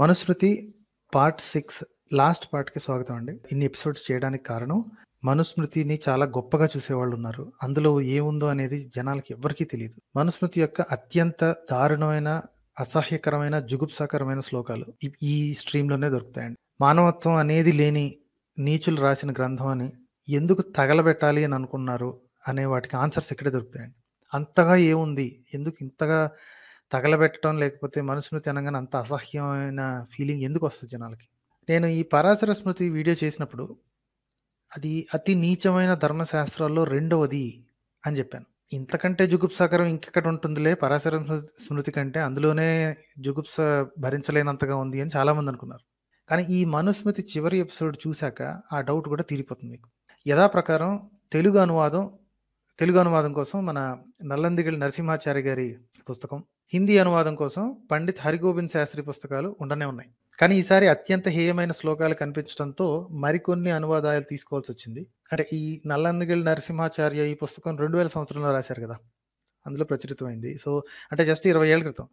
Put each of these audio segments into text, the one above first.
Manusmriti part six last పార్ట్కి స్వాగతం అండి ఇన్ని ఎపిసోడ్స్ చేయడానికి కారణం మనుస్మృతిని చాలా గొప్పగా చూసేవాళ్ళు ఉన్నారు అందులో ఏముందో అనేది జనాలకి ఎవరికీ తెలియదు మనుస్మృతి యొక్క అత్యంత దారుణమైన అసహ్యకరమైన జుగుప్సాకరమైన శ్లోకాలు ఈ స్ట్రీమ్లోనే దొరుకుతాయండి మానవత్వం అనేది లేని నీచులు రాసిన గ్రంథం అని ఎందుకు తగలబెట్టాలి అని అనుకున్నారు అనే వాటికి ఆన్సర్స్ ఇక్కడే దొరుకుతాయండి అంతగా ఏముంది ఎందుకు ఇంతగా తగలబెట్టడం లేకపోతే మనసును తినగానే అంత అసహ్యమైన ఫీలింగ్ ఎందుకు వస్తుంది జనాలకి నేను ఈ పరాశర స్మృతి వీడియో చేసినప్పుడు అది అతి నీచమైన ధర్మశాస్త్రాల్లో రెండవది అని చెప్పాను ఇంతకంటే జుగుప్సాకరం ఇంకెక్కడ ఉంటుందిలే పరాశర స్మృతి కంటే అందులోనే జుగుప్స భరించలేనంతగా ఉంది అని చాలామంది అనుకున్నారు కానీ ఈ మనుస్మృతి చివరి ఎపిసోడ్ చూశాక ఆ డౌట్ కూడా తీరిపోతుంది మీకు యథాప్రకారం తెలుగు అనువాదం తెలుగు అనువాదం కోసం మన నల్లందిగల్ నరసింహాచార్య గారి పుస్తకం హిందీ అనువాదం కోసం పండిత్ హరిగోవింద్ శాస్త్రి పుస్తకాలు ఉండనే ఉన్నాయి కానీ ఈసారి అత్యంత హేయమైన శ్లోకాలు కనిపించడంతో మరికొన్ని అనువాదాలు తీసుకోవాల్సి వచ్చింది అంటే ఈ నల్లందగిల్ నరసింహాచార్య ఈ పుస్తకం రెండు వేల సంవత్సరంలో రాశారు కదా అందులో ప్రచురితమైంది సో అంటే జస్ట్ ఇరవై ఏళ్ళ క్రితం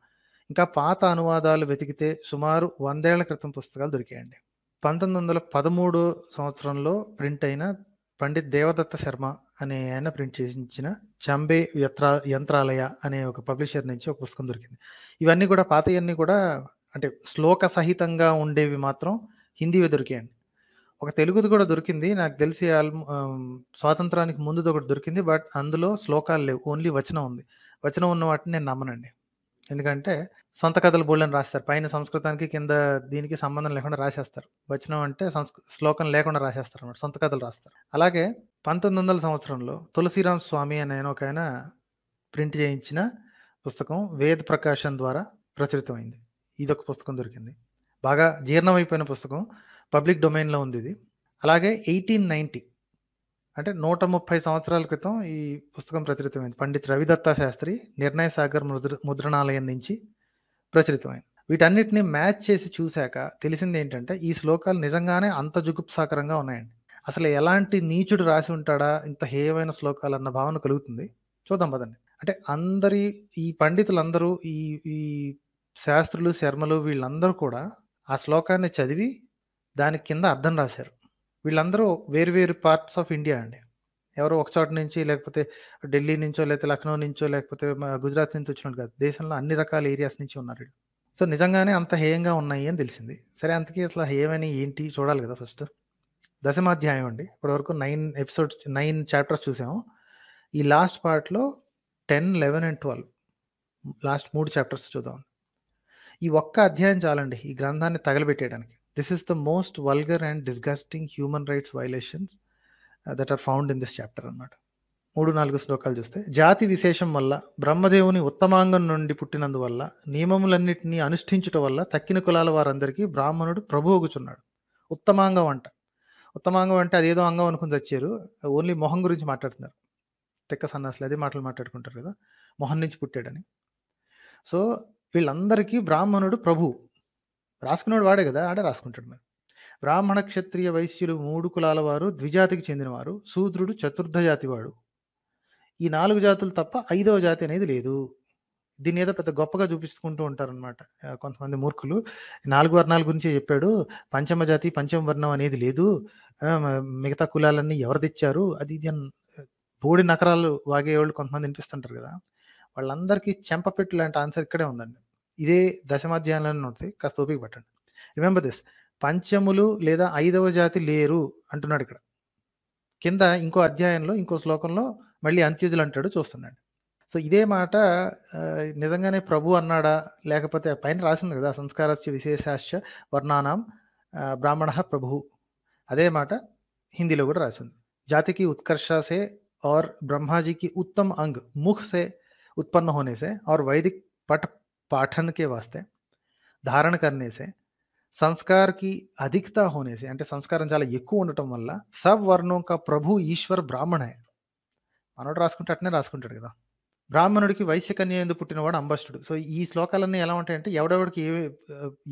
ఇంకా పాత అనువాదాలు వెతికితే సుమారు వందేళ్ల క్రితం పుస్తకాలు దొరికాయండి పంతొమ్మిది వందల పదమూడు సంవత్సరంలో ప్రింట్ అయిన పండిత్ దేవదత్త శర్మ అనే ఆయన ప్రింట్ చేసిన చంబే యత్రా యంత్రాలయ అనే ఒక పబ్లిషర్ నుంచి ఒక పుస్తకం దొరికింది ఇవన్నీ కూడా పాతయన్నీ కూడా అంటే శ్లోక సహితంగా ఉండేవి మాత్రం హిందీవి దొరికాయండి ఒక తెలుగుది కూడా దొరికింది నాకు తెలిసి స్వాతంత్రానికి ముందుది ఒకటి దొరికింది బట్ అందులో శ్లోకాలు లేవు ఓన్లీ వచనం ఉంది వచనం ఉన్న వాటిని నేను నమ్మనండి ఎందుకంటే సొంత కథలు బోల్డని రాస్తారు పైన సంస్కృతానికి కింద దీనికి సంబంధం లేకుండా రాసేస్తారు వచనం అంటే సంస్క శ్లోకం లేకుండా రాసేస్తారు అనమాట సొంత కథలు రాస్తారు అలాగే పంతొమ్మిది వందల సంవత్సరంలో తులసిరామ్ స్వామి అనే ఆయన ఒక ఆయన ప్రింట్ చేయించిన పుస్తకం వేద ప్రకాశం ద్వారా ప్రచురితమైంది ఇదొక పుస్తకం దొరికింది బాగా జీర్ణమైపోయిన పుస్తకం పబ్లిక్ డొమైన్లో ఉంది ఇది అలాగే ఎయిటీన్ నైంటీ అంటే నూట ముప్పై సంవత్సరాల క్రితం ఈ పుస్తకం ప్రచురితమైంది పండిత్ రవిదత్తా శాస్త్రి నిర్ణయ సాగర్ ముద్ర ముద్రణాలయం నుంచి ప్రచురితమైంది వీటన్నిటిని మ్యాచ్ చేసి చూశాక తెలిసింది ఏంటంటే ఈ శ్లోకాలు నిజంగానే అంత జుగుప్సాకరంగా ఉన్నాయండి అసలు ఎలాంటి నీచుడు రాసి ఉంటాడా ఇంత హేయమైన శ్లోకాలు అన్న భావన కలుగుతుంది చూద్దాం పదండి అంటే అందరి ఈ పండితులందరూ ఈ ఈ శాస్త్రులు శర్మలు వీళ్ళందరూ కూడా ఆ శ్లోకాన్ని చదివి దాని కింద అర్థం రాశారు వీళ్ళందరూ వేరు వేరు పార్ట్స్ ఆఫ్ ఇండియా అండి ఎవరో ఒక చోట నుంచి లేకపోతే ఢిల్లీ నుంచో లేకపోతే లక్నో నుంచో లేకపోతే గుజరాత్ నుంచి వచ్చినట్టు కాదు దేశంలో అన్ని రకాల ఏరియాస్ నుంచి ఉన్నారు సో నిజంగానే అంత హేయంగా ఉన్నాయి అని తెలిసింది సరే అంతకీ అసలు హేయమని ఏంటి చూడాలి కదా ఫస్ట్ దశమాధ్యాయం అండి ఇప్పటివరకు నైన్ ఎపిసోడ్స్ నైన్ చాప్టర్స్ చూసాము ఈ లాస్ట్ పార్ట్లో ten eleven and twelve last మూడు చాప్టర్స్ చూద్దాం ఈ ఒక్క అధ్యాయం చాలండి ఈ గ్రంథాన్ని తగలబెట్టేయడానికి this is the most vulgar and disgusting human rights violations that are found in this chapter అన్నమాట మూడు నాలుగు శ్లోకాలు చూస్తే జాతి విశేషం వల్ల బ్రహ్మదేవుని ఉత్తమాంగం నుండి పుట్టినందువల్ల నియమములన్నింటినీ అనుష్ఠించుట వల్ల తక్కిన కులాల వారందరికీ బ్రాహ్మణుడు ప్రభువుగుచున్నాడు ఉత్తమాంగం అంట ఉత్తమాంగం అంటే అదేదో అంగం అనుకుని తెచ్చారు ఓన్లీ మొహం గురించి మాట్లాడుతున్నారు తెక్క సన్నాసులు అదే మాటలు మాట్లాడుకుంటారు కదా మొహం నుంచి పుట్టాడని సో వీళ్ళందరికీ బ్రాహ్మణుడు ప్రభువు రాసుకున్నాడు వాడే కదా ఆడే రాసుకుంటాడు మరి బ్రాహ్మణ క్షత్రియ వైశ్యులు మూడు కులాల వారు ద్విజాతికి చెందినవారు శూద్రుడు చతుర్థ జాతివాడు ఈ నాలుగు జాతులు తప్ప ఐదవ జాతి అనేది లేదు దీని మీద పెద్ద గొప్పగా చూపించుకుంటూ ఉంటారనమాట కొంతమంది మూర్ఖులు నాలుగు వర్ణాల గురించి చెప్పాడు పంచమ జాతి పంచమ వర్ణం అనేది లేదు మిగతా కులాలన్నీ తెచ్చారు అది ఇది బోడి నకరాలు వాగేవాళ్ళు కొంతమంది వినిపిస్తుంటారు కదా వాళ్ళందరికీ చెంపపెట్టు లాంటి ఆన్సర్ ఇక్కడే ఉందండి ఇదే దశమాధ్యాయంలోనే ఉంటుంది కాస్త ఓపిక పట్టండి రిమెంబర్ దిస్ पंचमूलु लेदा 5వ జాతి లేరు అంటున్నాడు ఇక్కడ.కింద ఇంకో అధ్యాయంలో ఇంకో శ్లోకంలో మళ్ళీ అన్సిజల్ంటాడ చూస్తానండి. సో ఇదే మాట నిజంగానే ప్రభు అన్నడా లేకపోతే పైనే రాసింది కదా సంస్కారస్య విశేష าศ ్య వర్ణానం బ్రాహ్మణః ప్రభు అదే మాట హిందీలో కూడా రాసింది. ಜಾతికి उत्कर्ष से और ब्रह्मा जी की उत्तम अंग मुख से उत्पन्न होने से और वैदिक पाठ पाठन के वास्ते धारण करने से संस्कार की హోనేసి అంటే సంస్కారం చాలా ఎక్కువ ఉండటం వల్ల సబ్ వర్ణం క ప్రభు ఈశ్వర్ బ్రాహ్మణ మనోడు రాసుకుంటే అట్నే రాసుకుంటాడు కదా బ్రాహ్మణుడికి వైశ్యకన్య ఎందుకు పుట్టినవాడు అంబస్టుడు సో ఈ శ్లోకాలన్నీ ఎలా ఉంటాయంటే ఎవడెవరికి ఏ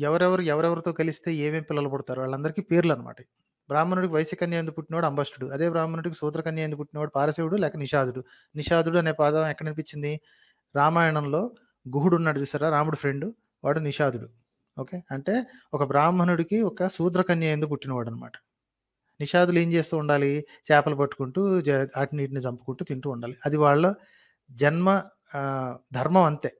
ఎవరెవరు ఎవరెవరితో కలిస్తే ఏమేమి పిల్లలు పుడతారు వాళ్ళందరికీ పేర్లు అనమాట బ్రాహ్మణుడికి వైశ్యకన్య ఎందుకు పుట్టినవాడు అంబస్టుడు అదే బ్రాహ్మణుడికి సూత్రకన్య ఎందుకు పుట్టినవాడు పారశివుడు లేక నిషాదుడు నిషాదుడు అనే పదం ఎక్కడనిపించింది రామాయణంలో గుహుడు ఉన్నాడు చూసారా రాముడు ఫ్రెండ్ వాడు నిషాదుడు ఓకే అంటే ఒక బ్రాహ్మణుడికి ఒక శూద్రకన్య ఎందు పుట్టినవాడు అనమాట నిషాదులు ఏం చేస్తూ ఉండాలి చేపలు పట్టుకుంటూ వాటిని చంపుకుంటూ తింటూ ఉండాలి అది వాళ్ళ జన్మ ధర్మం అంతే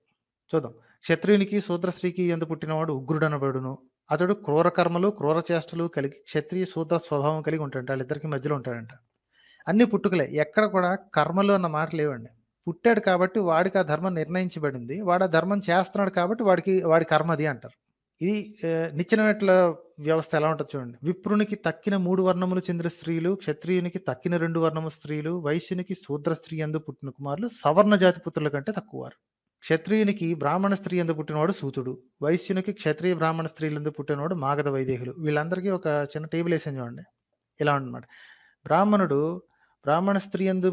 చూద్దాం క్షత్రియునికి శూద్ర స్త్రీకి ఎందు పుట్టినవాడు అనబడును అతడు క్రూర కర్మలు క్రూర చేష్టలు కలిగి క్షత్రియ శూద్ర స్వభావం కలిగి వాళ్ళ వాళ్ళిద్దరికి మధ్యలో ఉంటాడంట అన్ని పుట్టుకలే ఎక్కడ కూడా కర్మలు అన్న మాట లేవండి పుట్టాడు కాబట్టి వాడికి ఆ ధర్మం నిర్ణయించబడింది వాడు ఆ ధర్మం చేస్తున్నాడు కాబట్టి వాడికి వాడి కర్మ అది అంటారు ఇది ఆహ్, నిచ్చెనమెట్ల వ్యవస్థ ఎలా ఉంటది చూడండి. విప్రునికి తక్కిన మూడు వర్ణములు చెందిన స్త్రీలు, క్షత్రియునికి తక్కిన రెండు వర్ణము స్త్రీలు, వైశ్యునికి శూద్ర స్త్రీ అందు పుట్టిన కుమారులు సవర్ణ జాతి పుత్రుల కంటే తక్కువవారు. క్షత్రియునికి బ్రాహ్మణ స్త్రీ స్త్రీయందు పుట్టినవాడు సూతుడు. వైశ్యునికి క్షత్రియ బ్రాహ్మణ స్త్రీలందు పుట్టినవాడు మాగధ వైదేహులు. వీళ్ళందరికీ ఒక చిన్న టేబుల్ వేసాను చూడండి. ఇలా ఉన్నమాట బ్రాహ్మణుడు బ్రాహ్మణ స్త్రీ స్త్రీయందు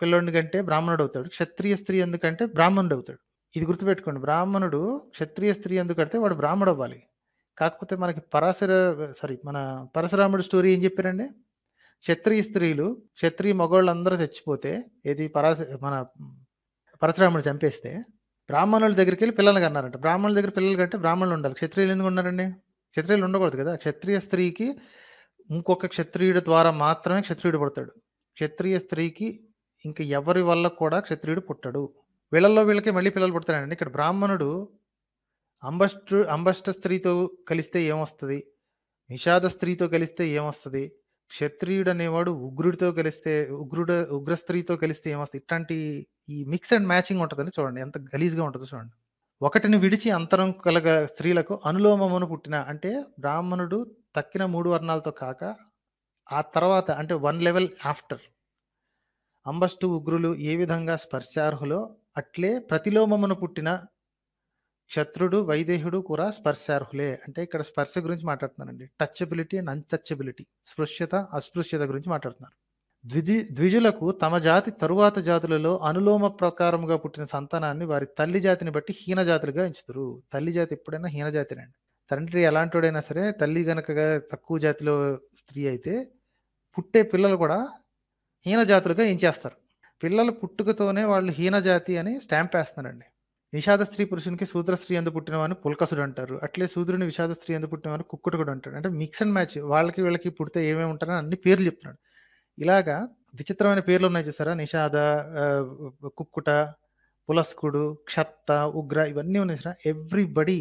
పిల్లోడిని కంటే అవుతాడు క్షత్రియ స్త్రీయందు బ్రాహ్మణుడు బ్రాహ్మణుడవుతాడు. ఇది గుర్తుపెట్టుకోండి. బ్రాహ్మణుడు క్షత్రియ స్త్రీ ఎందుకు కడితే వాడు బ్రాహ్మడు అవ్వాలి కాకపోతే మనకి పరాశర సారీ మన పరశురాముడు స్టోరీ ఏం చెప్పారండి? క్షత్రియ స్త్రీలు, క్షత్రియ మగోళ్ళందరూ చచ్చిపోతే ఏది పరాశ మన పరశురాముడు చంపేస్తే, బ్రాహ్మణుల వెళ్ళి పిల్లల్ని కన్నారంట. బ్రాహ్మణుల దగ్గర పిల్లలు కంటే బ్రాహ్మణులు ఉండాలి. క్షత్రియులు ఎందుకు ఉన్నారండి? క్షత్రియులు ఉండకూడదు కదా! క్షత్రియ స్త్రీకి ఇంకొక క్షత్రియుడి ద్వారా మాత్రమే క్షత్రియుడు పుడతాడు. క్షత్రియ స్త్రీకి ఇంక ఎవరి వల్ల కూడా క్షత్రియుడు పుట్టడు. వీళ్ళల్లో వీళ్ళకి మళ్ళీ పిల్లలు పుడతారండి ఇక్కడ బ్రాహ్మణుడు అంబష్టు అంబష్ట స్త్రీతో కలిస్తే ఏమొస్తుంది నిషాద స్త్రీతో కలిస్తే ఏమొస్తుంది క్షత్రియుడు అనేవాడు ఉగ్రుడితో కలిస్తే ఉగ్రుడు ఉగ్ర స్త్రీతో కలిస్తే ఏమొస్తుంది ఇట్లాంటి ఈ మిక్స్ అండ్ మ్యాచింగ్ ఉంటుందని చూడండి ఎంత గలీజ్గా ఉంటుంది చూడండి ఒకటిని విడిచి అంతరం కలగ స్త్రీలకు అనులోమమును పుట్టిన అంటే బ్రాహ్మణుడు తక్కిన మూడు వర్ణాలతో కాక ఆ తర్వాత అంటే వన్ లెవెల్ ఆఫ్టర్ అంబస్టు ఉగ్రులు ఏ విధంగా స్పర్శార్హులో అట్లే ప్రతిలోమమున పుట్టిన క్షత్రుడు వైదేహుడు కూడా స్పర్శార్హులే అంటే ఇక్కడ స్పర్శ గురించి మాట్లాడుతున్నారండి టచబిలిటీ అండ్ అన్టచబిలిటీ స్పృశ్యత అస్పృశ్యత గురించి మాట్లాడుతున్నారు ద్విజి ద్విజులకు తమ జాతి తరువాత జాతులలో అనులోమ ప్రకారంగా పుట్టిన సంతానాన్ని వారి తల్లి జాతిని బట్టి హీన జాతులుగా ఎంచుతారు తల్లి జాతి ఎప్పుడైనా హీన జాతినండి తండ్రి ఎలాంటివాడైనా సరే తల్లి గనక తక్కువ జాతిలో స్త్రీ అయితే పుట్టే పిల్లలు కూడా హీన జాతులుగా ఎంచేస్తారు పిల్లలు పుట్టుకతోనే వాళ్ళు హీనజాతి అని స్టాంప్ వేస్తున్నారండి నిషాద స్త్రీ పురుషునికి శూద్ర స్త్రీ ఎందు పుట్టినవాని పుల్కసుడు అంటారు అట్లే శూద్రుని విషాద స్త్రీ ఎందు పుట్టినవాని కుక్కుడు కూడా అంటారు అంటే మిక్స్ అండ్ మ్యాచ్ వాళ్ళకి వీళ్ళకి పుడితే ఏమేమి ఉంటారని అన్ని పేర్లు చెప్తున్నాడు ఇలాగా విచిత్రమైన పేర్లు ఉన్నాయి చూసారా నిషాద కుక్కుట పులస్కుడు క్షత్త ఉగ్ర ఇవన్నీ ఉన్నాయి every everybody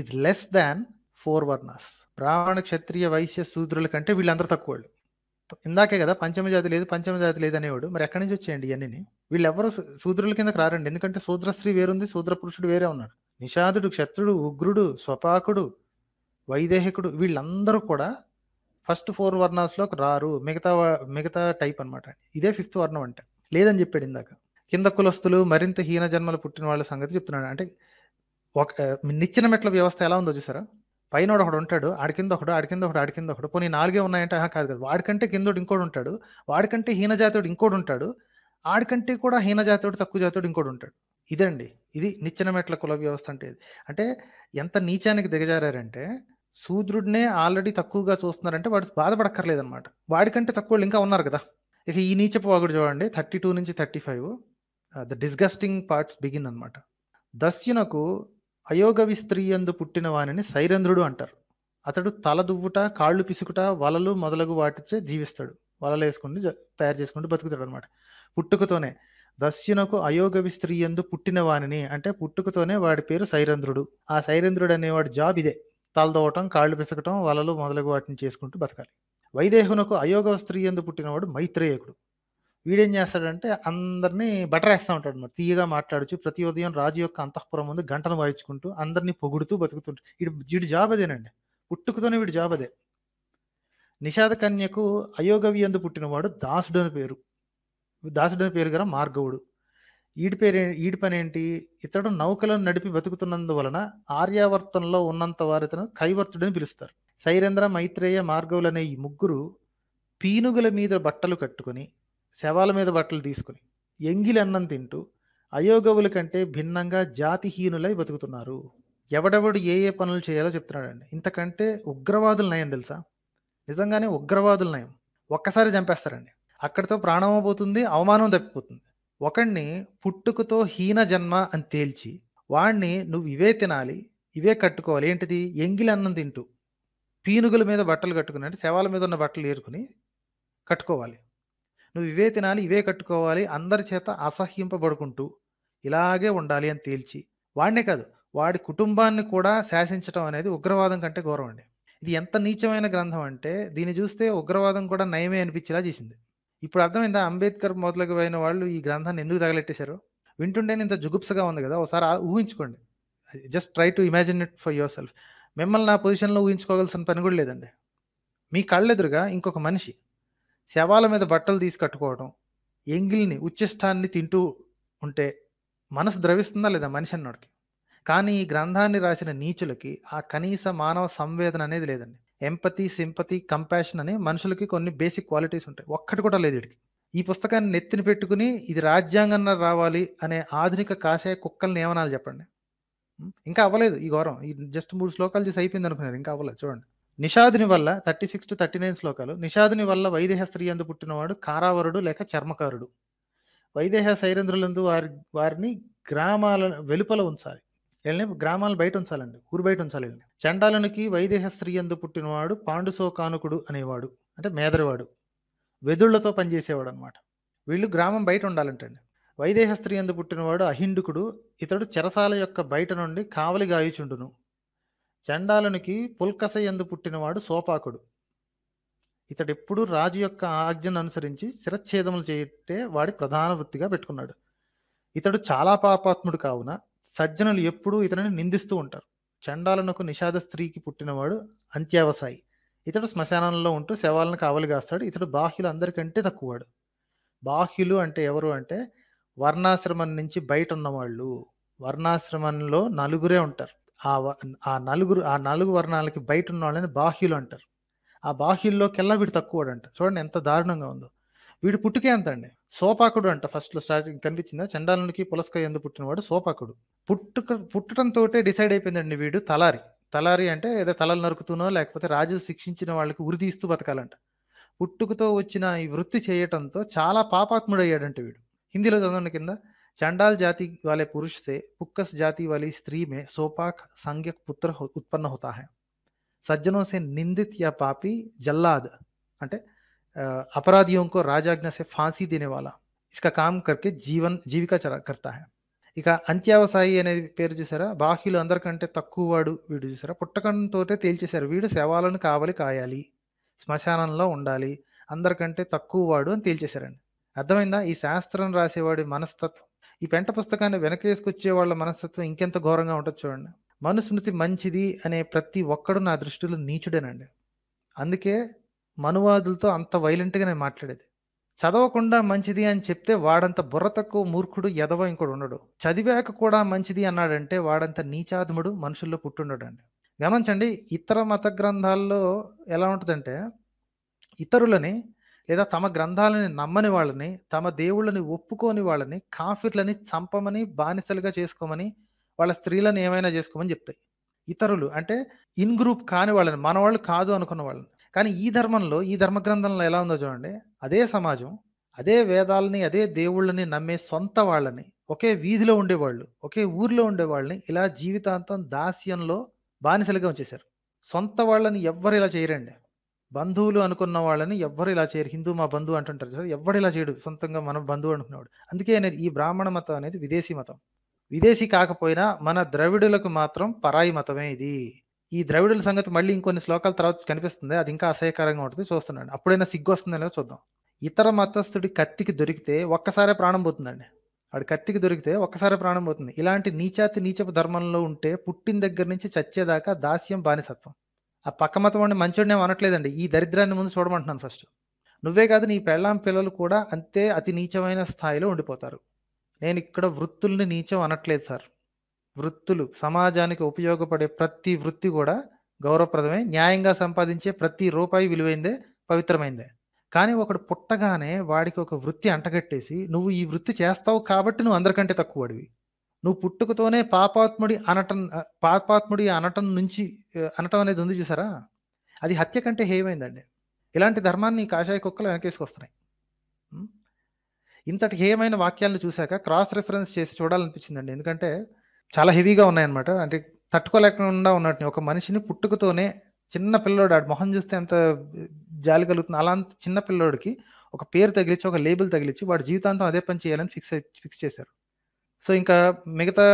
is less than four వర్ణస్ బ్రాహ్మణ క్షత్రియ వైశ్య శూద్రుల కంటే వీళ్ళందరూ తక్కువ వాళ్ళు ఇందాకే కదా పంచమ జాతి లేదు పంచమ జాతి లేదు అనేవాడు మరి ఎక్కడి నుంచి వచ్చేయండి ఇవన్నీ వీళ్ళెవరు శూద్రుల కిందకు రారండి ఎందుకంటే స్త్రీ వేరుంది శూద్ర పురుషుడు వేరే ఉన్నాడు నిషాదుడు క్షత్రుడు ఉగ్రుడు స్వపాకుడు వైదేహికుడు వీళ్ళందరూ కూడా ఫస్ట్ ఫోర్ వర్ణాస్లోకి రారు మిగతా మిగతా టైప్ అనమాట ఇదే ఫిఫ్త్ వర్ణం అంటే లేదని చెప్పాడు ఇందాక కింద కులస్తులు మరింత హీన జన్మలు పుట్టిన వాళ్ళ సంగతి చెప్తున్నాడు అంటే ఒక నిచ్చిన మెట్ల వ్యవస్థ ఎలా ఉందో చూసారా పైన ఒకడు ఉంటాడు ఆడి కింద ఒకడు ఆడి కింద ఒకడు ఆడి కింద ఒకడు పోనీ నాలుగే ఉన్నాయంటే కాదు కదా వాడికంటే కిందోడు ఇంకోడు ఉంటాడు వాడికంటే హీనజాతుడు ఇంకోడు ఉంటాడు ఆడికంటే కూడా హీనజాతుడు తక్కువ జాతుడు ఇంకోడు ఉంటాడు ఇదండి ఇది నిచ్చెన మెట్ల కుల వ్యవస్థ అంటే ఇది అంటే ఎంత నీచానికి దిగజారంటే శూద్రుడినే ఆల్రెడీ తక్కువగా చూస్తున్నారంటే వాడు బాధపడక్కర్లేదనమాట వాడికంటే తక్కువ ఇంకా ఉన్నారు కదా ఇక ఈ నీచపు వాగుడు చూడండి థర్టీ టూ నుంచి thirty five the disgusting parts begin అనమాట దస్యునకు అయోగవి స్త్రీ యందు పుట్టిన వానిని సైరంధ్రుడు అంటారు అతడు తల దువ్వుట కాళ్ళు పిసుకుట వలలు మొదలగు వాటిచే జీవిస్తాడు వలలు వేసుకుంటూ తయారు చేసుకుంటూ బతుకుతాడు అనమాట పుట్టుకతోనే దస్యునకు అయోగవి స్త్రీ ఎందు పుట్టిన వానిని అంటే పుట్టుకతోనే వాడి పేరు సైరంధ్రుడు ఆ సైరంధ్రుడు అనేవాడి జాబ్ ఇదే తలదోవటం కాళ్ళు పిసకటం వలలు మొదలగు వాటిని చేసుకుంటూ బతకాలి వైదేహునకు అయోగ స్త్రీ ఎందు పుట్టినవాడు మైత్రేయకుడు వీడేం చేస్తాడంటే అందరినీ వేస్తూ ఉంటాడు మరి తీయగా మాట్లాడుచు ప్రతి ఉదయం రాజు యొక్క అంతఃపురం ముందు గంటను వాయించుకుంటూ అందరినీ పొగుడుతూ బతుకుతుంటాడు వీడు వీడి జాబ్ అదేనండి పుట్టుకతోనే వీడి జాబ్ అదే నిషాద కన్యకు అయోగవి అందు పుట్టినవాడు దాసుడు అని పేరు దాసుడు అని పేరు గల మార్గవుడు ఈడి పేరు ఈడి పని ఏంటి ఇతడు నౌకలను నడిపి బతుకుతున్నందువలన ఆర్యావర్తంలో ఉన్నంత వారు ఇతను కైవర్తుడని పిలుస్తారు సైరేంద్ర మైత్రేయ మార్గవులు అనే ఈ ముగ్గురు పీనుగుల మీద బట్టలు కట్టుకొని శవాల మీద బట్టలు తీసుకుని ఎంగిలన్నం తింటూ అయోగవుల కంటే భిన్నంగా జాతిహీనులై బతుకుతున్నారు ఎవడెవడు ఏ ఏ పనులు చేయాలో చెప్తున్నాడండి ఇంతకంటే ఉగ్రవాదుల నయం తెలుసా నిజంగానే ఉగ్రవాదుల నయం ఒక్కసారి చంపేస్తారండి అక్కడితో ప్రాణం పోతుంది అవమానం తప్పిపోతుంది ఒకడిని పుట్టుకతో హీన జన్మ అని తేల్చి వాణ్ణి నువ్వు ఇవే తినాలి ఇవే కట్టుకోవాలి ఏంటిది ఎంగిలి అన్నం తింటూ పీనుగుల మీద బట్టలు కట్టుకుని అంటే శవాల మీద ఉన్న బట్టలు ఏరుకుని కట్టుకోవాలి నువ్వు ఇవే తినాలి ఇవే కట్టుకోవాలి అందరి చేత అసహ్యింపబడుకుంటూ ఇలాగే ఉండాలి అని తేల్చి వాడినే కాదు వాడి కుటుంబాన్ని కూడా శాసించడం అనేది ఉగ్రవాదం కంటే గౌరవం అండి ఇది ఎంత నీచమైన గ్రంథం అంటే దీన్ని చూస్తే ఉగ్రవాదం కూడా నయమే అనిపించేలా చేసింది ఇప్పుడు అర్థమైందా అంబేద్కర్ మొదలకు పోయిన వాళ్ళు ఈ గ్రంథాన్ని ఎందుకు తగలెట్టేశారు వింటుంటేనే ఇంత జుగుప్సగా ఉంది కదా ఒకసారి ఊహించుకోండి just try to imagine it for yourself మిమ్మల్ని నా పొజిషన్లో ఊహించుకోవాల్సిన పని కూడా లేదండి మీ కళ్ళెదురుగా ఇంకొక మనిషి శవాల మీద బట్టలు తీసి కట్టుకోవడం ఎంగిల్ని ఉచ్చిష్టాన్ని తింటూ ఉంటే మనసు ద్రవిస్తుందా లేదా మనిషి అన్నోడికి కానీ ఈ గ్రంథాన్ని రాసిన నీచులకి ఆ కనీస మానవ సంవేదన అనేది లేదండి ఎంపతి సింపతి కంపాషన్ అని మనుషులకి కొన్ని బేసిక్ క్వాలిటీస్ ఉంటాయి ఒక్కటి కూడా లేదు వీడికి ఈ పుస్తకాన్ని నెత్తిని పెట్టుకుని ఇది రాజ్యాంగంలో రావాలి అనే ఆధునిక కాషాయ కుక్కల్ని నియమనాలు చెప్పండి ఇంకా అవ్వలేదు ఈ ఘోరం ఈ జస్ట్ మూడు శ్లోకాలు చూసి అయిపోయింది అనుకున్నారు ఇంకా అవ్వలేదు చూడండి నిషాదుని వల్ల thirty six to thirty nine శ్లోకాలు నిషాదుని వల్ల వైదేహ స్త్రీ అందు పుట్టినవాడు కారావరుడు లేక చర్మకారుడు వైదేహ సైరంధ్రులందు వారి వారిని గ్రామాల వెలుపల ఉంచాలి వెళ్ళి గ్రామాలు బయట ఉంచాలండి ఊరు బయట ఉంచాలి చండాలనికి వైదేహ స్త్రీ అందు పుట్టినవాడు పాండుసోకానుకుడు అనేవాడు అంటే మేదరివాడు వెదుళ్లతో పనిచేసేవాడు అనమాట వీళ్ళు గ్రామం బయట ఉండాలంటండి వైదేహ స్త్రీ అందు పుట్టినవాడు అహిండుకుడు ఇతడు చెరసాల యొక్క బయట నుండి కావలి గాయుచుండును చండాలునికి పుల్కసయందు పుట్టినవాడు సోపాకుడు ఇతడెప్పుడూ రాజు యొక్క ఆజ్ఞను అనుసరించి శిరచ్ఛేదములు చేయటే వాడి ప్రధాన వృత్తిగా పెట్టుకున్నాడు ఇతడు చాలా పాపాత్ముడు కావున సజ్జనులు ఎప్పుడూ ఇతనిని నిందిస్తూ ఉంటారు చండాలనకు నిషాద స్త్రీకి పుట్టినవాడు అంత్యావసాయి ఇతడు శ్మశానంలో ఉంటూ శవాలను కావలిగాస్తాడు ఇతడు బాహ్యులు అందరికంటే తక్కువవాడు బాహ్యులు అంటే ఎవరు అంటే వర్ణాశ్రమం నుంచి బయట ఉన్నవాళ్ళు వర్ణాశ్రమంలో నలుగురే ఉంటారు ఆ ఆ నలుగురు ఆ నలుగు వర్ణాలకి బయట ఉన్న వాళ్ళని బాహ్యులు అంటారు ఆ బాహ్యుల్లో కెల్లా వీడు తక్కువడు అంట చూడండి ఎంత దారుణంగా ఉందో వీడు పుట్టుకే అంత అండి సోపాకుడు అంట ఫస్ట్లో స్టార్టింగ్ కనిపించిందా చండాలునికి పులస్కాయ ఎందు పుట్టినవాడు సోపాకుడు పుట్టుక పుట్టడంతో డిసైడ్ అయిపోయిందండి వీడు తలారి తలారి అంటే ఏదో తలలు నరుకుతూనో లేకపోతే రాజులు శిక్షించిన వాళ్ళకి ఉరిదీస్తూ బతకాలంట పుట్టుకతో వచ్చిన ఈ వృత్తి చేయటంతో చాలా పాపాత్ముడయ్యాడంట వీడు హిందీలో చదవండి కింద चंडाल जाति वाले पुरुष से पुक्कस जाति वाली स्त्री में सोपाक सांग्यक पुत्र उत्पन्न होता है सज्जनों से निंदित या पापी जल्लाद అంటే ಅಪರಾಧಿಯوں కో ರಾಜಾಜ್ಞಾಸೆ फांसी دینے वाला इसका काम करके जीवन जीविका चला करता है ఇక అంత్యావసాయی అనే పేరు చూసారా బాహ్యుల అందర్కంటే తక్కువాడు వీడు చూసారా పుట్టకణం తోతే تیل చేసారు వీడు సేవాలను కావాలి కాయాలి స్మశానంలో ఉండాలి అందర్కంటే తక్కువాడు అని تیل చేసారండి అర్థమైందా ఈ శాస్త్రం రాసేవాడి మనస్తత్ ఈ పెంట పుస్తకాన్ని వెనకేసుకొచ్చే వాళ్ళ మనస్తత్వం ఇంకెంత ఘోరంగా ఉంటుంది చూడండి మనుస్మృతి మంచిది అనే ప్రతి ఒక్కడు నా దృష్టిలో నీచుడేనండి అందుకే మనువాదులతో అంత వైలెంట్గా నేను మాట్లాడేది చదవకుండా మంచిది అని చెప్తే వాడంత బుర్ర తక్కువ మూర్ఖుడు ఎదవ ఇంకోడు ఉండడు చదివాక కూడా మంచిది అన్నాడంటే వాడంత నీచాధముడు మనుషుల్లో పుట్టుండడండి గమనించండి ఇతర మత గ్రంథాల్లో ఎలా ఉంటుందంటే ఇతరులని లేదా తమ గ్రంథాలని నమ్మని వాళ్ళని తమ దేవుళ్ళని ఒప్పుకోని వాళ్ళని కాఫీర్లని చంపమని బానిసలుగా చేసుకోమని వాళ్ళ స్త్రీలను ఏమైనా చేసుకోమని చెప్తాయి ఇతరులు అంటే ఇన్ గ్రూప్ కాని వాళ్ళని మన వాళ్ళు కాదు అనుకున్న వాళ్ళని కానీ ఈ ధర్మంలో ఈ ధర్మ గ్రంథంలో ఎలా ఉందో చూడండి అదే సమాజం అదే వేదాలని అదే దేవుళ్ళని నమ్మే సొంత వాళ్ళని ఒకే వీధిలో ఉండేవాళ్ళు ఒకే ఊర్లో ఉండేవాళ్ళని ఇలా జీవితాంతం దాస్యంలో బానిసలుగా ఉంచేశారు సొంత వాళ్ళని ఎవ్వరు ఇలా చేయరండి బంధువులు అనుకున్న వాళ్ళని ఎవ్వరు ఇలా చేయరు హిందూ మా బంధువు అంటుంటారు సార్ ఎవడు ఇలా చేయడు సొంతంగా మనం బంధువు అనుకున్నాడు అందుకే అనేది ఈ బ్రాహ్మణ మతం అనేది విదేశీ మతం విదేశీ కాకపోయినా మన ద్రవిడులకు మాత్రం పరాయి మతమే ఇది ఈ ద్రవిడుల సంగతి మళ్ళీ ఇంకొన్ని శ్లోకాల తర్వాత కనిపిస్తుంది అది ఇంకా అసహ్యకరంగా ఉంటుంది చూస్తున్నాడు అప్పుడైనా సిగ్గు వస్తుందో చూద్దాం ఇతర మతస్థుడి కత్తికి దొరికితే ఒక్కసారే ప్రాణం పోతుందండి వాడి కత్తికి దొరికితే ఒక్కసారే ప్రాణం పోతుంది ఇలాంటి నీచాతి నీచపు ధర్మంలో ఉంటే పుట్టిన దగ్గర నుంచి చచ్చేదాకా దాస్యం బానిసత్వం ఆ పక్క మతం వాడిని మంచోడిని అనట్లేదండి ఈ దరిద్రాన్ని ముందు చూడమంటున్నాను ఫస్ట్ నువ్వే కాదు నీ పెళ్ళాం పిల్లలు కూడా అంతే అతి నీచమైన స్థాయిలో ఉండిపోతారు నేను ఇక్కడ వృత్తుల్ని నీచం అనట్లేదు సార్ వృత్తులు సమాజానికి ఉపయోగపడే ప్రతి వృత్తి కూడా గౌరవప్రదమే న్యాయంగా సంపాదించే ప్రతి రూపాయి విలువైందే పవిత్రమైందే కానీ ఒకడు పుట్టగానే వాడికి ఒక వృత్తి అంటగట్టేసి నువ్వు ఈ వృత్తి చేస్తావు కాబట్టి నువ్వు అందరికంటే తక్కువ వాడివి నువ్వు పుట్టుకతోనే పాపాత్ముడి అనటం పాపాత్ముడి అనటం నుంచి అనటం అనేది ఉంది చూసారా అది హత్య కంటే హేయమైందండి ఇలాంటి ధర్మాన్ని కాషాయ కుక్కలు వెనకేసుకొస్తున్నాయి ఇంతటి హేయమైన వాక్యాలను చూశాక క్రాస్ రెఫరెన్స్ చేసి చూడాలనిపించిందండి ఎందుకంటే చాలా హెవీగా ఉన్నాయన్నమాట అంటే తట్టుకోలేకుండా ఉన్నట్టు ఒక మనిషిని పుట్టుకతోనే చిన్న పిల్లోడు ఆడు మొహం చూస్తే ఎంత జాలి కలుగుతుంది అలా చిన్న పిల్లోడికి ఒక పేరు తగిలిచ్చి ఒక లేబుల్ తగిలిచ్చి వాడి జీవితాంతం అదే పని చేయాలని ఫిక్స్ ఫిక్స్ చేశారు సో ఇంకా మిగతా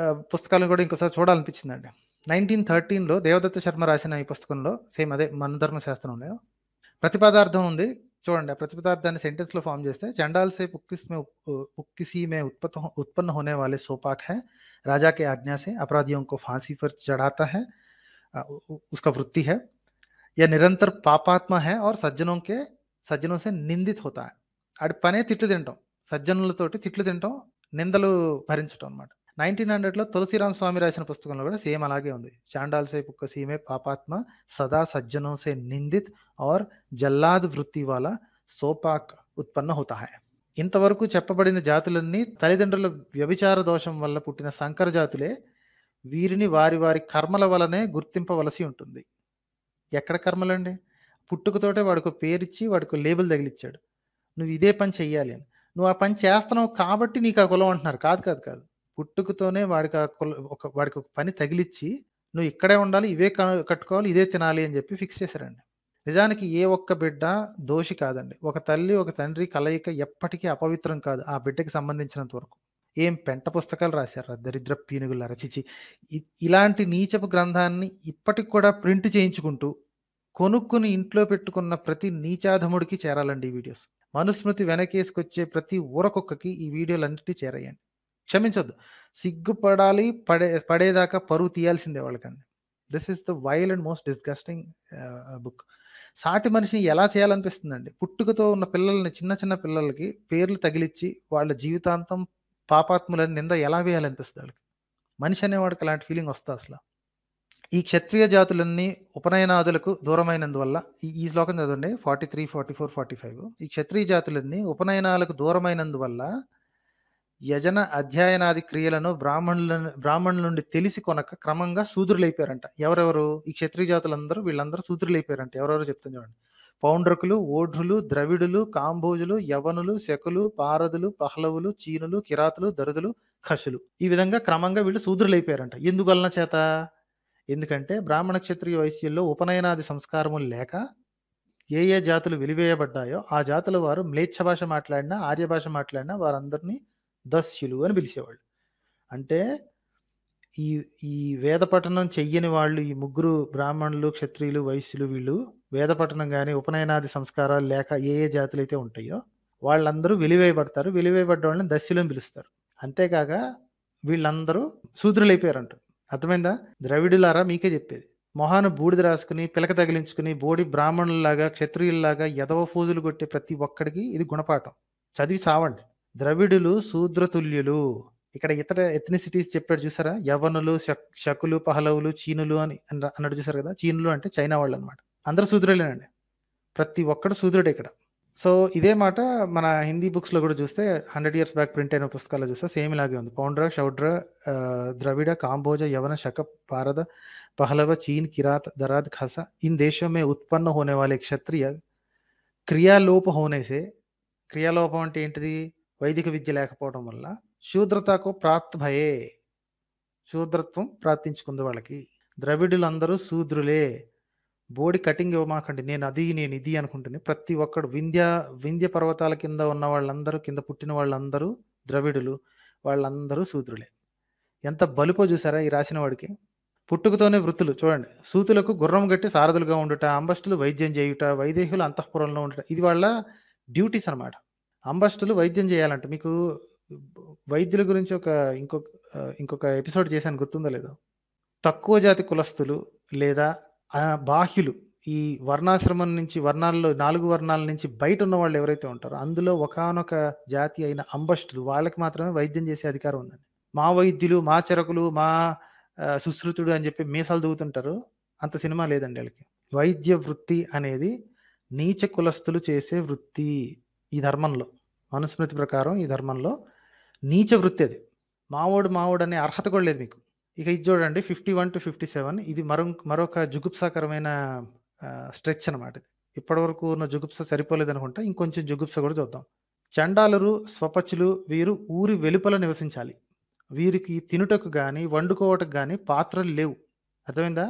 ఆహ్, పుస్తకాలను గూడా ఇంకోసారి చూడాలనిపించిందండి. 1913లో 'దేవదత్త శర్మ' రాసిన ఈ పుస్తకంలో సేమ్ అదే 'మనధర్మ శాస్త్రంలో' ప్రతిపాదార్థం ఉంది. చూడండి ఆ ప్రతిపాదార్థాన్ని సెంటెన్స్‌లో ఫార్మ్ చేస్తే 'चंडाल से पुक्किस में उप पुक किसी में उत्पत हो उत्पन्न होने वाले सोपाक है। राजा के आज्ञा से अपराधियों को फांसी पर चढ़ाता है। अ, उ उ उसका वृत्ति है। यह निरंतर पापात्मा है और సజ్జనों के సజ్జనों से నిందిत होता है. ఆడి పనే తిట్లు తినటం. సజ్జనులతోటి తిట్లు తినటం నిందలు భరించడం అనమాట నైన్టీన్ హండ్రెడ్లో తులసిరామ్ స్వామి రాసిన పుస్తకంలో కూడా సేమ్ అలాగే ఉంది చాండాల్సే కుక్క సీమే పాపాత్మ సదా సజ్జనోసే నిందిత్ ఆర్ జల్లాద్ వృత్తి వాళ్ళ సోపాక్ ఉత్పన్న హోతా ఇంతవరకు చెప్పబడిన జాతులన్నీ తల్లిదండ్రుల వ్యభిచార దోషం వల్ల పుట్టిన సంకర జాతులే వీరిని వారి వారి కర్మల వలనే గుర్తింపవలసి ఉంటుంది ఎక్కడ కర్మలండి పుట్టుకతోటే వాడికి పేరిచ్చి వాడికి లేబుల్ తగిలిచ్చాడు నువ్వు ఇదే పని చెయ్యాలి అని నువ్వు ఆ పని చేస్తున్నావు కాబట్టి నీకు ఆ కులం అంటున్నారు కాదు కాదు కాదు పుట్టుకతోనే వాడికి ఆ కుల ఒక వాడికి ఒక పని తగిలిచ్చి నువ్వు ఇక్కడే ఉండాలి ఇవే కట్టుకోవాలి ఇదే తినాలి అని చెప్పి ఫిక్స్ చేశారండి నిజానికి ఏ ఒక్క బిడ్డ దోషి కాదండి ఒక తల్లి ఒక తండ్రి కలయిక ఎప్పటికీ అపవిత్రం కాదు ఆ బిడ్డకి సంబంధించినంత వరకు ఏం పెంట పుస్తకాలు రాశారు దరిద్ర పీనుగుల రచించి ఇలాంటి నీచపు గ్రంథాన్ని ఇప్పటికి కూడా ప్రింట్ చేయించుకుంటూ కొనుక్కుని ఇంట్లో పెట్టుకున్న ప్రతి నీచాధముడికి చేరాలండి ఈ వీడియోస్ మనుస్మృతి వెనకేసుకొచ్చే ప్రతి ఊరకొక్కకి ఈ వీడియోలన్నిటి చేరయ్యండి క్షమించొద్దు సిగ్గుపడాలి పడే పడేదాకా పరువు తీయాల్సిందే వాళ్ళకండి this is the vile and most disgusting book సాటి మనిషిని ఎలా చేయాలనిపిస్తుందండి పుట్టుకతో ఉన్న పిల్లల్ని చిన్న చిన్న పిల్లలకి పేర్లు తగిలిచ్చి వాళ్ళ జీవితాంతం పాపాత్ములని నింద ఎలా వేయాలనిపిస్తుంది వాళ్ళకి మనిషి అనేవాడికి అలాంటి ఫీలింగ్ వస్తుంది అసలు ఈ క్షత్రియ జాతులన్నీ ఉపనయనాదులకు దూరమైనందువల్ల ఈ ఈ శ్లోకం చదవండి forty three forty four forty five ఈ క్షత్రియ జాతులన్నీ ఉపనయనాలకు దూరమైనందువల్ల యజన అధ్యయనాది క్రియలను బ్రాహ్మణుల బ్రాహ్మణుల నుండి తెలిసి కొనక క్రమంగా శూద్రులైపోయారంట ఎవరెవరు ఈ క్షత్రియ జాతులందరూ వీళ్ళందరూ శూద్రులైపోయారంట ఎవరెవరు చెప్తాను చూడండి పౌండ్రకులు ఓఢులు ద్రవిడులు కాంబోజులు యవనులు శకులు పారదులు పహ్లవులు చీనులు కిరాతులు దరుదులు ఖసులు ఈ విధంగా క్రమంగా వీళ్ళు శూద్రులైపోయారంట ఎందువలన చేత ఎందుకంటే బ్రాహ్మణ క్షత్రియ వైశ్యుల్లో ఉపనయనాది సంస్కారములు లేక ఏ ఏ జాతులు వెలివేయబడ్డాయో ఆ జాతుల వారు మ్లేచ్ఛ భాష మాట్లాడినా ఆర్య భాష మాట్లాడినా వారందరినీ దస్యులు అని పిలిచేవాళ్ళు అంటే ఈ ఈ వేద పఠనం చెయ్యని వాళ్ళు ఈ ముగ్గురు బ్రాహ్మణులు క్షత్రియులు వైశ్యులు వీళ్ళు వేద పఠనం కానీ ఉపనయనాది సంస్కారాలు లేక ఏ ఏ జాతులు అయితే ఉంటాయో వాళ్ళందరూ వెలివేయబడతారు వెలివేయబడ్డ వాళ్ళని దస్యులు అని పిలుస్తారు అంతేకాక వీళ్ళందరూ శూద్రులైపోయారంట అర్థమైందా ద్రవిడులారా మీకే చెప్పేది మొహాను బూడిద రాసుకుని పిలక తగిలించుకుని బోడి బ్రాహ్మణుల్లాగా క్షత్రియుల్లాగా ఎదవ పూజలు కొట్టే ప్రతి ఒక్కడికి ఇది గుణపాఠం చదివి చావండి ద్రవిడులు శూద్రతుల్యులు ఇక్కడ ఇతర ఎథ్నిసిటీస్ చెప్పాడు చూసారా యవనులు శకులు పహలవులు చీనులు అని అన్నాడు చూసారు కదా చీనులు అంటే చైనా వాళ్ళు అనమాట అందరు శూద్రులేనండి ప్రతి ఒక్కడు శూద్రుడు ఇక్కడ సో ఇదే మాట మన హిందీ బుక్స్లో కూడా చూస్తే హండ్రెడ్ ఇయర్స్ బ్యాక్ ప్రింట్ అయిన పుస్తకాల్లో చూస్తే సేమ్ ఇలాగే ఉంది పౌండ్ర షౌడ్ర ద్రవిడ కాంబోజ యవన శక పారద పహలవ చీన్ కిరాత్ దరాద్ ఖస ఇన్ దేశమే ఉత్పన్న హోనే వాళ్ళ క్షత్రియ క్రియాలోప హోనేసే క్రియాలోపం అంటే ఏంటిది వైదిక విద్య లేకపోవడం వల్ల శూద్రతకు ప్రాప్త భయే శూద్రత్వం ప్రార్థించుకుంది వాళ్ళకి ద్రవిడులందరూ శూద్రులే బోడి కటింగ్ ఇవ్వమాకండి నేను అది నేను ఇది అనుకుంటుంది ప్రతి ఒక్కడు వింధ్య వింధ్య పర్వతాల కింద ఉన్న వాళ్ళందరూ కింద పుట్టిన వాళ్ళందరూ ద్రవిడులు వాళ్ళందరూ సూత్రులే ఎంత బలుపో చూసారా ఈ రాసిన వాడికి పుట్టుకతోనే వృత్తులు చూడండి సూతులకు గుర్రం గట్టి సారథులుగా ఉండుట అంబస్టులు వైద్యం చేయుట వైదేహులు అంతఃపురంలో ఉండుట ఇది వాళ్ళ డ్యూటీస్ అనమాట అంబస్టులు వైద్యం చేయాలంట మీకు వైద్యుల గురించి ఒక ఇంకొక ఇంకొక ఎపిసోడ్ చేశాను గుర్తుందో లేదో తక్కువ జాతి కులస్తులు లేదా బాహ్యులు ఈ వర్ణాశ్రమం నుంచి వర్ణాల్లో నాలుగు వర్ణాల నుంచి బయట ఉన్న వాళ్ళు ఎవరైతే ఉంటారో అందులో ఒకనొక జాతి అయిన అంబస్టులు వాళ్ళకి మాత్రమే వైద్యం చేసే అధికారం ఉందండి మా వైద్యులు మా చరకులు మా సుశ్రుతుడు అని చెప్పి మీసాలు దూగుతుంటారు అంత సినిమా లేదండి వాళ్ళకి వైద్య వృత్తి అనేది నీచ కులస్తులు చేసే వృత్తి ఈ ధర్మంలో మనుస్మృతి ప్రకారం ఈ ధర్మంలో నీచ వృత్తి అది మావోడు మావోడు అనే అర్హత కూడా లేదు మీకు ఇక ఇది చూడండి fifty one to fifty seven ఇది మరో మరొక జుగుప్సాకరమైన స్ట్రెచ్ అనమాట ఇప్పటివరకు ఉన్న జుగుప్స సరిపోలేదు అనుకుంటా ఇంకొంచెం జుగుప్స కూడా చూద్దాం చండాలరు స్వపచులు వీరు ఊరి వెలుపల నివసించాలి వీరికి తినుటకు కానీ వండుకోవటకు కానీ పాత్రలు లేవు అర్థమైందా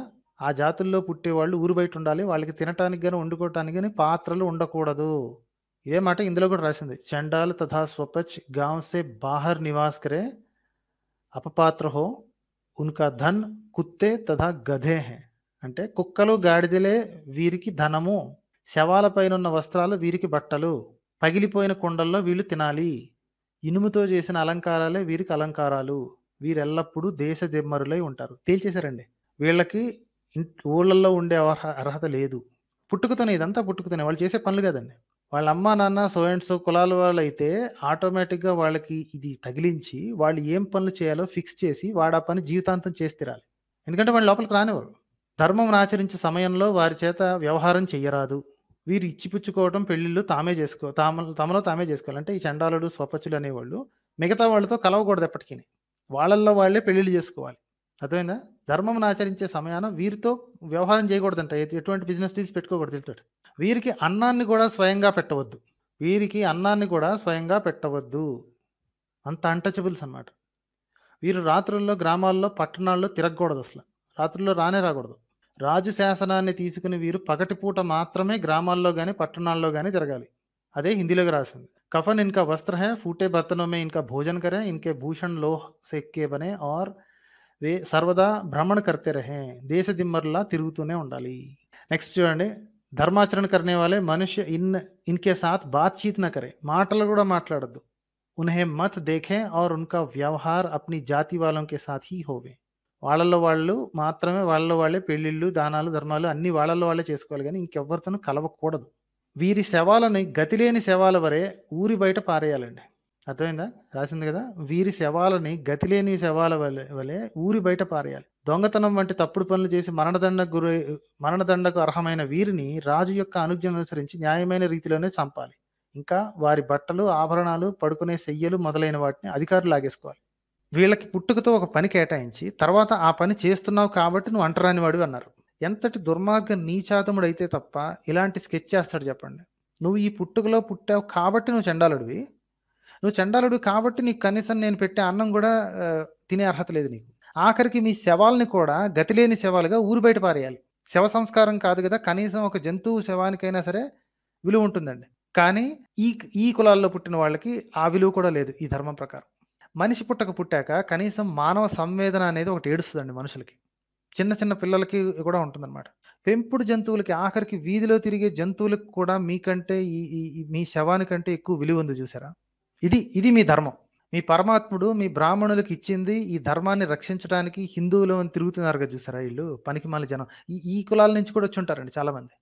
ఆ జాతుల్లో పుట్టేవాళ్ళు ఊరు బయట ఉండాలి వాళ్ళకి తినటానికి కానీ వండుకోవటానికి కానీ పాత్రలు ఉండకూడదు ఇదే మాట ఇందులో కూడా రాసింది చండాల తథా స్వపచ్ గాంసే బాహర్ నివాస్కరే అపపాత్రహో ఉన్కా ధన్ కుత్తే తథా గధే హే అంటే కుక్కలు గాడిదలే వీరికి ధనము శవాలపైన ఉన్న వస్త్రాలు వీరికి బట్టలు పగిలిపోయిన కుండల్లో వీళ్ళు తినాలి ఇనుముతో చేసిన అలంకారాలే వీరికి అలంకారాలు వీరెల్లప్పుడూ దేశ దిమ్మరులై ఉంటారు తేల్చేశారండి వీళ్ళకి ఊళ్ళల్లో ఉండే అర్హత లేదు పుట్టుకతోనే ఇదంతా పుట్టుకతోనే వాళ్ళు చేసే పనులు కదండి వాళ్ళ అమ్మ నాన్న సో అండ్ వాళ్ళు కులాల ఆటోమేటిక్‌గా వాళ్ళకి ఇది తగిలించి, వాళ్ళు ఏం పనులు చేయాలో ఫిక్స్ చేసి, వాడా పని జీవితాంతం చేసి ఎందుకంటే వాళ్ళు లోపలికి రానివారు ధర్మం ఆచరించే సమయంలో వారి చేత వ్యవహారం చెయ్యరాదు. వీరు ఇచ్చిపుచ్చుకోవడం పెళ్ళిళ్ళు తామే చేసుకో తాము తమలో తామే చేసుకోవాలి అంటే ఈ చండాలుడు, స్వపచ్చులు అనేవాళ్ళు మిగతా వాళ్ళతో కలవకూడదు ఎప్పటికీ వాళ్ళల్లో వాళ్ళే పెళ్ళిళ్ళు చేసుకోవాలి అర్థమైందా? ధర్మం ఆచరించే సమయాన వీరితో వ్యవహారం చేయకూడదంట ఎటువంటి బిజినెస్ డీల్స్ పెట్టుకోకూడదు వీళ్ళతోటి. వీరికి అన్నాన్ని కూడా స్వయంగా పెట్టవద్దు వీరికి అన్నాన్ని కూడా స్వయంగా పెట్టవద్దు అంత అంటచబుల్స్ అనమాట వీరు రాత్రుల్లో గ్రామాల్లో పట్టణాల్లో తిరగకూడదు అసలు రాత్రుల్లో రానే రాకూడదు రాజు శాసనాన్ని తీసుకుని వీరు పగటిపూట మాత్రమే గ్రామాల్లో కానీ పట్టణాల్లో కానీ తిరగాలి అదే హిందీలోకి రాసింది కఫన్ ఇంకా వస్త్ర హే ఫూటే బర్తనోమే ఇంకా భోజన కరే ఇంకే భూషణ్ లోహ సెక్కే బనే ఆర్ వే సర్వదా భ్రమణ కర్తెరహే దేశ దిమ్మర్లా తిరుగుతూనే ఉండాలి నెక్స్ట్ చూడండి धर्माचरण करने वाले मनुष्य इन इनके साथ बातचीत न करें కూడా మాట్లాడద్దు ఉన్హే మత్ దేఖే ఆర్ उनका వ్యవహార్ అప్ని జాతి వాళ్ళకే సాత్ హీ హోవే వాళ్ళలో వాళ్ళు మాత్రమే వాళ్ళలో వాళ్ళే పెళ్ళిళ్ళు దానాలు ధర్మాలు అన్ని వాళ్ళలో వాళ్ళే చేసుకోవాలి కానీ ఇంకెవ్వరితోనూ కలవకూడదు వీరి శవాలని గతిలేని శవాల వరే ఊరి బయట పారేయాలండి అర్థమైందా రాసింది కదా వీరి శవాలని గతిలేని శవాల వలె ఊరి బయట పారేయాలి దొంగతనం వంటి తప్పుడు పనులు చేసి మరణదండకు గురి మరణదండకు అర్హమైన వీరిని రాజు యొక్క అనుజ్ఞను అనుసరించి న్యాయమైన రీతిలోనే చంపాలి ఇంకా వారి బట్టలు ఆభరణాలు పడుకునే శయ్యలు మొదలైన వాటిని అధికారులు లాగేసుకోవాలి వీళ్ళకి పుట్టుకతో ఒక పని కేటాయించి తర్వాత ఆ పని చేస్తున్నావు కాబట్టి నువ్వు అంటరాని వాడు అన్నారు ఎంతటి దుర్మార్గ నీచాతముడు అయితే తప్ప ఇలాంటి స్కెచ్ చేస్తాడు చెప్పండి నువ్వు ఈ పుట్టుకలో పుట్టావు కాబట్టి నువ్వు చండాలుడివి నువ్వు చండాలుడు కాబట్టి నీకు కనీసం నేను పెట్టే అన్నం కూడా తినే అర్హత లేదు నీకు ఆఖరికి మీ శవాల్ని కూడా గతిలేని శవాలుగా ఊరు బయట పారేయాలి శవ సంస్కారం కాదు కదా కనీసం ఒక జంతువు శవానికైనా సరే విలువ ఉంటుందండి కానీ ఈ ఈ కులాల్లో పుట్టిన వాళ్ళకి ఆ విలువ కూడా లేదు ఈ ధర్మం ప్రకారం మనిషి పుట్టక పుట్టాక కనీసం మానవ సంవేదన అనేది ఒకటి ఏడుస్తుందండి మనుషులకి చిన్న చిన్న పిల్లలకి కూడా ఉంటుందన్నమాట పెంపుడు జంతువులకి ఆఖరికి వీధిలో తిరిగే జంతువులకు కూడా మీకంటే ఈ మీ శవానికంటే ఎక్కువ విలువ ఉంది చూసారా ఇది ఇది మీ ధర్మం మీ పరమాత్ముడు మీ బ్రాహ్మణులకు ఇచ్చింది ఈ ధర్మాన్ని రక్షించడానికి హిందువులు అని తిరుగుతున్నారు కదా చూసారా వీళ్ళు పనికి మళ్ళీ జనం ఈ ఈ కులాల నుంచి కూడా వచ్చి ఉంటారండి చాలామంది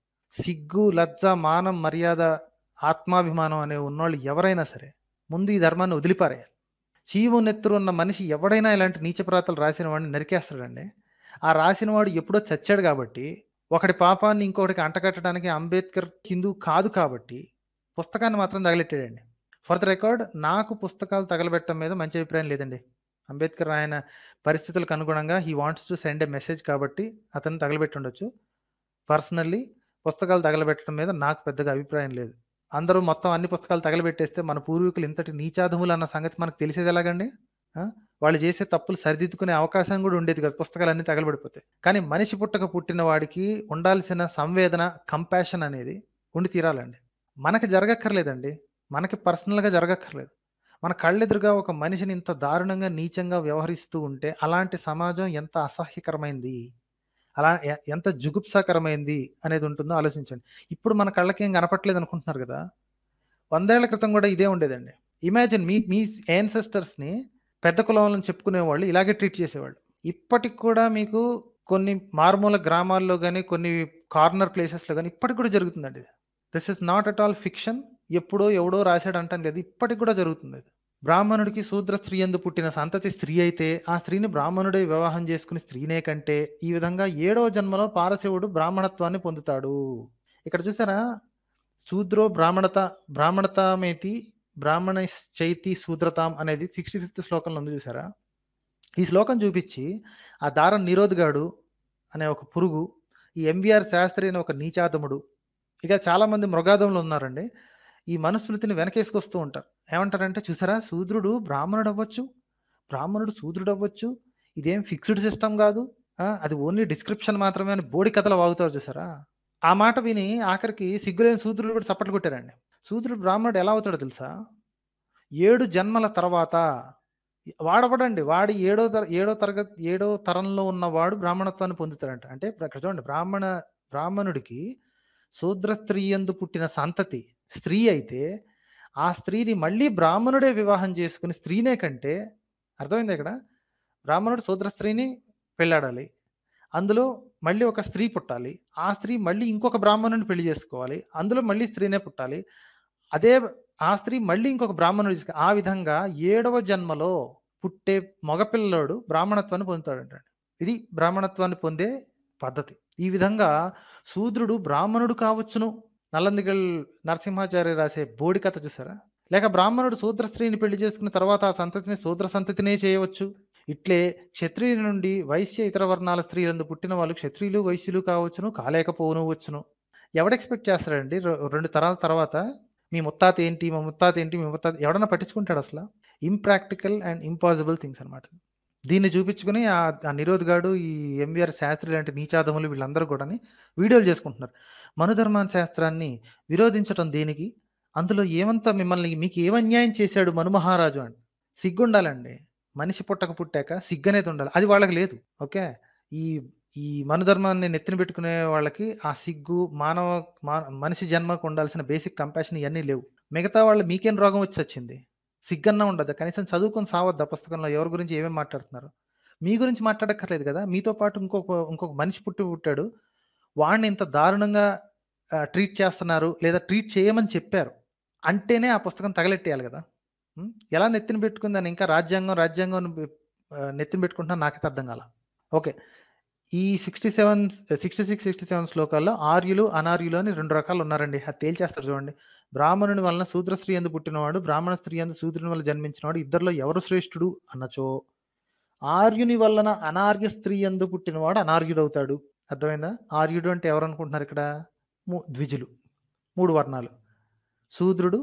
సిగ్గు లజ్జ మానం మర్యాద ఆత్మాభిమానం అనే ఉన్నవాళ్ళు ఎవరైనా సరే ముందు ఈ ధర్మాన్ని వదిలిపారేయాలి చీవు నెత్తురు ఉన్న మనిషి ఎవడైనా ఇలాంటి నీచప్రాతలు రాసిన వాడిని నరికేస్తాడండి ఆ రాసిన వాడు ఎప్పుడో చచ్చాడు కాబట్టి ఒకటి పాపాన్ని ఇంకొకటికి అంటకట్టడానికి అంబేద్కర్ హిందూ కాదు కాబట్టి పుస్తకాన్ని మాత్రం తగిలెట్టాడండి ఫర్ ద రికార్డ్ నాకు పుస్తకాలు తగలబెట్టడం మీద మంచి అభిప్రాయం లేదండి అంబేద్కర్ ఆయన పరిస్థితులకు అనుగుణంగా he wants to send a message కాబట్టి అతను తగలబెట్టి ఉండొచ్చు పర్సనల్లీ పుస్తకాలు తగలబెట్టడం మీద నాకు పెద్దగా అభిప్రాయం లేదు అందరూ మొత్తం అన్ని పుస్తకాలు తగలబెట్టేస్తే మన పూర్వీకులు ఇంతటి నీచాధములు అన్న సంగతి మనకు తెలిసేది ఎలాగండి వాళ్ళు చేసే తప్పులు సరిదిద్దుకునే అవకాశం కూడా ఉండేది కదా పుస్తకాలన్నీ తగలబడిపోతే కానీ మనిషి పుట్టక పుట్టిన వాడికి ఉండాల్సిన సంవేదన కంపాషన్ అనేది ఉండి తీరాలండి మనకు జరగక్కర్లేదండి మనకి పర్సనల్‌గా జరగక్కర్లేదు. మన కళ్ళెదురుగా ఒక మనిషిని ఇంత దారుణంగా, నీచంగా వ్యవహరిస్తూ ఉంటే, అలాంటి సమాజం ఎంత అసహ్యకరమైంది. అలా ఎంత జుగుప్సాకరమైంది అనేది ఉంటుందో ఆలోచించండి. ఇప్పుడు మన కళ్ళకి ఏం కనపట్లేదు అనుకుంటున్నారు కదా వందేళ్ల క్రితం కూడా ఇదే ఉండేదండి. ఇమాజిన్ మీ మీ యాన్సెస్టర్స్‌ని పెద్ద కులంలని చెప్పుకునేవాళ్ళు ఇలాగే ట్రీట్ చేసేవాళ్ళు. ఇప్పటికి కూడా మీకు కొన్ని మారుమూల గ్రామాల్లో కానీ కొన్ని కార్నర్ ప్లేసెస్‌లో కానీ ఇప్పటికి కూడా జరుగుతుందండి this is not at all fiction. ఎప్పుడో ఎవడో రాశాడు అంటాం లేదు ఇప్పటికి కూడా జరుగుతుంది అది బ్రాహ్మణుడికి శూద్ర స్త్రీ అందు పుట్టిన సంతతి స్త్రీ అయితే ఆ స్త్రీని బ్రాహ్మణుడే వివాహం చేసుకుని స్త్రీనే కంటే ఈ విధంగా ఏడవ జన్మలో పారశివుడు బ్రాహ్మణత్వాన్ని పొందుతాడు ఇక్కడ చూసారా శూద్రో బ్రాహ్మణత బ్రాహ్మణతామేతి బ్రాహ్మణ చైతి శూద్రతాం అనేది సిక్స్టీ ఫిఫ్త్ శ్లోకంలో ఉంది చూసారా ఈ శ్లోకం చూపించి ఆ దారం నిరోధగాడు అనే ఒక పురుగు ఈ ఎంవిఆర్ శాస్త్రి అనే ఒక నీచాతముడు ఇక చాలామంది మృగాదములు ఉన్నారండి ఈ మనుస్మృతిని వెనకేసుకొస్తూ ఉంటారు ఏమంటారంటే చూసారా శూద్రుడు బ్రాహ్మణుడు అవ్వచ్చు బ్రాహ్మణుడు శూద్రుడు అవ్వచ్చు ఇదేం ఫిక్స్డ్ సిస్టమ్ కాదు అది ఓన్లీ డిస్క్రిప్షన్ మాత్రమే అని బోడి కథలు వాగుతారు చూసారా ఆ మాట విని ఆఖరికి సిగ్గులేని శూద్రుడు కూడా చప్పట్లు కొట్టారండి శూద్రుడు బ్రాహ్మణుడు ఎలా అవుతాడో తెలుసా ఏడు జన్మల తర్వాత వాడవడండి వాడి ఏడో తర ఏడో తరగతి ఏడో తరంలో ఉన్నవాడు బ్రాహ్మణత్వాన్ని పొందుతాడంట అంటే చూడండి బ్రాహ్మణ బ్రాహ్మణుడికి శూద్ర స్త్రీ ఎందు పుట్టిన సంతతి స్త్రీ అయితే ఆ స్త్రీని మళ్ళీ బ్రాహ్మణుడే వివాహం చేసుకుని స్త్రీనే కంటే అర్థమైంది ఇక్కడ బ్రాహ్మణుడు సూత్ర స్త్రీని పెళ్ళాడాలి అందులో మళ్ళీ ఒక స్త్రీ పుట్టాలి ఆ స్త్రీ మళ్ళీ ఇంకొక బ్రాహ్మణుని పెళ్లి చేసుకోవాలి అందులో మళ్ళీ స్త్రీనే పుట్టాలి అదే ఆ స్త్రీ మళ్ళీ ఇంకొక బ్రాహ్మణుడు ఆ విధంగా ఏడవ జన్మలో పుట్టే మగపిల్లడు బ్రాహ్మణత్వాన్ని పొందుతాడంటాడు ఇది బ్రాహ్మణత్వాన్ని పొందే పద్ధతి ఈ విధంగా శూద్రుడు బ్రాహ్మణుడు కావచ్చును నల్లందిగల్ నరసింహాచార్య రాసే బోడి కథ చూసారా లేక బ్రాహ్మణుడు శూద్ర స్త్రీని పెళ్లి చేసుకున్న తర్వాత ఆ సంతతిని శూద్ర సంతతినే చేయవచ్చు ఇట్లే క్షత్రియుని నుండి వైశ్య ఇతర వర్ణాల స్త్రీలందు పుట్టిన వాళ్ళు క్షత్రియులు వైశ్యులు కావచ్చును కాలేకపోను వచ్చును ఎవడు ఎక్స్పెక్ట్ చేస్తారండి రెండు తరాల తర్వాత మీ ముత్తాత ఏంటి మా ముత్తాత ఏంటి మీ ముత్తాత ఎవడన్నా పట్టించుకుంటాడు అసలు ఇంప్రాక్టికల్ అండ్ ఇంపాసిబుల్ థింగ్స్ అనమాట దీన్ని చూపించుకొని ఆ నిరోధ్ గాడు, ఈ ఎంవీఆర్ శాస్త్రి లాంటి నీచాదములు వీళ్ళందరూ కూడా వీడియోలు చేసుకుంటున్నారు మనుధర్మాన శాస్త్రాన్ని విరోధించటం దేనికి? అందులో ఏమంతా మిమ్మల్ని మీకు ఏమన్యాయం చేశాడు మనుమహారాజు అని. సిగ్గుండాలండి. మనిషి పుట్టక పుట్టాక ఉండాలి అది వాళ్ళకి లేదు. ఓకే. ఈ ఈ మనుధర్మాన్ని నెత్తిన పెట్టుకునే వాళ్ళకి ఆ సిగ్గు, మానవ మనిషి జన్మకు ఉండాల్సిన బేసిక్ కంపాషన్ ఇవన్నీ లేవు. మిగతా వాళ్ళు మీకేం రోగం వచ్చి వచ్చింది సిగ్గన్నా ఉండదు కనీసం చదువుకొని సావద్దు ఆ పుస్తకంలో ఎవరి గురించి ఏమేమి మాట్లాడుతున్నారు మీ గురించి మాట్లాడక్కర్లేదు కదా మీతో పాటు ఇంకొక ఇంకొక మనిషి పుట్టి పుట్టాడు వాడిని ఇంత దారుణంగా ట్రీట్ చేస్తున్నారు లేదా ట్రీట్ చేయమని చెప్పారు అంటేనే ఆ పుస్తకం తగలెట్టేయాలి కదా ఎలా నెత్తిన పెట్టుకుందని ఇంకా రాజ్యాంగం రాజ్యాంగం నెత్తిన పెట్టుకుంటున్నా నాకైతే అర్థం కాల ఓకే ఈ sixty seven sixty six sixty seven శ్లోకాల్లో ఆర్యులు అనార్యులు అని రెండు రకాలు ఉన్నారండి అది తేల్చేస్తారు చూడండి బ్రాహ్మణుని వలన శూద్ర స్త్రీ ఎందు పుట్టినవాడు బ్రాహ్మణ స్త్రీ ఎందు శూద్రుని వల్ల జన్మించినవాడు ఇద్దరిలో ఎవరు శ్రేష్ఠుడు అన్నచో ఆర్యుని వలన అనార్య స్త్రీ ఎందు పుట్టినవాడు అనార్యుడవుతాడు అర్థమైందా ఆర్యుడు అంటే ఎవరు అనుకుంటున్నారు ఇక్కడ ద్విజులు మూడు వర్ణాలు శూద్రుడు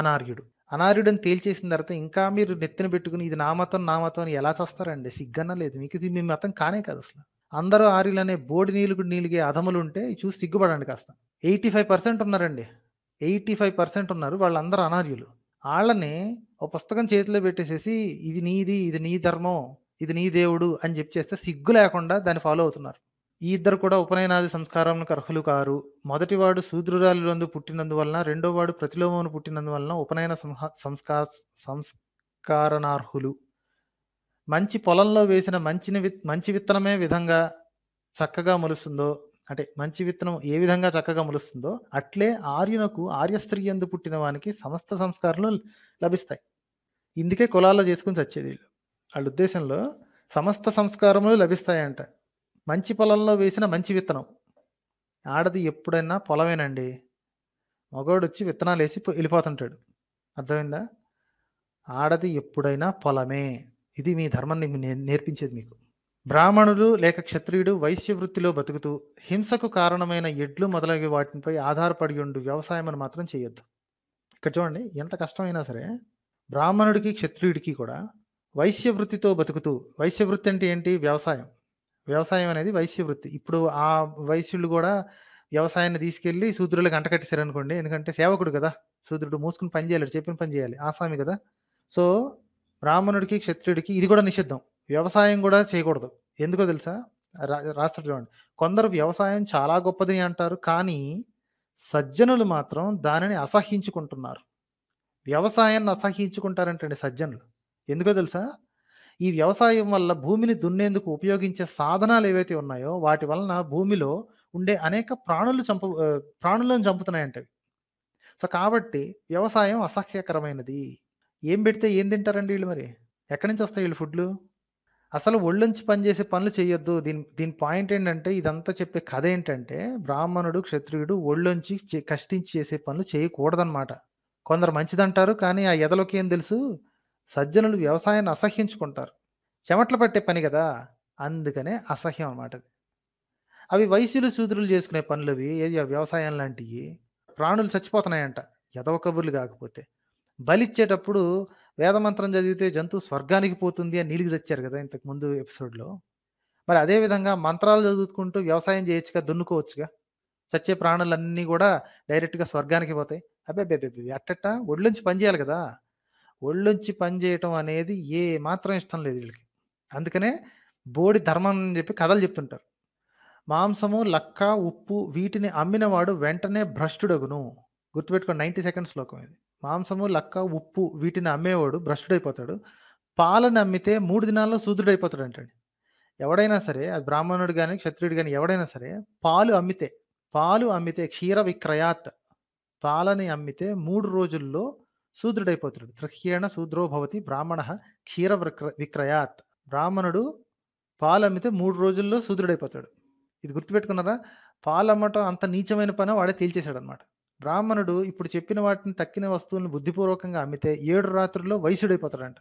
అనార్యుడు అనార్యుడు అని తేల్చేసిన తర్వాత ఇంకా మీరు నెత్తిన పెట్టుకుని ఇది నా మతం నా మతం అని ఎలా చేస్తారండి సిగ్గన లేదు మీకు ఇది మీ మతం కానే కాదు అసలు అందరూ ఆర్యులు అనే బోడి నీలుగు నీలిగే అధములు ఉంటే చూసి సిగ్గుపడండి కాస్త ఎయిటీ ఫైవ్ పర్సెంట్ ఉన్నారండి ఎయిటీ ఫైవ్ పర్సెంట్ ఉన్నారు వాళ్ళందరూ అనార్యులు వాళ్ళని ఒక పుస్తకం చేతిలో పెట్టేసేసి ఇది నీది ఇది నీ ధర్మం ఇది నీ దేవుడు అని చెప్పి చేస్తే సిగ్గు లేకుండా దాన్ని ఫాలో అవుతున్నారు ఈ ఇద్దరు కూడా ఉపనయనాది సంస్కారంకి అర్హులు కారు మొదటివాడు రెండో పుట్టినందువలన రెండోవాడు పుట్టినందు పుట్టినందువలన ఉపనయన సంస్కార సంస్కారణార్హులు మంచి పొలంలో వేసిన మంచిని మంచి విత్తనమే విధంగా చక్కగా మొలుస్తుందో అంటే మంచి విత్తనం ఏ విధంగా చక్కగా మొలుస్తుందో అట్లే ఆర్యునకు ఆర్య స్త్రీ ఎందు పుట్టిన వానికి సమస్త సంస్కారాలు లభిస్తాయి ఇందుకే కులాల్లో చేసుకుని చచ్చేది వీళ్ళు వాళ్ళ ఉద్దేశంలో సమస్త సంస్కారములు లభిస్తాయంట మంచి పొలంలో వేసిన మంచి విత్తనం ఆడది ఎప్పుడైనా పొలమేనండి మగవాడు వచ్చి విత్తనాలు వేసి వెళ్ళిపోతుంటాడు అర్థమైందా ఆడది ఎప్పుడైనా పొలమే ఇది మీ ధర్మాన్ని నేర్పించేది మీకు బ్రాహ్మణులు లేక క్షత్రియుడు వైశ్య వృత్తిలో బతుకుతూ హింసకు కారణమైన ఎడ్లు మొదలగు వాటిపై ఆధారపడి ఉండు వ్యవసాయం అని మాత్రం చేయొద్దు ఇక్కడ చూడండి ఎంత కష్టమైనా సరే బ్రాహ్మణుడికి క్షత్రియుడికి కూడా వైశ్య వృత్తితో బతుకుతూ వైశ్య వృత్తి అంటే ఏంటి వ్యవసాయం వ్యవసాయం అనేది వైశ్య వృత్తి ఇప్పుడు ఆ వైశ్యులు కూడా వ్యవసాయాన్ని తీసుకెళ్ళి శూద్రులకు అంటకట్టేశారు అనుకోండి ఎందుకంటే సేవకుడు కదా శూద్రుడు మూసుకుని పని చేయాలి చెప్పిన పని చేయాలి ఆసామి కదా సో బ్రాహ్మణుడికి క్షత్రియుడికి ఇది కూడా నిషిద్ధం వ్యవసాయం కూడా చేయకూడదు ఎందుకో తెలుసా రా- రాస్తారు చూడండి కొందరు వ్యవసాయం చాలా గొప్పది అంటారు కానీ సజ్జనులు మాత్రం దానిని అసహించుకుంటున్నారు వ్యవసాయాన్ని అసహించుకుంటారంటండి సజ్జనులు ఎందుకో తెలుసా ఈ వ్యవసాయం వల్ల భూమిని దున్నేందుకు ఉపయోగించే సాధనాలు ఏవైతే ఉన్నాయో వాటి వలన భూమిలో ఉండే అనేక ప్రాణులు చంపు ప్రాణులను చంపుతున్నాయంట సో కాబట్టి వ్యవసాయం అసహ్యకరమైనది ఏం పెడితే ఏం తింటారండి వీళ్ళు మరి ఎక్కడి నుంచి వస్తాయి వీళ్ళు ఫుడ్లు అసలు ఒళ్ళుంచి పనిచేసే పనులు చేయొద్దు. దీని దీని పాయింట్ ఏంటంటే, ఇదంతా చెప్పే కథ ఏంటంటే, బ్రాహ్మణుడు, క్షత్రియుడు ఒళ్ళొంచి చే కష్టించి చేసే పనులు చేయకూడదనమాట. కొందరు మంచిదంటారు. కానీ, ఆ ఎదలోకి ఏం తెలుసు? సజ్జనులు వ్యవసాయాన్ని అసహ్యించుకుంటారు. చెమట్లు పట్టే పని కదా అందుకనే అసహ్యం అనమాట అవి వైశ్యులు, శూద్రులు పనులు అవి ఏది ఆ వ్యవసాయం లాంటివి ప్రాణులు చచ్చిపోతున్నాయంట. ఎదవ కబుర్లు కాకపోతే బలిచ్చేటప్పుడు వేదమంత్రం చదివితే జంతువు స్వర్గానికి పోతుంది అని నీలికి తెచ్చారు కదా ఇంతకు ముందు ఎపిసోడ్లో మరి అదే విధంగా మంత్రాలు చదువుకుంటూ వ్యవసాయం చేయొచ్చుగా దున్నుకోవచ్చుగా చచ్చే ప్రాణులన్నీ కూడా డైరెక్ట్గా స్వర్గానికి పోతాయి అబ్బే అబ్బే అట్టట ఒళ్ళుంచి పని చేయాలి కదా ఒళ్ళుంచి పని చేయటం అనేది ఏ మాత్రం ఇష్టం లేదు వీళ్ళకి అందుకనే బోడి ధర్మం అని చెప్పి కథలు చెప్తుంటారు మాంసము లక్క ఉప్పు వీటిని అమ్మినవాడు వెంటనే భ్రష్టుడగును గుర్తుపెట్టుకోండి నైంటీ సెకండ్స్ శ్లోకం ఇది మాంసము, లక్క, ఉప్పు వీటిని అమ్మేవాడు అయిపోతాడు పాలను అమ్మితే మూడు దినాల్లో అంటాడు ఎవడైనా సరే అది బ్రాహ్మణుడు కానీ క్షత్రియుడు కానీ ఎవడైనా సరే పాలు అమ్మితే, పాలు అమ్మితే క్షీర విక్రయాత్ పాలని అమ్మితే మూడు రోజుల్లో శూద్రుడైపోతాడు. త్రహ్యేణ శూద్రో భవతి క్షీర విక్ర విక్రయాత్. బ్రాహ్మణుడు పాలు అమ్మితే మూడు రోజుల్లో శూద్రుడైపోతాడు. ఇది గుర్తుపెట్టుకున్నారా? పాలు అమ్మటం అంత నీచమైన పని వాడే అనమాట బ్రాహ్మణుడు ఇప్పుడు చెప్పిన వాటిని తక్కిన వస్తువులను బుద్ధిపూర్వకంగా అమ్మితే ఏడు రాత్రుల్లో వయసుడైపోతాడంట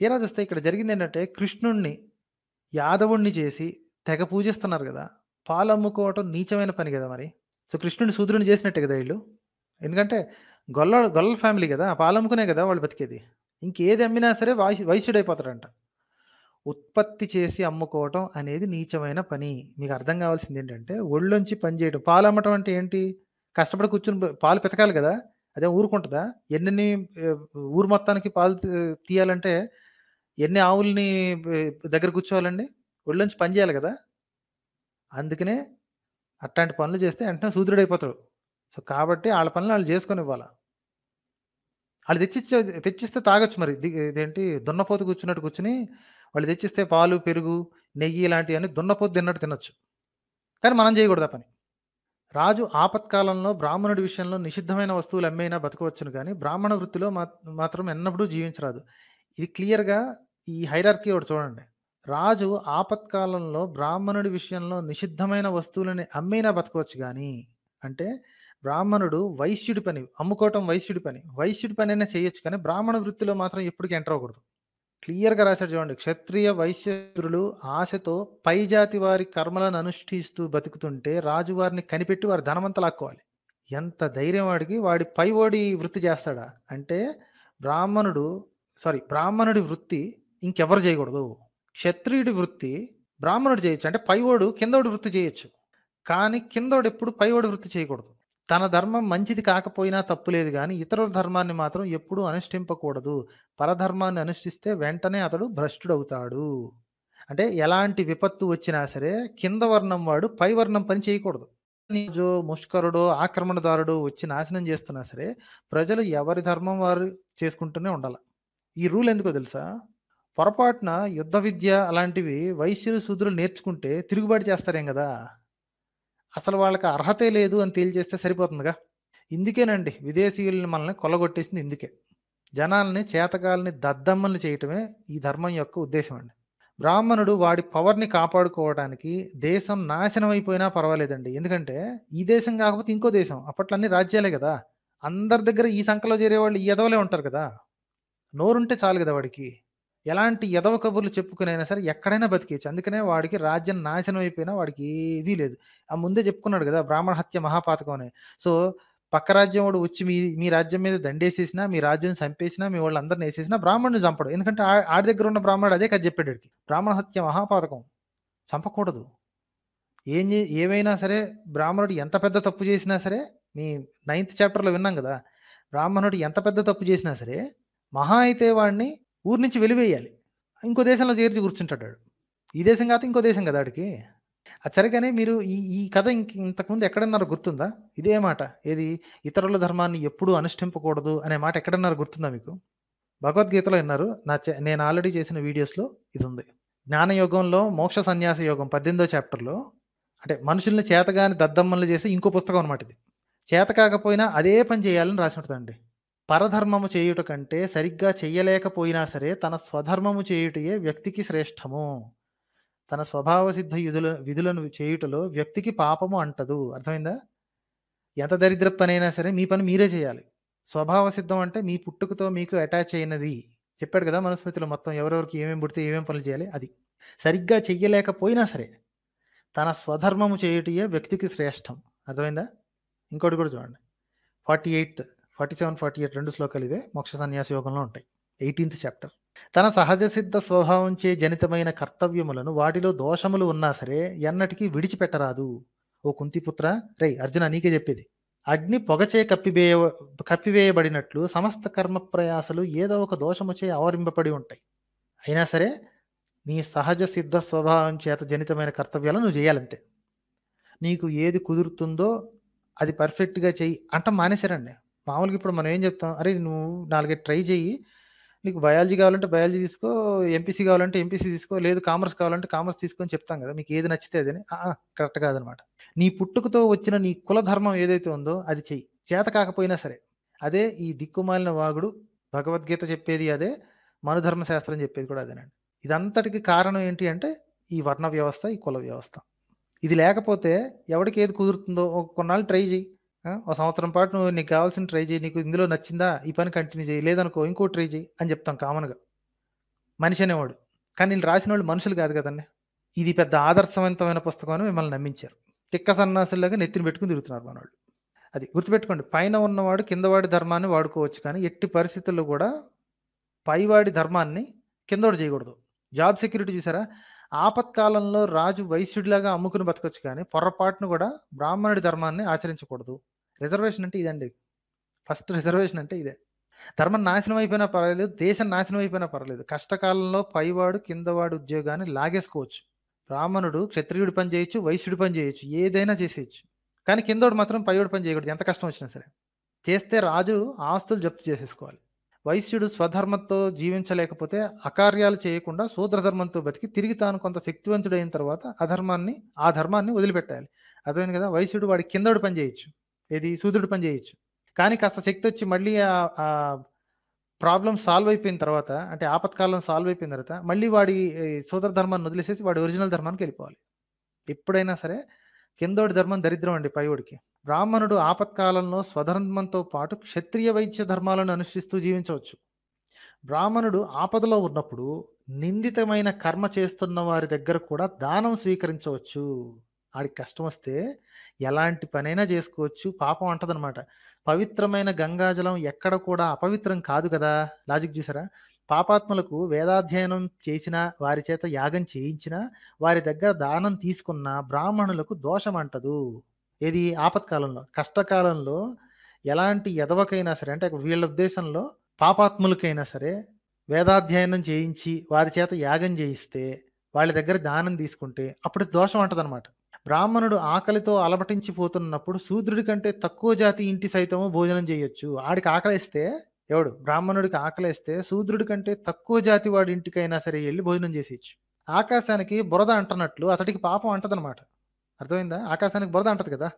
తీరా చూస్తే ఇక్కడ జరిగింది ఏంటంటే కృష్ణుణ్ణి యాదవుణ్ణి చేసి తెగ పూజిస్తున్నారు కదా పాలు అమ్ముకోవటం నీచమైన పని కదా మరి సో కృష్ణుడిని సూద్రుని చేసినట్టే కదా వీళ్ళు ఎందుకంటే గొల్ల గొల్ల ఫ్యామిలీ కదా పాలు అమ్ముకునే కదా వాళ్ళు బతికేది ఇంకేది అమ్మినా సరే వాయి వైశ్యుడైపోతాడంట ఉత్పత్తి చేసి అమ్ముకోవటం అనేది నీచమైన పని మీకు అర్థం కావాల్సింది ఏంటంటే ఒళ్ళొంచి చేయడం పాలు అమ్మటం అంటే ఏంటి కష్టపడి కూర్చుని పాలు పితకాలి కదా అదే ఊరుకుంటుందా ఎన్ని ఊరు మొత్తానికి పాలు తీయాలంటే ఎన్ని ఆవుల్ని దగ్గర కూర్చోవాలండి ఒళ్ళొంచి పని చేయాలి కదా అందుకనే అట్లాంటి పనులు చేస్తే వెంటనే అయిపోతాడు సో కాబట్టి వాళ్ళ పనులు వాళ్ళు చేసుకొని ఇవ్వాలి వాళ్ళు తెచ్చిచ్చే తెచ్చిస్తే తాగొచ్చు మరి ఇదేంటి దున్నపోతు కూర్చున్నట్టు కూర్చుని వాళ్ళు తెచ్చిస్తే పాలు పెరుగు నెయ్యి ఇలాంటివన్నీ దున్నపోతు తిన్నట్టు తినొచ్చు కానీ మనం చేయకూడదు ఆ పని రాజు ఆపత్కాలంలో బ్రాహ్మణుడి విషయంలో నిషిద్ధమైన వస్తువులు అమ్మైనా బతకవచ్చును కానీ బ్రాహ్మణ వృత్తిలో మాత్రం ఎన్నప్పుడూ జీవించరాదు ఇది క్లియర్‌గా ఈ హైరార్కీ ఒకటి చూడండి. రాజు ఆపత్కాలంలో బ్రాహ్మణుడి విషయంలో నిషిద్ధమైన వస్తువులని అమ్మైనా బతకవచ్చు కానీ అంటే బ్రాహ్మణుడు వైశ్యుడి పని, అమ్ముకోవటం వైశ్యుడి పని. వైశ్యుడి పని అయినా చేయొచ్చు కానీ బ్రాహ్మణ వృత్తిలో మాత్రం ఎప్పటికీ ఎంటర్ అవ్వకూడదు. క్లియర్గా రాశాడు చూడండి క్షత్రియ వైశ్యులు ఆశతో పై జాతి వారి కర్మలను అనుష్ఠిస్తూ బతుకుతుంటే రాజు వారిని కనిపెట్టి వారి ధనమంతా లాక్కోవాలి ఎంత ధైర్యం వాడికి వాడి పై ఓడి వృత్తి చేస్తాడా అంటే బ్రాహ్మణుడు సారీ బ్రాహ్మణుడి వృత్తి ఇంకెవరు చేయకూడదు క్షత్రియుడి వృత్తి బ్రాహ్మణుడు చేయొచ్చు అంటే పైవోడు కిందోడి వృత్తి చేయొచ్చు కానీ కిందోడు ఎప్పుడు పైవోడి వృత్తి చేయకూడదు తన ధర్మం మంచిది కాకపోయినా తప్పులేదు కానీ ఇతరుల ధర్మాన్ని మాత్రం ఎప్పుడూ అనుష్టింపకూడదు. పరధర్మాన్ని అనుష్టిస్తే వెంటనే అతడు భ్రష్టుడవుతాడు. అంటే ఎలాంటి విపత్తు వచ్చినా సరే, కింద వర్ణం వాడు పై వర్ణం పని చేయకూడదు. నీజో, ముష్కరుడో, ఆక్రమణదారుడు వచ్చి నాశనం చేస్తున్నా సరే, ప్రజలు ఎవరి ధర్మం వారు చేసుకుంటూనే ఉండాలి ఈ రూల్ ఎందుకో తెలుసా? పొరపాటున యుద్ధ విద్య అలాంటివి వైశ్యులు, శూద్రులు నేర్చుకుంటే తిరుగుబాటు చేస్తారేం కదా అసలు వాళ్ళకి అర్హతే లేదు అని తేల్చేస్తే సరిపోతుందిగా ఇందుకేనండి విదేశీయుల్ని మనల్ని కొల్లగొట్టేసింది ఇందుకే జనాల్ని చేతకాలని దద్దమ్మల్ని చేయటమే ఈ ధర్మం యొక్క ఉద్దేశం అండి బ్రాహ్మణుడు వాడి పవర్ని కాపాడుకోవడానికి దేశం నాశనం అయిపోయినా పర్వాలేదండి ఎందుకంటే ఈ దేశం కాకపోతే ఇంకో దేశం అప్పట్లో అన్ని రాజ్యాలే కదా అందరి దగ్గర ఈ సంఖలో చేరే వాళ్ళు ఈ ఎదవలే ఉంటారు కదా నోరుంటే చాలు కదా వాడికి ఎలాంటి ఎదవ కబుర్లు చెప్పుకునైనా సరే ఎక్కడైనా బతికేయచ్చు అందుకనే వాడికి రాజ్యం నాశనం అయిపోయినా వాడికి ఏదీ లేదు ఆ ముందే చెప్పుకున్నాడు కదా బ్రాహ్మణ హత్య మహాపాతకం అని సో పక్క రాజ్యం వాడు వచ్చి మీ మీ రాజ్యం మీద దండేసేసినా మీ రాజ్యం చంపేసినా మీ వాళ్ళందరిని వేసేసినా బ్రాహ్మణుని చంపడు ఎందుకంటే ఆడి దగ్గర ఉన్న బ్రాహ్మణుడు అదే కదా చెప్పాడు బ్రాహ్మణ హత్య మహాపాతకం చంపకూడదు ఏం చే- సరే బ్రాహ్మణుడు ఎంత పెద్ద తప్పు చేసినా సరే మీ నైన్త్ చాప్టర్లో విన్నాం కదా బ్రాహ్మణుడు ఎంత పెద్ద తప్పు చేసినా సరే మహా అయితే వాడిని ఊరి నుంచి వెలివేయాలి ఇంకో దేశంలో చేర్చి కూర్చుంటాడు ఈ దేశం కాదు ఇంకో దేశం కదా ఆడికి సరిగానే మీరు ఈ ఈ కథ ఇంక ఇంతకుముందు ఎక్కడన్నారో గుర్తుందా ఇదే మాట ఏది ఇతరుల ధర్మాన్ని ఎప్పుడూ అనుష్ఠింపకూడదు అనే మాట ఎక్కడన్నారో గుర్తుందా మీకు భగవద్గీతలో విన్నారు నా నేను ఆల్రెడీ చేసిన వీడియోస్లో ఇది ఉంది జ్ఞానయోగంలో మోక్ష సన్యాస యోగం పద్దెనిమిదో చాప్టర్లో అంటే మనుషుల్ని చేతగాని దద్దమ్మలు చేసి ఇంకో పుస్తకం అనమాట ఇది చేత కాకపోయినా అదే పని చేయాలని రాసి పరధర్మము చేయుట కంటే సరిగ్గా చెయ్యలేకపోయినా సరే తన స్వధర్మము చేయుటయే వ్యక్తికి శ్రేష్టము తన స్వభావసిద్ధ విధుల విధులను చేయుటలో వ్యక్తికి పాపము అంటదు అర్థమైందా ఎంత దరిద్ర పనైనా సరే మీ పని మీరే చేయాలి స్వభావ సిద్ధం అంటే మీ పుట్టుకతో మీకు అటాచ్ అయినది చెప్పాడు కదా మనుస్మృతిలో మొత్తం ఎవరెవరికి ఏమేమి పుడితే ఏమేమి పనులు చేయాలి అది సరిగ్గా చెయ్యలేకపోయినా సరే తన స్వధర్మము చేయుటయే వ్యక్తికి శ్రేష్టం అర్థమైందా ఇంకోటి కూడా చూడండి forty eighth forty seven forty eight రెండు శ్లోకాలు ఇవే మోక్ష సన్యాస యోగంలో ఉంటాయి ఎయిటీన్త్ చాప్టర్ తన సహజ సిద్ధ చే జనితమైన కర్తవ్యములను వాటిలో దోషములు ఉన్నా సరే ఎన్నటికీ విడిచిపెట్టరాదు ఓ కుంతిపుత్ర రై అర్జున నీకే చెప్పేది అగ్ని పొగచే కప్పివేయ కప్పివేయబడినట్లు సమస్త కర్మ ప్రయాసలు ఏదో ఒక దోషముచే ఆవరింపబడి ఉంటాయి అయినా సరే నీ సహజ సిద్ధ స్వభావం చేత జనితమైన కర్తవ్యాలను నువ్వు చేయాలంతే నీకు ఏది కుదురుతుందో అది పర్ఫెక్ట్గా చెయ్యి అంట మానేశారండి మామూలుగా ఇప్పుడు మనం ఏం చెప్తాం? "అరే! నువ్వు నాలుగైదు ట్రై చెయ్యి. నీకు బయాలజీ కావాలంటే బయాలజీ తీసుకో, ఎంపీసీ కావాలంటే ఎంపీసీ తీసుకో, లేదు కామర్స్ కావాలంటే కామర్స్ తీసుకో" అని చెప్తాం కదా! మీకు ఏది నచ్చితే అదని. కరెక్ట్ కాదనమాట. నీ పుట్టుకతో వచ్చిన నీ కుల ధర్మం ఏదైతే ఉందో అది చెయ్యి. చేత కాకపోయినా సరే. అదే ఈ దిక్కుమాలిన వాగుడు, భగవద్గీత చెప్పేది అదే. మనుధర్మ శాస్త్రం చెప్పేది కూడా అదేనండి. ఇదంతటికి కారణం ఏంటి అంటే ఈ వర్ణ వ్యవస్థ, ఈ కుల వ్యవస్థ. ఇది లేకపోతే ఏది కుదురుతుందో ఒక కొన్నాళ్ళు ట్రై చెయ్యి. ఒక సంవత్సరం పాటు నువ్వు నీకు కావాల్సిన ట్రై చేయి నీకు ఇందులో నచ్చిందా? ఈ పని కంటిన్యూ చేయి లేదనుకో ఇంకో ట్రై చేయి అని చెప్తాం కామన్‌గా. మనిషి అనేవాడు. కానీ రాసిన వాళ్ళు మనుషులు కాదు కదండి ఇది పెద్ద ఆదర్శవంతమైన పుస్తకం అని మిమ్మల్ని నమ్మించారు. తిక్క సన్నాసుల్లాగా నెత్తిని పెట్టుకుని తిరుగుతున్నారు మనవాళ్ళు అది గుర్తుపెట్టుకోండి. పైన ఉన్నవాడు కిందవాడి ధర్మాన్ని వాడుకోవచ్చు కానీ, ఎట్టి పరిస్థితుల్లో కూడా పైవాడి ధర్మాన్ని కిందోడు చేయకూడదు జాబ్ సెక్యూరిటీ చూసారా? ఆపత్కాలంలో రాజు వైశ్యుడిలాగా అమ్ముకుని బతకొచ్చు కానీ, పొరపాటున కూడా బ్రాహ్మణుడి ధర్మాన్ని ఆచరించకూడదు. రిజర్వేషన్ అంటే ఇదండి ఫస్ట్ రిజర్వేషన్ అంటే ఇదే ధర్మం నాశనం అయిపోయినా పర్వాలేదు దేశం నాశనం అయిపోయినా పర్వాలేదు కష్టకాలంలో పైవాడు కిందవాడు ఉద్యోగాన్ని లాగేసుకోవచ్చు బ్రాహ్మణుడు క్షత్రియుడి పని చేయొచ్చు వైశ్యుడి పని చేయొచ్చు ఏదైనా చేసేయచ్చు కానీ కిందోడు మాత్రం పైవాడు పని చేయకూడదు ఎంత కష్టం వచ్చినా సరే చేస్తే రాజు ఆస్తులు జప్తు చేసేసుకోవాలి వైశ్యుడు స్వధర్మంతో జీవించలేకపోతే అకార్యాలు చేయకుండా శూద్రధర్మంతో బతికి తిరిగి తాను కొంత శక్తివంతుడైన తర్వాత అధర్మాన్ని ఆ ధర్మాన్ని వదిలిపెట్టాలి అర్థమైంది కదా వైశ్యుడు వాడి కిందోడు పని చేయొచ్చు ఏది సూదుడు పని చేయొచ్చు కానీ కాస్త శక్తి వచ్చి మళ్ళీ ఆ ప్రాబ్లం సాల్వ్ అయిపోయిన తర్వాత అంటే ఆపత్కాలం సాల్వ్ అయిపోయిన తర్వాత మళ్ళీ వాడి సోదర ధర్మాన్ని వదిలేసేసి వాడి ఒరిజినల్ ధర్మానికి వెళ్ళిపోవాలి ఎప్పుడైనా సరే కిందోడి ధర్మం దరిద్రం అండి పైవుడికి బ్రాహ్మణుడు ఆపత్కాలంలో స్వధర్మంతో పాటు క్షత్రియ వైద్య ధర్మాలను అనుష్ఠిస్తూ జీవించవచ్చు బ్రాహ్మణుడు ఆపదలో ఉన్నప్పుడు నిందితమైన కర్మ చేస్తున్న వారి దగ్గర కూడా దానం స్వీకరించవచ్చు ఆడికి కష్టం వస్తే ఎలాంటి పనైనా చేసుకోవచ్చు పాపం అంటదనమాట పవిత్రమైన గంగాజలం ఎక్కడ కూడా అపవిత్రం కాదు కదా లాజిక్ చూసారా పాపాత్మలకు వేదాధ్యయనం చేసిన వారి చేత యాగం చేయించిన వారి దగ్గర దానం తీసుకున్న బ్రాహ్మణులకు దోషం అంటదు ఏది ఆపత్కాలంలో కష్టకాలంలో ఎలాంటి ఎదవకైనా సరే అంటే వీళ్ళ ఉద్దేశంలో పాపాత్ములకైనా సరే వేదాధ్యయనం చేయించి వారి చేత యాగం చేయిస్తే వాళ్ళ దగ్గర దానం తీసుకుంటే అప్పుడు దోషం అంటదనమాట బ్రాహ్మణుడు ఆకలితో అలమటించిపోతున్నప్పుడు శూద్రుడి కంటే తక్కువ జాతి ఇంటి సైతము భోజనం చేయొచ్చు ఆడికి ఆకలిస్తే ఎవడు బ్రాహ్మణుడికి ఆకలిస్తే శూద్రుడి కంటే తక్కువ జాతి వాడి ఇంటికైనా సరే వెళ్ళి భోజనం చేసేయచ్చు ఆకాశానికి బురద అంటున్నట్లు అతడికి పాపం అంటదనమాట అర్థమైందా ఆకాశానికి బురద అంటది కదా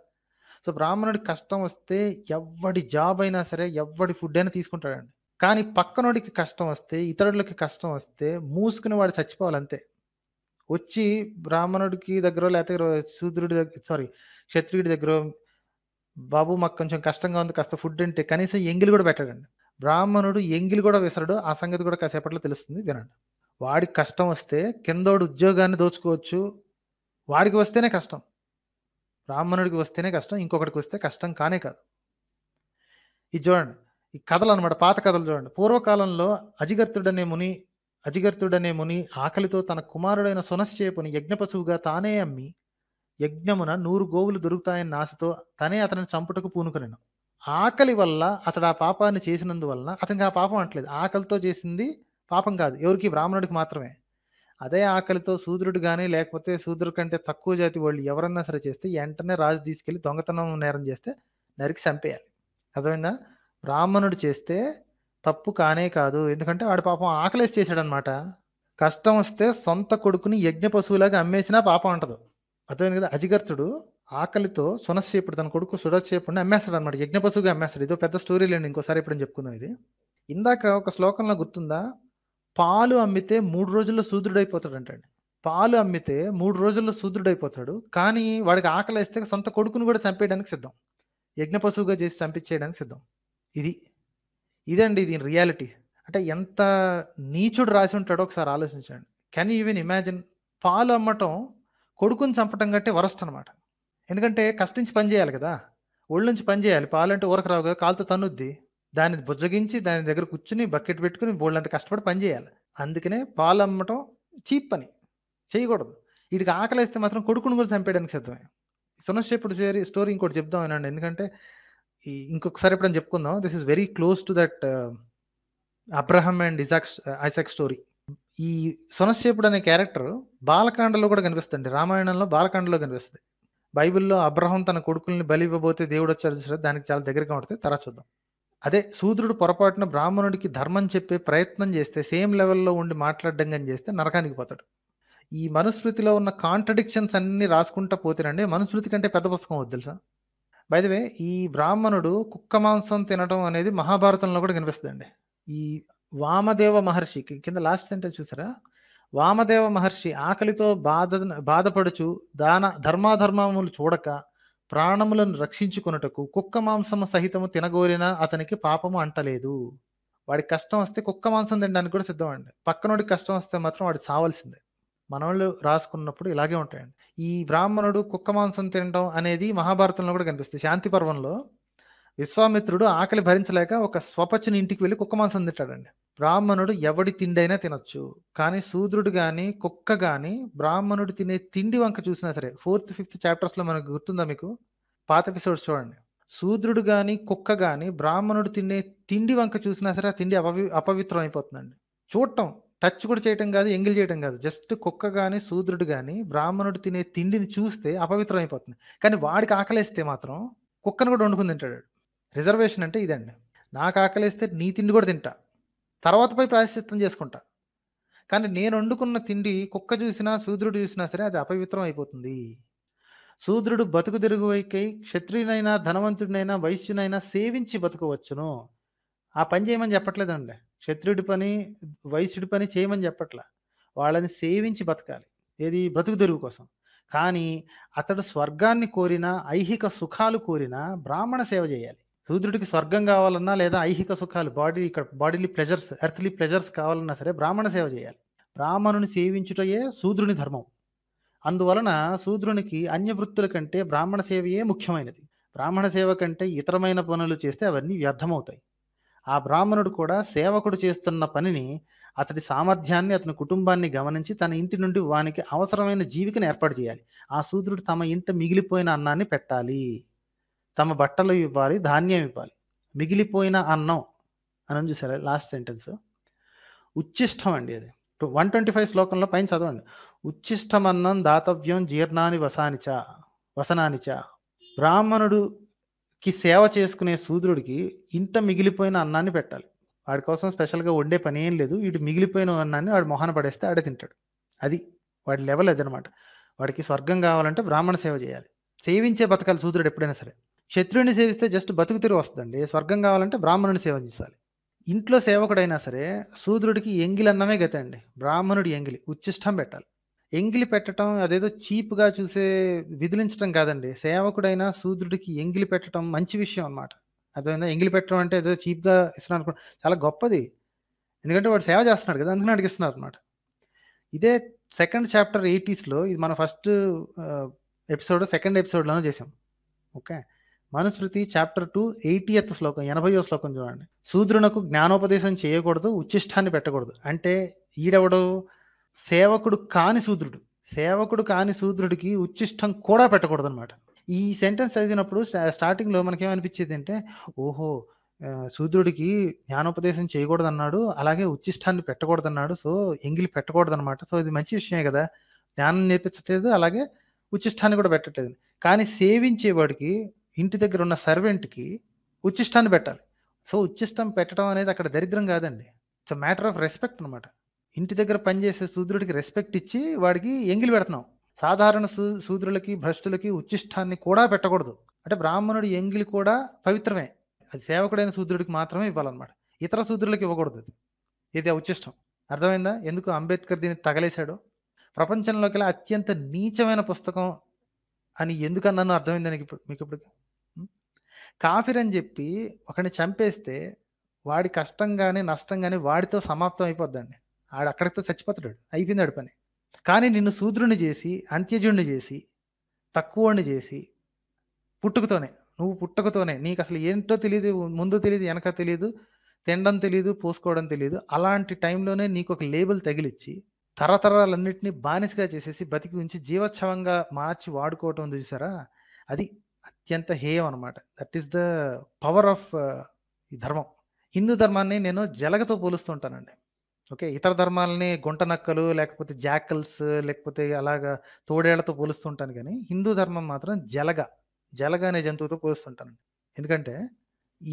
సో బ్రాహ్మణుడికి కష్టం వస్తే ఎవడి జాబ్ అయినా సరే ఎవడి ఫుడ్ అయినా తీసుకుంటాడండి కానీ పక్కనోడికి కష్టం వస్తే ఇతరులకి కష్టం వస్తే మూసుకుని వాడు చచ్చిపోవాలంతే వచ్చి బ్రాహ్మణుడికి దగ్గర లేకపోతే శూద్రుడి దగ్గర సారీ క్షత్రియుడి దగ్గర బాబు మాకు కొంచెం కష్టంగా ఉంది కాస్త ఫుడ్ అంటే కనీసం ఎంగిలి కూడా పెట్టడండి బ్రాహ్మణుడు ఎంగిలి కూడా విసరడు ఆ సంగతి కూడా కాసేపట్లో తెలుస్తుంది వినండి వాడికి కష్టం వస్తే కిందోడు ఉద్యోగాన్ని దోచుకోవచ్చు వాడికి వస్తేనే కష్టం బ్రాహ్మణుడికి వస్తేనే కష్టం ఇంకొకటికి వస్తే కష్టం కానే కాదు ఇది చూడండి ఈ కథలు అనమాట పాత కథలు చూడండి పూర్వకాలంలో అనే ముని అజిగర్తుడనే ముని ఆకలితో తన కుమారుడైన సునశ్చేపుని యజ్ఞపశువుగా తానే అమ్మి యజ్ఞమున నూరు గోవులు దొరుకుతాయన్న ఆశతో తనే అతని చంపుటకు పూనుకునేను ఆకలి వల్ల అతడు ఆ పాపాన్ని చేసినందువలన అతనికి ఆ పాపం అంటలేదు ఆకలితో చేసింది పాపం కాదు ఎవరికి బ్రాహ్మణుడికి మాత్రమే అదే ఆకలితో శూద్రుడు కానీ లేకపోతే శూద్రుడు కంటే తక్కువ జాతి వాళ్ళు ఎవరన్నా సరే చేస్తే వెంటనే రాజు తీసుకెళ్లి దొంగతనం నేరం చేస్తే నరికి చంపేయాలి అర్థమైందా బ్రాహ్మణుడు చేస్తే తప్పు కానే కాదు ఎందుకంటే వాడు పాపం ఆకలేసి చేశాడనమాట కష్టం వస్తే సొంత కొడుకుని యజ్ఞ పశువులాగా అమ్మేసినా పాపం అంటదు అర్థమైంది కదా అజిగర్తుడు ఆకలితో సునశ్చేపుడు తన కొడుకు సుడశ్చేపుడిని అమ్మేస్తాడు అనమాట యజ్ఞ పశువుగా అమ్మేస్తాడు ఇదో పెద్ద స్టోరీ లేండి ఇంకోసారి ఎప్పుడని చెప్పుకుందాం ఇది ఇందాక ఒక శ్లోకంలో గుర్తుందా పాలు అమ్మితే మూడు రోజుల్లో అంటాడు పాలు అమ్మితే మూడు రోజుల్లో శూద్రుడైపోతాడు కానీ వాడికి ఆకలి వేస్తే సొంత కొడుకును కూడా చంపేయడానికి సిద్ధం యజ్ఞ పశువుగా చేసి చంపించేయడానికి సిద్ధం ఇది ఇదండి దీని రియాలిటీ అంటే ఎంత నీచుడు రాసి ఉంటాడో ఒకసారి ఆలోచించండి కెన్ ఈవెన్ ఇమాజిన్ పాలు అమ్మటం కొడుకుని చంపటం కంటే వరస్ట్ అనమాట ఎందుకంటే కష్టించి పని చేయాలి కదా ఒళ్ళు నుంచి పని చేయాలి పాలంటే ఊరకు రావు కదా కాలుతో తన్నుద్ది దాన్ని బుజ్జగించి దాని దగ్గర కూర్చుని బకెట్ పెట్టుకుని బోళ్ళంత కష్టపడి పని చేయాలి అందుకనే పాలు అమ్మటం చీప్ పని చేయకూడదు వీడికి ఆకలిస్తే మాత్రం కొడుకుని కూడా చంపేయడానికి సిద్ధమే సునశ్చేపుడు స్టోరీ ఇంకోటి చెప్దాం అనండి ఎందుకంటే ఈ ఇంకొకసారి ఎప్పుడైనా చెప్పుకుందాం this is very close to that Abraham and Isaac Isaac story ఈ సొనశ్చేపుడు అనే క్యారెక్టర్ బాలకాండలో కూడా కనిపిస్తుంది రామాయణంలో బాలకాండలో కనిపిస్తుంది బైబిల్లో అబ్రహం తన కొడుకుల్ని బలి ఇవ్వబోతే దేవుడు వచ్చాడు దానికి చాలా దగ్గరగా ఉంటుంది తర్వాత చూద్దాం అదే శూద్రుడు పొరపాటున బ్రాహ్మణుడికి ధర్మం చెప్పే ప్రయత్నం చేస్తే సేమ్ లెవెల్లో ఉండి మాట్లాడడం కానీ చేస్తే నరకానికి పోతాడు ఈ మనుస్మృతిలో ఉన్న కాంట్రడిక్షన్స్ అన్ని రాసుకుంటా పోతేనండి మనుస్మృతి కంటే పెద్ద పుస్తకం వద్దు తెలుసా బై ఈ బ్రాహ్మణుడు కుక్క మాంసం తినటం అనేది మహాభారతంలో కూడా కనిపిస్తుందండి ఈ వామదేవ మహర్షికి కింద లాస్ట్ సెంటర్ చూసారా వామదేవ మహర్షి ఆకలితో బాధ బాధపడుచు దాన ధర్మాధర్మములు చూడక ప్రాణములను రక్షించుకున్నటకు కుక్క మాంసము సహితము తినగోరిన అతనికి పాపము అంటలేదు వాడికి కష్టం వస్తే కుక్క మాంసం తినడానికి కూడా సిద్ధం అండి పక్కనోడికి కష్టం వస్తే మాత్రం వాడు సావాల్సిందే మనవాళ్ళు రాసుకున్నప్పుడు ఇలాగే ఉంటాయండి ఈ బ్రాహ్మణుడు కుక్క మాంసం తినడం అనేది మహాభారతంలో కూడా కనిపిస్తుంది శాంతి పర్వంలో విశ్వామిత్రుడు ఆకలి భరించలేక ఒక స్వపచ్చుని ఇంటికి వెళ్ళి కుక్క మాంసం తింటాడండి బ్రాహ్మణుడు ఎవడి తిండైనా తినొచ్చు కానీ శూద్రుడు కానీ కుక్క కానీ బ్రాహ్మణుడు తినే తిండి వంక చూసినా సరే ఫోర్త్ ఫిఫ్త్ చాప్టర్స్లో మనకు గుర్తుందా మీకు పాత ఎపిసోడ్స్ చూడండి శూద్రుడు కానీ కుక్క కానీ బ్రాహ్మణుడు తినే తిండి వంక చూసినా సరే ఆ తిండి అపవి అపవిత్రం అయిపోతుందండి చూడటం టచ్ కూడా చేయటం కాదు ఎంగిల్ చేయటం కాదు జస్ట్ కుక్క కానీ శూద్రుడు కానీ బ్రాహ్మణుడు తినే తిండిని చూస్తే అపవిత్రం అయిపోతుంది కానీ వాడికి ఆకలేస్తే మాత్రం కుక్కను కూడా వండుకుని తింటాడు రిజర్వేషన్ అంటే ఇదండి నాకు ఆకలేస్తే నీ తిండి కూడా తింటా తర్వాత పోయి ప్రాశ్చిత్తం చేసుకుంటా కానీ నేను వండుకున్న తిండి కుక్క చూసినా శూద్రుడు చూసినా సరే అది అపవిత్రం అయిపోతుంది శూద్రుడు బతుకు తిరుగువైకై క్షత్రియునైనా ధనవంతుడినైనా వైశ్యునైనా సేవించి బతుకవచ్చును ఆ పని చేయమని చెప్పట్లేదండి శత్రుడి పని వైశ్యుడి పని చేయమని చెప్పట్లా వాళ్ళని సేవించి బతకాలి ఏది బ్రతుకు దొరువు కోసం కానీ అతడు స్వర్గాన్ని కోరినా ఐహిక సుఖాలు కోరినా బ్రాహ్మణ సేవ చేయాలి శూద్రుడికి స్వర్గం కావాలన్నా లేదా ఐహిక సుఖాలు బాడీ ఇక్కడ బాడీలీ ప్లెజర్స్ ఎర్త్లీ ప్లెజర్స్ కావాలన్నా సరే బ్రాహ్మణ సేవ చేయాలి బ్రాహ్మణుని సేవించుటయే శూద్రుని ధర్మం అందువలన శూద్రునికి అన్య వృత్తుల కంటే బ్రాహ్మణ సేవయే ముఖ్యమైనది బ్రాహ్మణ సేవ కంటే ఇతరమైన పనులు చేస్తే అవన్నీ వ్యర్థమవుతాయి ఆ బ్రాహ్మణుడు కూడా సేవకుడు చేస్తున్న పనిని అతడి సామర్థ్యాన్ని అతని కుటుంబాన్ని గమనించి తన ఇంటి నుండి వానికి అవసరమైన జీవికను ఏర్పాటు చేయాలి ఆ శూద్రుడు తమ ఇంట మిగిలిపోయిన అన్నాన్ని పెట్టాలి తమ బట్టలు ఇవ్వాలి ధాన్యం ఇవ్వాలి మిగిలిపోయిన అన్నం అని చూసారు లాస్ట్ సెంటెన్స్ ఉచ్చిష్టం అండి అది వన్ ట్వంటీ ఫైవ్ శ్లోకంలో పైన చదవండి ఉచ్చిష్టమన్నం దాతవ్యం జీర్ణాని వసానిచ వసనానిచ బ్రాహ్మణుడు కి సేవ చేసుకునే శూద్రుడికి ఇంత మిగిలిపోయిన అన్నాన్ని పెట్టాలి వాడి కోసం స్పెషల్గా వండే పని ఏం లేదు వీడు మిగిలిపోయిన అన్నాన్ని వాడు మొహాన పడేస్తే ఆడే తింటాడు అది వాడి లెవెల్ అదనమాట వాడికి స్వర్గం కావాలంటే బ్రాహ్మణ సేవ చేయాలి సేవించే బతకాలి శూద్రుడు ఎప్పుడైనా సరే క్షత్రుడిని సేవిస్తే జస్ట్ బతుకు తిరిగి వస్తుందండి స్వర్గం కావాలంటే బ్రాహ్మణుని సేవ చేయాలి ఇంట్లో సేవకుడైనా సరే శూద్రుడికి ఎంగిలి అన్నమే గతండి బ్రాహ్మణుడి ఎంగిలి ఉచ్చిష్టం పెట్టాలి ఎంగిలి పెట్టటం అదేదో చీప్‌గా చూసే విధులించడం కాదండి. సేవకుడైన శూద్రుడికి ఎంగిలి పెట్టటం మంచి విషయం అన్నమాట. అర్థమైందా? ఎంగిలి పెట్టడం అంటే ఏదో చీప్‌గా ఇస్తున్నాను అనుకో చాలా గొప్పది. ఎందుకంటే వాడు సేవ చేస్తున్నాడు కదా! అందుకని అడిగిస్తున్నారు అనమాట ఇదే సెకండ్ చాప్టర్ ఎయిటీస్లో ఇది మన ఫస్ట్ ఎపిసోడ్ సెకండ్ ఎపిసోడ్‌లోనే చేసాం. Okay. Manusmriti chapter two eightieth శ్లోకం ఎనభయో శ్లోకం చూడండి. శూద్రునకు జ్ఞానోపదేశం చేయకూడదు. ఉచ్చిష్టాన్ని పెట్టకూడదు. అంటే ఈడెవడో సేవకుడు కాని శూద్రుడు సేవకుడు కాని శూద్రుడికి ఉచ్చిష్టం కూడా పెట్టకూడదు అనమాట ఈ సెంటెన్స్ చదివినప్పుడు స్టార్టింగ్లో మనకేమనిపించేది అంటే ఓహో శూద్రుడికి జ్ఞానోపదేశం చేయకూడదు అన్నాడు అలాగే ఉచ్చిష్టాన్ని పెట్టకూడదు అన్నాడు సో ఎంగిలి పెట్టకూడదు అనమాట సో ఇది మంచి విషయమే కదా జ్ఞానం నేర్పించట్లేదు అలాగే ఉచ్చిష్టాన్ని కూడా పెట్టట్లేదు కానీ సేవించేవాడికి ఇంటి దగ్గర ఉన్న సర్వెంట్కి ఉచ్చిష్టాన్ని పెట్టాలి సో ఉచ్చిష్టం పెట్టడం అనేది అక్కడ దరిద్రం కాదండి ఇట్స్ మ్యాటర్ ఆఫ్ రెస్పెక్ట్ అనమాట ఇంటి దగ్గర పనిచేసే శూద్రుడికి రెస్పెక్ట్ ఇచ్చి వాడికి ఎంగిలి పెడుతున్నాం సాధారణ శూ శూద్రులకి భ్రష్టులకి ఉచ్చిష్టాన్ని కూడా పెట్టకూడదు అంటే బ్రాహ్మణుడి ఎంగిలి కూడా పవిత్రమే అది సేవకుడైన శూద్రుడికి మాత్రమే ఇవ్వాలన్నమాట ఇతర శూద్రులకి ఇవ్వకూడదు అది ఇది ఉచ్చిష్టం అర్థమైందా ఎందుకు అంబేద్కర్ దీన్ని తగలేశాడు ప్రపంచంలోకి అత్యంత నీచమైన పుస్తకం అని ఎందుకన్నాను అర్థమైంది నీకు ఇప్పుడు మీకు ఇప్పుడు కాఫీర్ అని చెప్పి ఒకడిని చంపేస్తే వాడి కష్టంగానే నష్టంగానే వాడితో సమాప్తం అయిపోద్దండి ఆడు అక్కడితో చచ్చిపోతాడు అయిపోయింది పని కానీ నిన్ను శూద్రుని చేసి అంత్యజుణ్ణి చేసి తక్కువని చేసి పుట్టుకతోనే నువ్వు పుట్టుకతోనే నీకు అసలు ఏంటో తెలియదు ముందు తెలియదు వెనక తెలియదు తినడం తెలియదు పోసుకోవడం తెలియదు అలాంటి టైంలోనే నీకు ఒక లేబుల్ తగిలిచ్చి తరతరాలన్నింటినీ బానిసగా చేసేసి బతికి ఉంచి జీవోత్సవంగా మార్చి వాడుకోవటం చూసారా అది అత్యంత హేయం అనమాట that is the power of ఈ ధర్మం హిందూ ధర్మాన్ని నేను జలగతో పోలుస్తుంటానండి ఓకే ఇతర ధర్మాలని గుంట నక్కలు లేకపోతే జాకల్స్ లేకపోతే అలాగా తోడేళ్లతో పోలుస్తుంటాను కానీ హిందూ ధర్మం మాత్రం జలగ జలగ అనే జంతువుతో పోలుస్తుంటాను ఎందుకంటే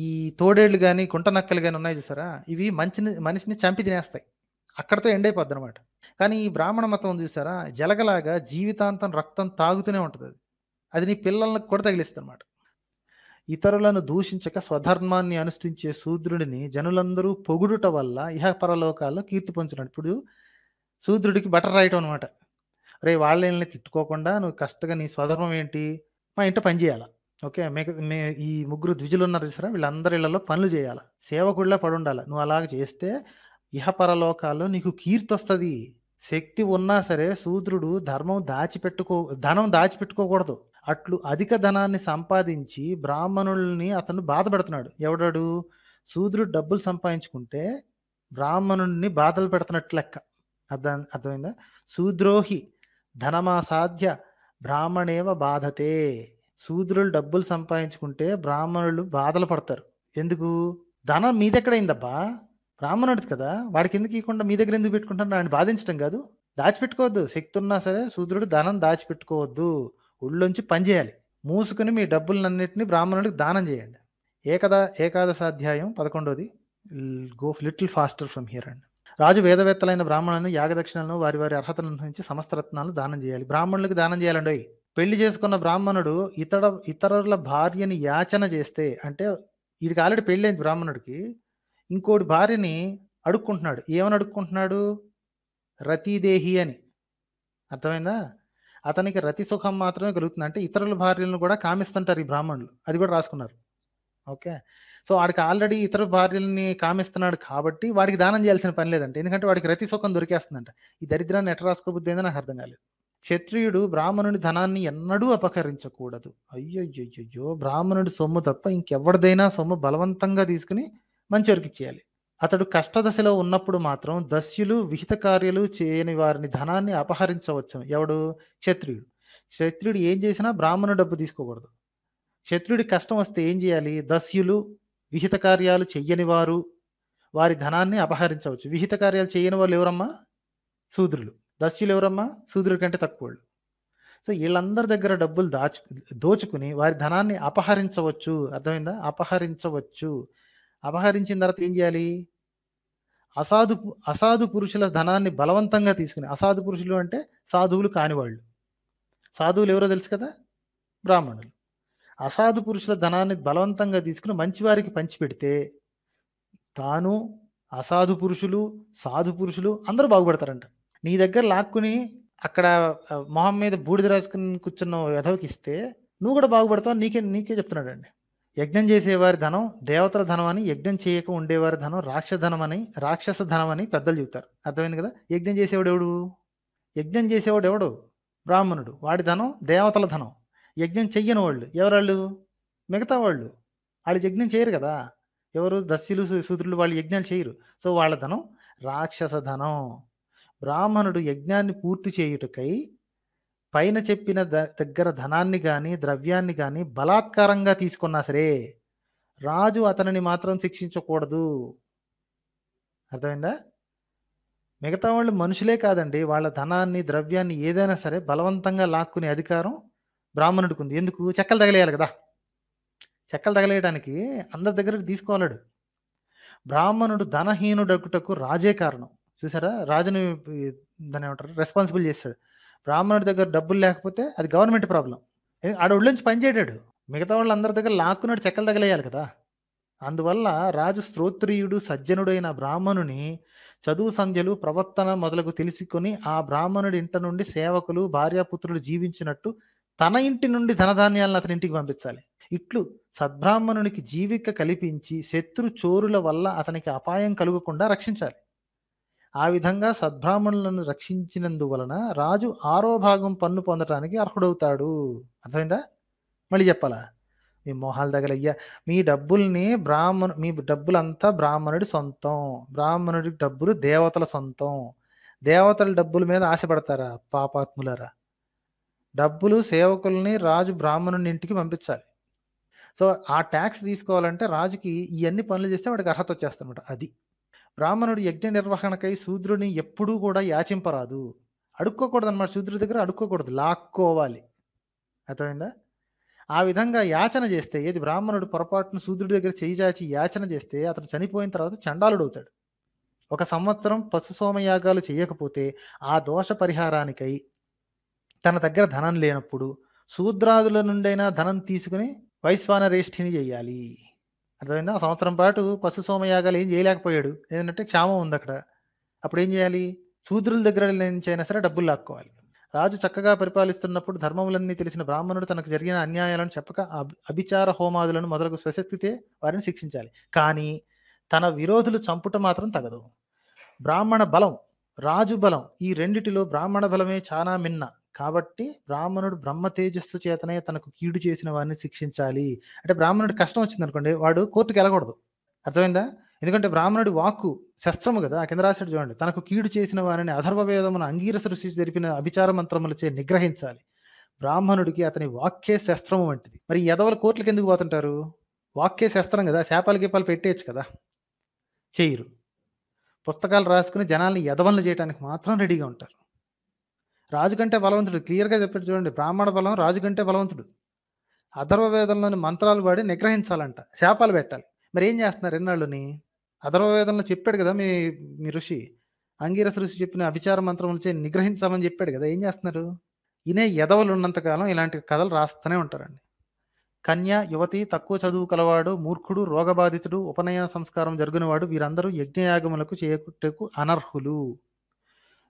ఈ తోడేళ్ళు కానీ గుంట నక్కలు కానీ ఉన్నాయి చూసారా ఇవి మంచిని మనిషిని చంపి తినేస్తాయి అక్కడతో ఎండ్ అయిపోద్ది అనమాట కానీ ఈ బ్రాహ్మణ మతం చూసారా జలగలాగా జీవితాంతం రక్తం తాగుతూనే ఉంటుంది అది అది నీ పిల్లలకు కూడా తగిలిస్తుంది అనమాట ఇతరులను దూషించక స్వధర్మాన్ని అనుష్ఠించే శూద్రుడిని జనులందరూ పొగుడుట వల్ల ఇహ పరలోకాల్లో కీర్తి పొందుతున్నాడు ఇప్పుడు శూద్రుడికి బటర్ రాయటం అనమాట రే వాళ్ళని తిట్టుకోకుండా నువ్వు కష్టంగా నీ స్వధర్మం ఏంటి మా ఇంట పని చేయాలా ఓకే మిగ మే ఈ ముగ్గురు ద్విజులు ఉన్నారు చూసారా వీళ్ళందరి ఇళ్లలో పనులు చేయాలి సేవకుడిలా పడి ఉండాలి నువ్వు అలాగ చేస్తే ఇహ పరలోకాల్లో నీకు కీర్తి వస్తుంది శక్తి ఉన్నా సరే శూద్రుడు ధర్మం దాచిపెట్టుకో ధనం దాచిపెట్టుకోకూడదు అట్లు అధిక ధనాన్ని సంపాదించి బ్రాహ్మణుల్ని అతను బాధపడుతున్నాడు ఎవడాడు శూద్రుడు డబ్బులు సంపాదించుకుంటే బ్రాహ్మణుణ్ణి బాధలు పెడుతున్నట్టు లెక్క అర్థం అర్థమైందా శూద్రోహి ధనమాసాధ్య బ్రాహ్మణేవ బాధతే శూద్రులు డబ్బులు సంపాదించుకుంటే బ్రాహ్మణులు బాధలు పడతారు ఎందుకు ధనం మీ దగ్గరైందబ్బా బ్రాహ్మణుడు కదా వాడికి ఎందుకు ఇవ్వకుండా మీ దగ్గర ఎందుకు పెట్టుకుంటాను ఆయన బాధించడం కాదు దాచిపెట్టుకోవద్దు శక్తి ఉన్నా సరే శూద్రుడు ధనం దాచిపెట్టుకోవద్దు పని పనిచేయాలి మూసుకుని మీ డబ్బులన్నింటినీ బ్రాహ్మణుడికి దానం చేయండి ఏకదా ఏకాదశాధ్యాయం పదకొండోది go little faster from here and రాజు వేదవేత్తలైన బ్రాహ్మణులను యాగదక్షిణలను వారి వారి అర్హతల నుంచి సమస్త రత్నాలు దానం చేయాలి బ్రాహ్మణులకు దానం చేయాలండి పెళ్లి చేసుకున్న బ్రాహ్మణుడు ఇతర ఇతరుల భార్యని యాచన చేస్తే అంటే వీడికి ఆల్రెడీ పెళ్ళైంది బ్రాహ్మణుడికి ఇంకోటి భార్యని అడుక్కుంటున్నాడు ఏమని అడుక్కుంటున్నాడు రతీదేహి అని అర్థమైందా అతనికి రతి సుఖం మాత్రమే కలుగుతుంది అంటే ఇతరుల భార్యలను కూడా కామిస్తుంటారు ఈ బ్రాహ్మణులు అది కూడా రాసుకున్నారు ఓకే సో వాడికి ఆల్రెడీ ఇతర భార్యల్ని కామిస్తున్నాడు కాబట్టి వాడికి దానం చేయాల్సిన పని లేదంటే ఎందుకంటే వాడికి రతి సుఖం దొరికేస్తుందంట ఈ దరిద్రాన్ని ఎట్ట రాసుకోబుద్ది ఏందో నాకు అర్థం కాలేదు క్షత్రియుడు బ్రాహ్మణుని ధనాన్ని ఎన్నడూ అపకరించకూడదు అయ్యో బ్రాహ్మణుడి సొమ్ము తప్ప ఇంకెవరిదైనా సొమ్ము బలవంతంగా తీసుకుని మంచి వరకు ఇచ్చేయాలి అతడు కష్టదశలో ఉన్నప్పుడు మాత్రం దస్యులు విహిత కార్యాలు చేయని వారిని ధనాన్ని అపహరించవచ్చు ఎవడు క్షత్రియుడు క్షత్రియుడు ఏం చేసినా బ్రాహ్మణు డబ్బు తీసుకోకూడదు క్షత్రుడి కష్టం వస్తే ఏం చేయాలి దస్యులు విహిత కార్యాలు చెయ్యని వారు వారి ధనాన్ని అపహరించవచ్చు విహిత కార్యాలు చేయని వాళ్ళు ఎవరమ్మా శూద్రులు దస్యులు ఎవరమ్మా శూద్రుడి కంటే తక్కువ వాళ్ళు సో వీళ్ళందరి దగ్గర డబ్బులు దాచు దోచుకుని వారి ధనాన్ని అపహరించవచ్చు అర్థమైందా అపహరించవచ్చు అపహరించిన తర్వాత ఏం చేయాలి అసాధు అసాధు పురుషుల ధనాన్ని బలవంతంగా తీసుకుని అసాధు పురుషులు అంటే సాధువులు కానివాళ్ళు సాధువులు ఎవరో తెలుసు కదా బ్రాహ్మణులు అసాధు పురుషుల ధనాన్ని బలవంతంగా తీసుకుని మంచివారికి పంచిపెడితే తాను అసాధు పురుషులు సాధు పురుషులు అందరూ బాగుపడతారంట నీ దగ్గర లాక్కుని అక్కడ మొహం మీద బూడిద రాసుకుని కూర్చున్న వెధవకి ఇస్తే నువ్వు కూడా బాగుపడతావు నీకే నీకే చెప్తున్నాడండి యజ్ఞం చేసేవారి ధనం దేవతల ధనం అని యజ్ఞం చేయక ఉండేవారి ధనం ధనం అని రాక్షస ధనం అని పెద్దలు చెబుతారు అర్థమైంది కదా యజ్ఞం చేసేవాడు ఎవడు యజ్ఞం చేసేవాడు ఎవడు బ్రాహ్మణుడు వాడి ధనం దేవతల ధనం యజ్ఞం చెయ్యని వాళ్ళు ఎవరాళ్ళు మిగతా వాళ్ళు వాళ్ళు యజ్ఞం చేయరు కదా ఎవరు దస్యులు సూత్రులు వాళ్ళు యజ్ఞాలు చేయరు సో వాళ్ళ ధనం రాక్షస ధనం బ్రాహ్మణుడు యజ్ఞాన్ని పూర్తి చేయుటకై పైన చెప్పిన దగ్గర ధనాన్ని కానీ ద్రవ్యాన్ని కానీ బలాత్కారంగా తీసుకున్నా సరే రాజు అతనిని మాత్రం శిక్షించకూడదు అర్థమైందా మిగతా వాళ్ళు మనుషులే కాదండి వాళ్ళ ధనాన్ని ద్రవ్యాన్ని ఏదైనా సరే బలవంతంగా లాక్కునే అధికారం బ్రాహ్మణుడికి ఉంది ఎందుకు చెక్కలు తగలేయాలి కదా చెక్కలు తగలేయడానికి అందరి దగ్గర తీసుకోవాలడు బ్రాహ్మణుడు ధనహీనుడకుటకు రాజే కారణం చూసారా రాజుని దాని ఏమంటారు రెస్పాన్సిబుల్ చేస్తాడు బ్రాహ్మణుడి దగ్గర డబ్బులు లేకపోతే అది గవర్నమెంట్ ప్రాబ్లం ఆడ నుంచి పనిచేయడాడు మిగతా వాళ్ళందరి దగ్గర లాక్కున్నాడు చెక్కలు తగలేయాలి కదా అందువల్ల రాజు శ్రోత్రియుడు సజ్జనుడైన బ్రాహ్మణుని చదువు సంధ్యలు ప్రవర్తన మొదలగు తెలుసుకొని ఆ బ్రాహ్మణుడి ఇంట నుండి సేవకులు భార్యాపుత్రులు జీవించినట్టు తన ఇంటి నుండి ధనధాన్యాలను అతని ఇంటికి పంపించాలి ఇట్లు సద్బ్రాహ్మణునికి జీవిక కల్పించి శత్రు చోరుల వల్ల అతనికి అపాయం కలగకుండా రక్షించాలి ఆ విధంగా సద్బ్రాహ్మణులను రక్షించినందువలన రాజు ఆరో భాగం పన్ను పొందటానికి అర్హుడవుతాడు అర్థమైందా మళ్ళీ చెప్పాలా మీ మొహాల దగ్గరయ్యా మీ డబ్బుల్ని బ్రాహ్మణు మీ డబ్బులంతా బ్రాహ్మణుడి సొంతం బ్రాహ్మణుడి డబ్బులు దేవతల సొంతం దేవతల డబ్బుల మీద ఆశపడతారా పాపాత్ములారా డబ్బులు సేవకుల్ని రాజు బ్రాహ్మణుని ఇంటికి పంపించాలి సో ఆ ట్యాక్స్ తీసుకోవాలంటే రాజుకి ఇవన్నీ పనులు చేస్తే వాడికి అర్హత వచ్చేస్తామట అది బ్రాహ్మణుడు యజ్ఞ నిర్వహణకై శూద్రుని ఎప్పుడూ కూడా యాచింపరాదు అడుక్కోకూడదు అనమాట శూద్రుడి దగ్గర అడుక్కోకూడదు లాక్కోవాలి అర్థమైందా ఆ విధంగా యాచన చేస్తే ఏది బ్రాహ్మణుడు పొరపాటును శూద్రుడి దగ్గర చేయి చాచి యాచన చేస్తే అతను చనిపోయిన తర్వాత చండాలుడు అవుతాడు ఒక సంవత్సరం పశు సోమయాగాలు చేయకపోతే ఆ దోష పరిహారానికై తన దగ్గర ధనం లేనప్పుడు శూద్రాదుల నుండైనా ధనం తీసుకుని వైశ్వానరేష్ఠిని చేయాలి అర్థమైందా సంవత్సరం పాటు పశు సోమయాగాలు ఏం చేయలేకపోయాడు ఏంటంటే క్షామం ఉంది అక్కడ అప్పుడు ఏం చేయాలి శూద్రుల దగ్గర నుంచి అయినా సరే డబ్బులు లాక్కోవాలి రాజు చక్కగా పరిపాలిస్తున్నప్పుడు ధర్మములన్నీ తెలిసిన బ్రాహ్మణుడు తనకు జరిగిన అన్యాయాలను చెప్పక అభిచార హోమాదులను మొదలకు స్వశక్తితే వారిని శిక్షించాలి కానీ తన విరోధులు చంపుట మాత్రం తగదు బ్రాహ్మణ బలం రాజు బలం ఈ రెండిటిలో బ్రాహ్మణ బలమే చాలా మిన్న కాబట్టి బ్రాహ్మణుడు బ్రహ్మ తేజస్సు చేతనే తనకు కీడు చేసిన వారిని శిక్షించాలి అంటే బ్రాహ్మణుడు కష్టం వచ్చింది అనుకోండి వాడు కోర్టుకి వెళ్ళకూడదు అర్థమైందా ఎందుకంటే బ్రాహ్మణుడి వాక్కు శస్త్రము కదా కింద రాశాడు చూడండి తనకు కీడు చేసిన వారిని అధర్వవేదమును అంగీరస సృష్టి జరిపిన అభిచార మంత్రములచే నిగ్రహించాలి బ్రాహ్మణుడికి అతని వాక్యే శస్త్రము వంటిది మరి ఎదవల కోర్టులకు ఎందుకు పోతుంటారు వాక్యే శస్త్రం కదా శాపాలు గీపాలు పెట్టేయచ్చు కదా చేయరు పుస్తకాలు రాసుకుని జనాల్ని ఎదవలను చేయడానికి మాత్రం రెడీగా ఉంటారు రాజు కంటే బలవంతుడు క్లియర్గా చెప్పాడు చూడండి బ్రాహ్మణ బలం రాజు కంటే బలవంతుడు అధర్వవేదంలోని మంత్రాలు వాడి నిగ్రహించాలంట శాపాలు పెట్టాలి మరి ఏం చేస్తున్నారు ఎన్నాళ్ళుని అథర్వవేదంలో చెప్పాడు కదా మీ మీ ఋషి అంగీరస ఋషి చెప్పిన అభిచార మంత్రములు చేసి నిగ్రహించాలని చెప్పాడు కదా ఏం చేస్తున్నారు ఇనే యదవులు ఉన్నంతకాలం ఇలాంటి కథలు రాస్తూనే ఉంటారండి కన్య యువతి తక్కువ చదువు కలవాడు మూర్ఖుడు రోగబాధితుడు ఉపనయన సంస్కారం జరుగునవాడు వీరందరూ యజ్ఞయాగములకు చేయకుట్టకు అనర్హులు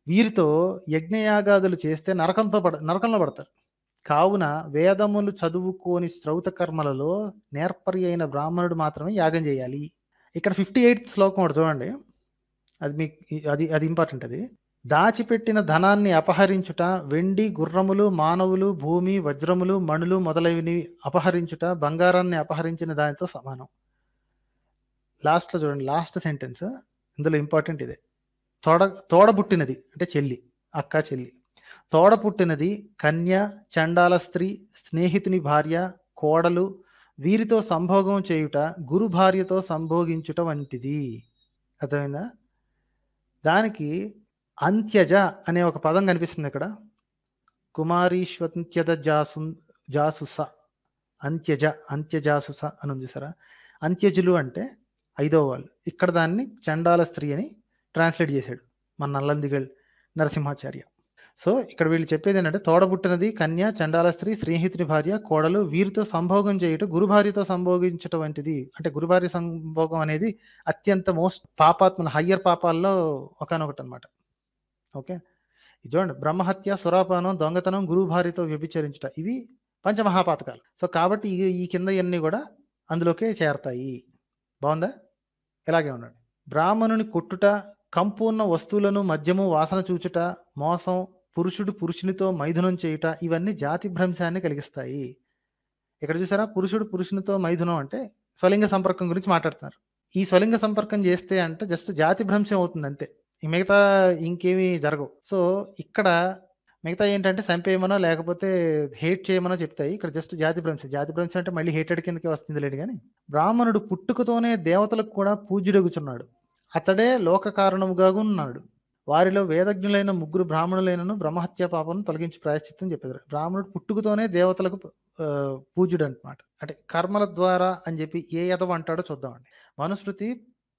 వీరితో యజ్ఞయాగాదులు చేస్తే నరకంతో పడ నరకంలో పడతారు కావున వేదములు చదువుకోని శ్రౌత కర్మలలో నేర్పరి అయిన బ్రాహ్మణుడు మాత్రమే యాగం చేయాలి ఇక్కడ ఫిఫ్టీ ఎయిత్ శ్లోకం ఒకటి చూడండి అది మీకు అది అది ఇంపార్టెంట్ అది దాచిపెట్టిన ధనాన్ని అపహరించుట వెండి గుర్రములు మానవులు భూమి వజ్రములు మణులు మొదలైనవి అపహరించుట బంగారాన్ని అపహరించిన దానితో సమానం లాస్ట్లో చూడండి లాస్ట్ సెంటెన్స్ ఇందులో ఇంపార్టెంట్ ఇదే తోడ తోడబుట్టినది అంటే చెల్లి అక్క చెల్లి తోడ పుట్టినది కన్య చండాల స్త్రీ స్నేహితుని భార్య కోడలు వీరితో సంభోగం చేయుట గురు భార్యతో సంభోగించుట వంటిది అర్థమైందా దానికి అంత్యజ అనే ఒక పదం కనిపిస్తుంది ఇక్కడ కుమారీశ్వంత్యద జాసు జాసుస అంత్యజ అంత్యజాసుస అని చూసారా అంత్యజులు అంటే ఐదో వాళ్ళు ఇక్కడ దాన్ని చండాల స్త్రీ అని ట్రాన్స్లేట్ చేశాడు మన నల్లందిగల్ నరసింహాచార్య సో ఇక్కడ వీళ్ళు చెప్పేది ఏంటంటే తోడబుట్టినది కన్య చండాల స్త్రీ శ్రీహితుని భార్య కోడలు వీరితో సంభోగం చేయటం భార్యతో సంభోగించటం వంటిది అంటే భార్య సంభోగం అనేది అత్యంత మోస్ట్ పాపాత్మన హయ్యర్ పాపాల్లో ఒకనొకటి అనమాట ఓకే చూడండి బ్రహ్మహత్య సురాపానం దొంగతనం భార్యతో వ్యభిచరించట ఇవి పంచమహాపాతకాలు సో కాబట్టి ఈ కింద ఇవన్నీ కూడా అందులోకే చేరతాయి బాగుందా ఇలాగే ఉండండి బ్రాహ్మణుని కొట్టుట కంపూర్ణ వస్తువులను మద్యము వాసన చూచుట మోసం పురుషుడు పురుషునితో మైథునం చేయుట ఇవన్నీ జాతి భ్రంశాన్ని కలిగిస్తాయి ఇక్కడ చూసారా పురుషుడు పురుషునితో మైథునం అంటే స్వలింగ సంపర్కం గురించి మాట్లాడుతున్నారు ఈ స్వలింగ సంపర్కం చేస్తే అంటే జస్ట్ జాతి భ్రంశం అవుతుంది అంతే మిగతా ఇంకేమీ జరగవు సో ఇక్కడ మిగతా ఏంటంటే చంపేయమనో లేకపోతే హేట్ చేయమనో చెప్తాయి ఇక్కడ జస్ట్ జాతి భ్రంశం జాతి భ్రంశం అంటే మళ్ళీ హేటెడ్ కిందకే వస్తుంది లేడు కానీ బ్రాహ్మణుడు పుట్టుకతోనే దేవతలకు కూడా పూజ్యుడగుచున్నాడు అతడే లోక కారణముగా ఉన్నాడు వారిలో వేదజ్ఞులైన ముగ్గురు బ్రాహ్మణులైనను బ్రహ్మహత్య పాపను తొలగించి ప్రాయశ్చిత్తం చెప్పారు బ్రాహ్మణుడు పుట్టుకతోనే దేవతలకు పూజుడు అనమాట అంటే కర్మల ద్వారా అని చెప్పి ఏ యథవ అంటాడో చూద్దామండి మనుస్మృతి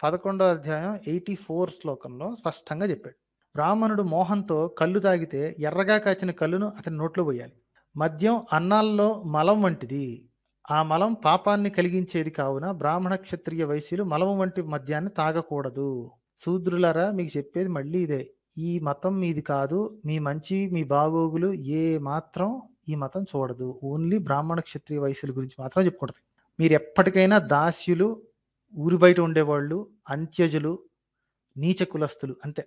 పదకొండో అధ్యాయం ఎయిటీ ఫోర్ శ్లోకంలో స్పష్టంగా చెప్పాడు బ్రాహ్మణుడు మోహంతో కళ్ళు తాగితే ఎర్రగా కాచిన కళ్ళును అతని నోట్లో పోయాలి మద్యం అన్నాల్లో మలం వంటిది ఆ మలం పాపాన్ని కలిగించేది కావున బ్రాహ్మణ క్షత్రియ వైశ్యులు మలము వంటి మద్యాన్ని తాగకూడదు శూద్రులరా మీకు చెప్పేది మళ్ళీ ఇదే ఈ మతం మీది కాదు మీ మంచి మీ బాగోగులు ఏ మాత్రం ఈ మతం చూడదు ఓన్లీ బ్రాహ్మణ క్షత్రియ వయసుల గురించి మాత్రం చెప్పకూడదు మీరు ఎప్పటికైనా దాస్యులు ఊరి బయట ఉండేవాళ్ళు అంత్యజులు నీచ కులస్తులు అంతే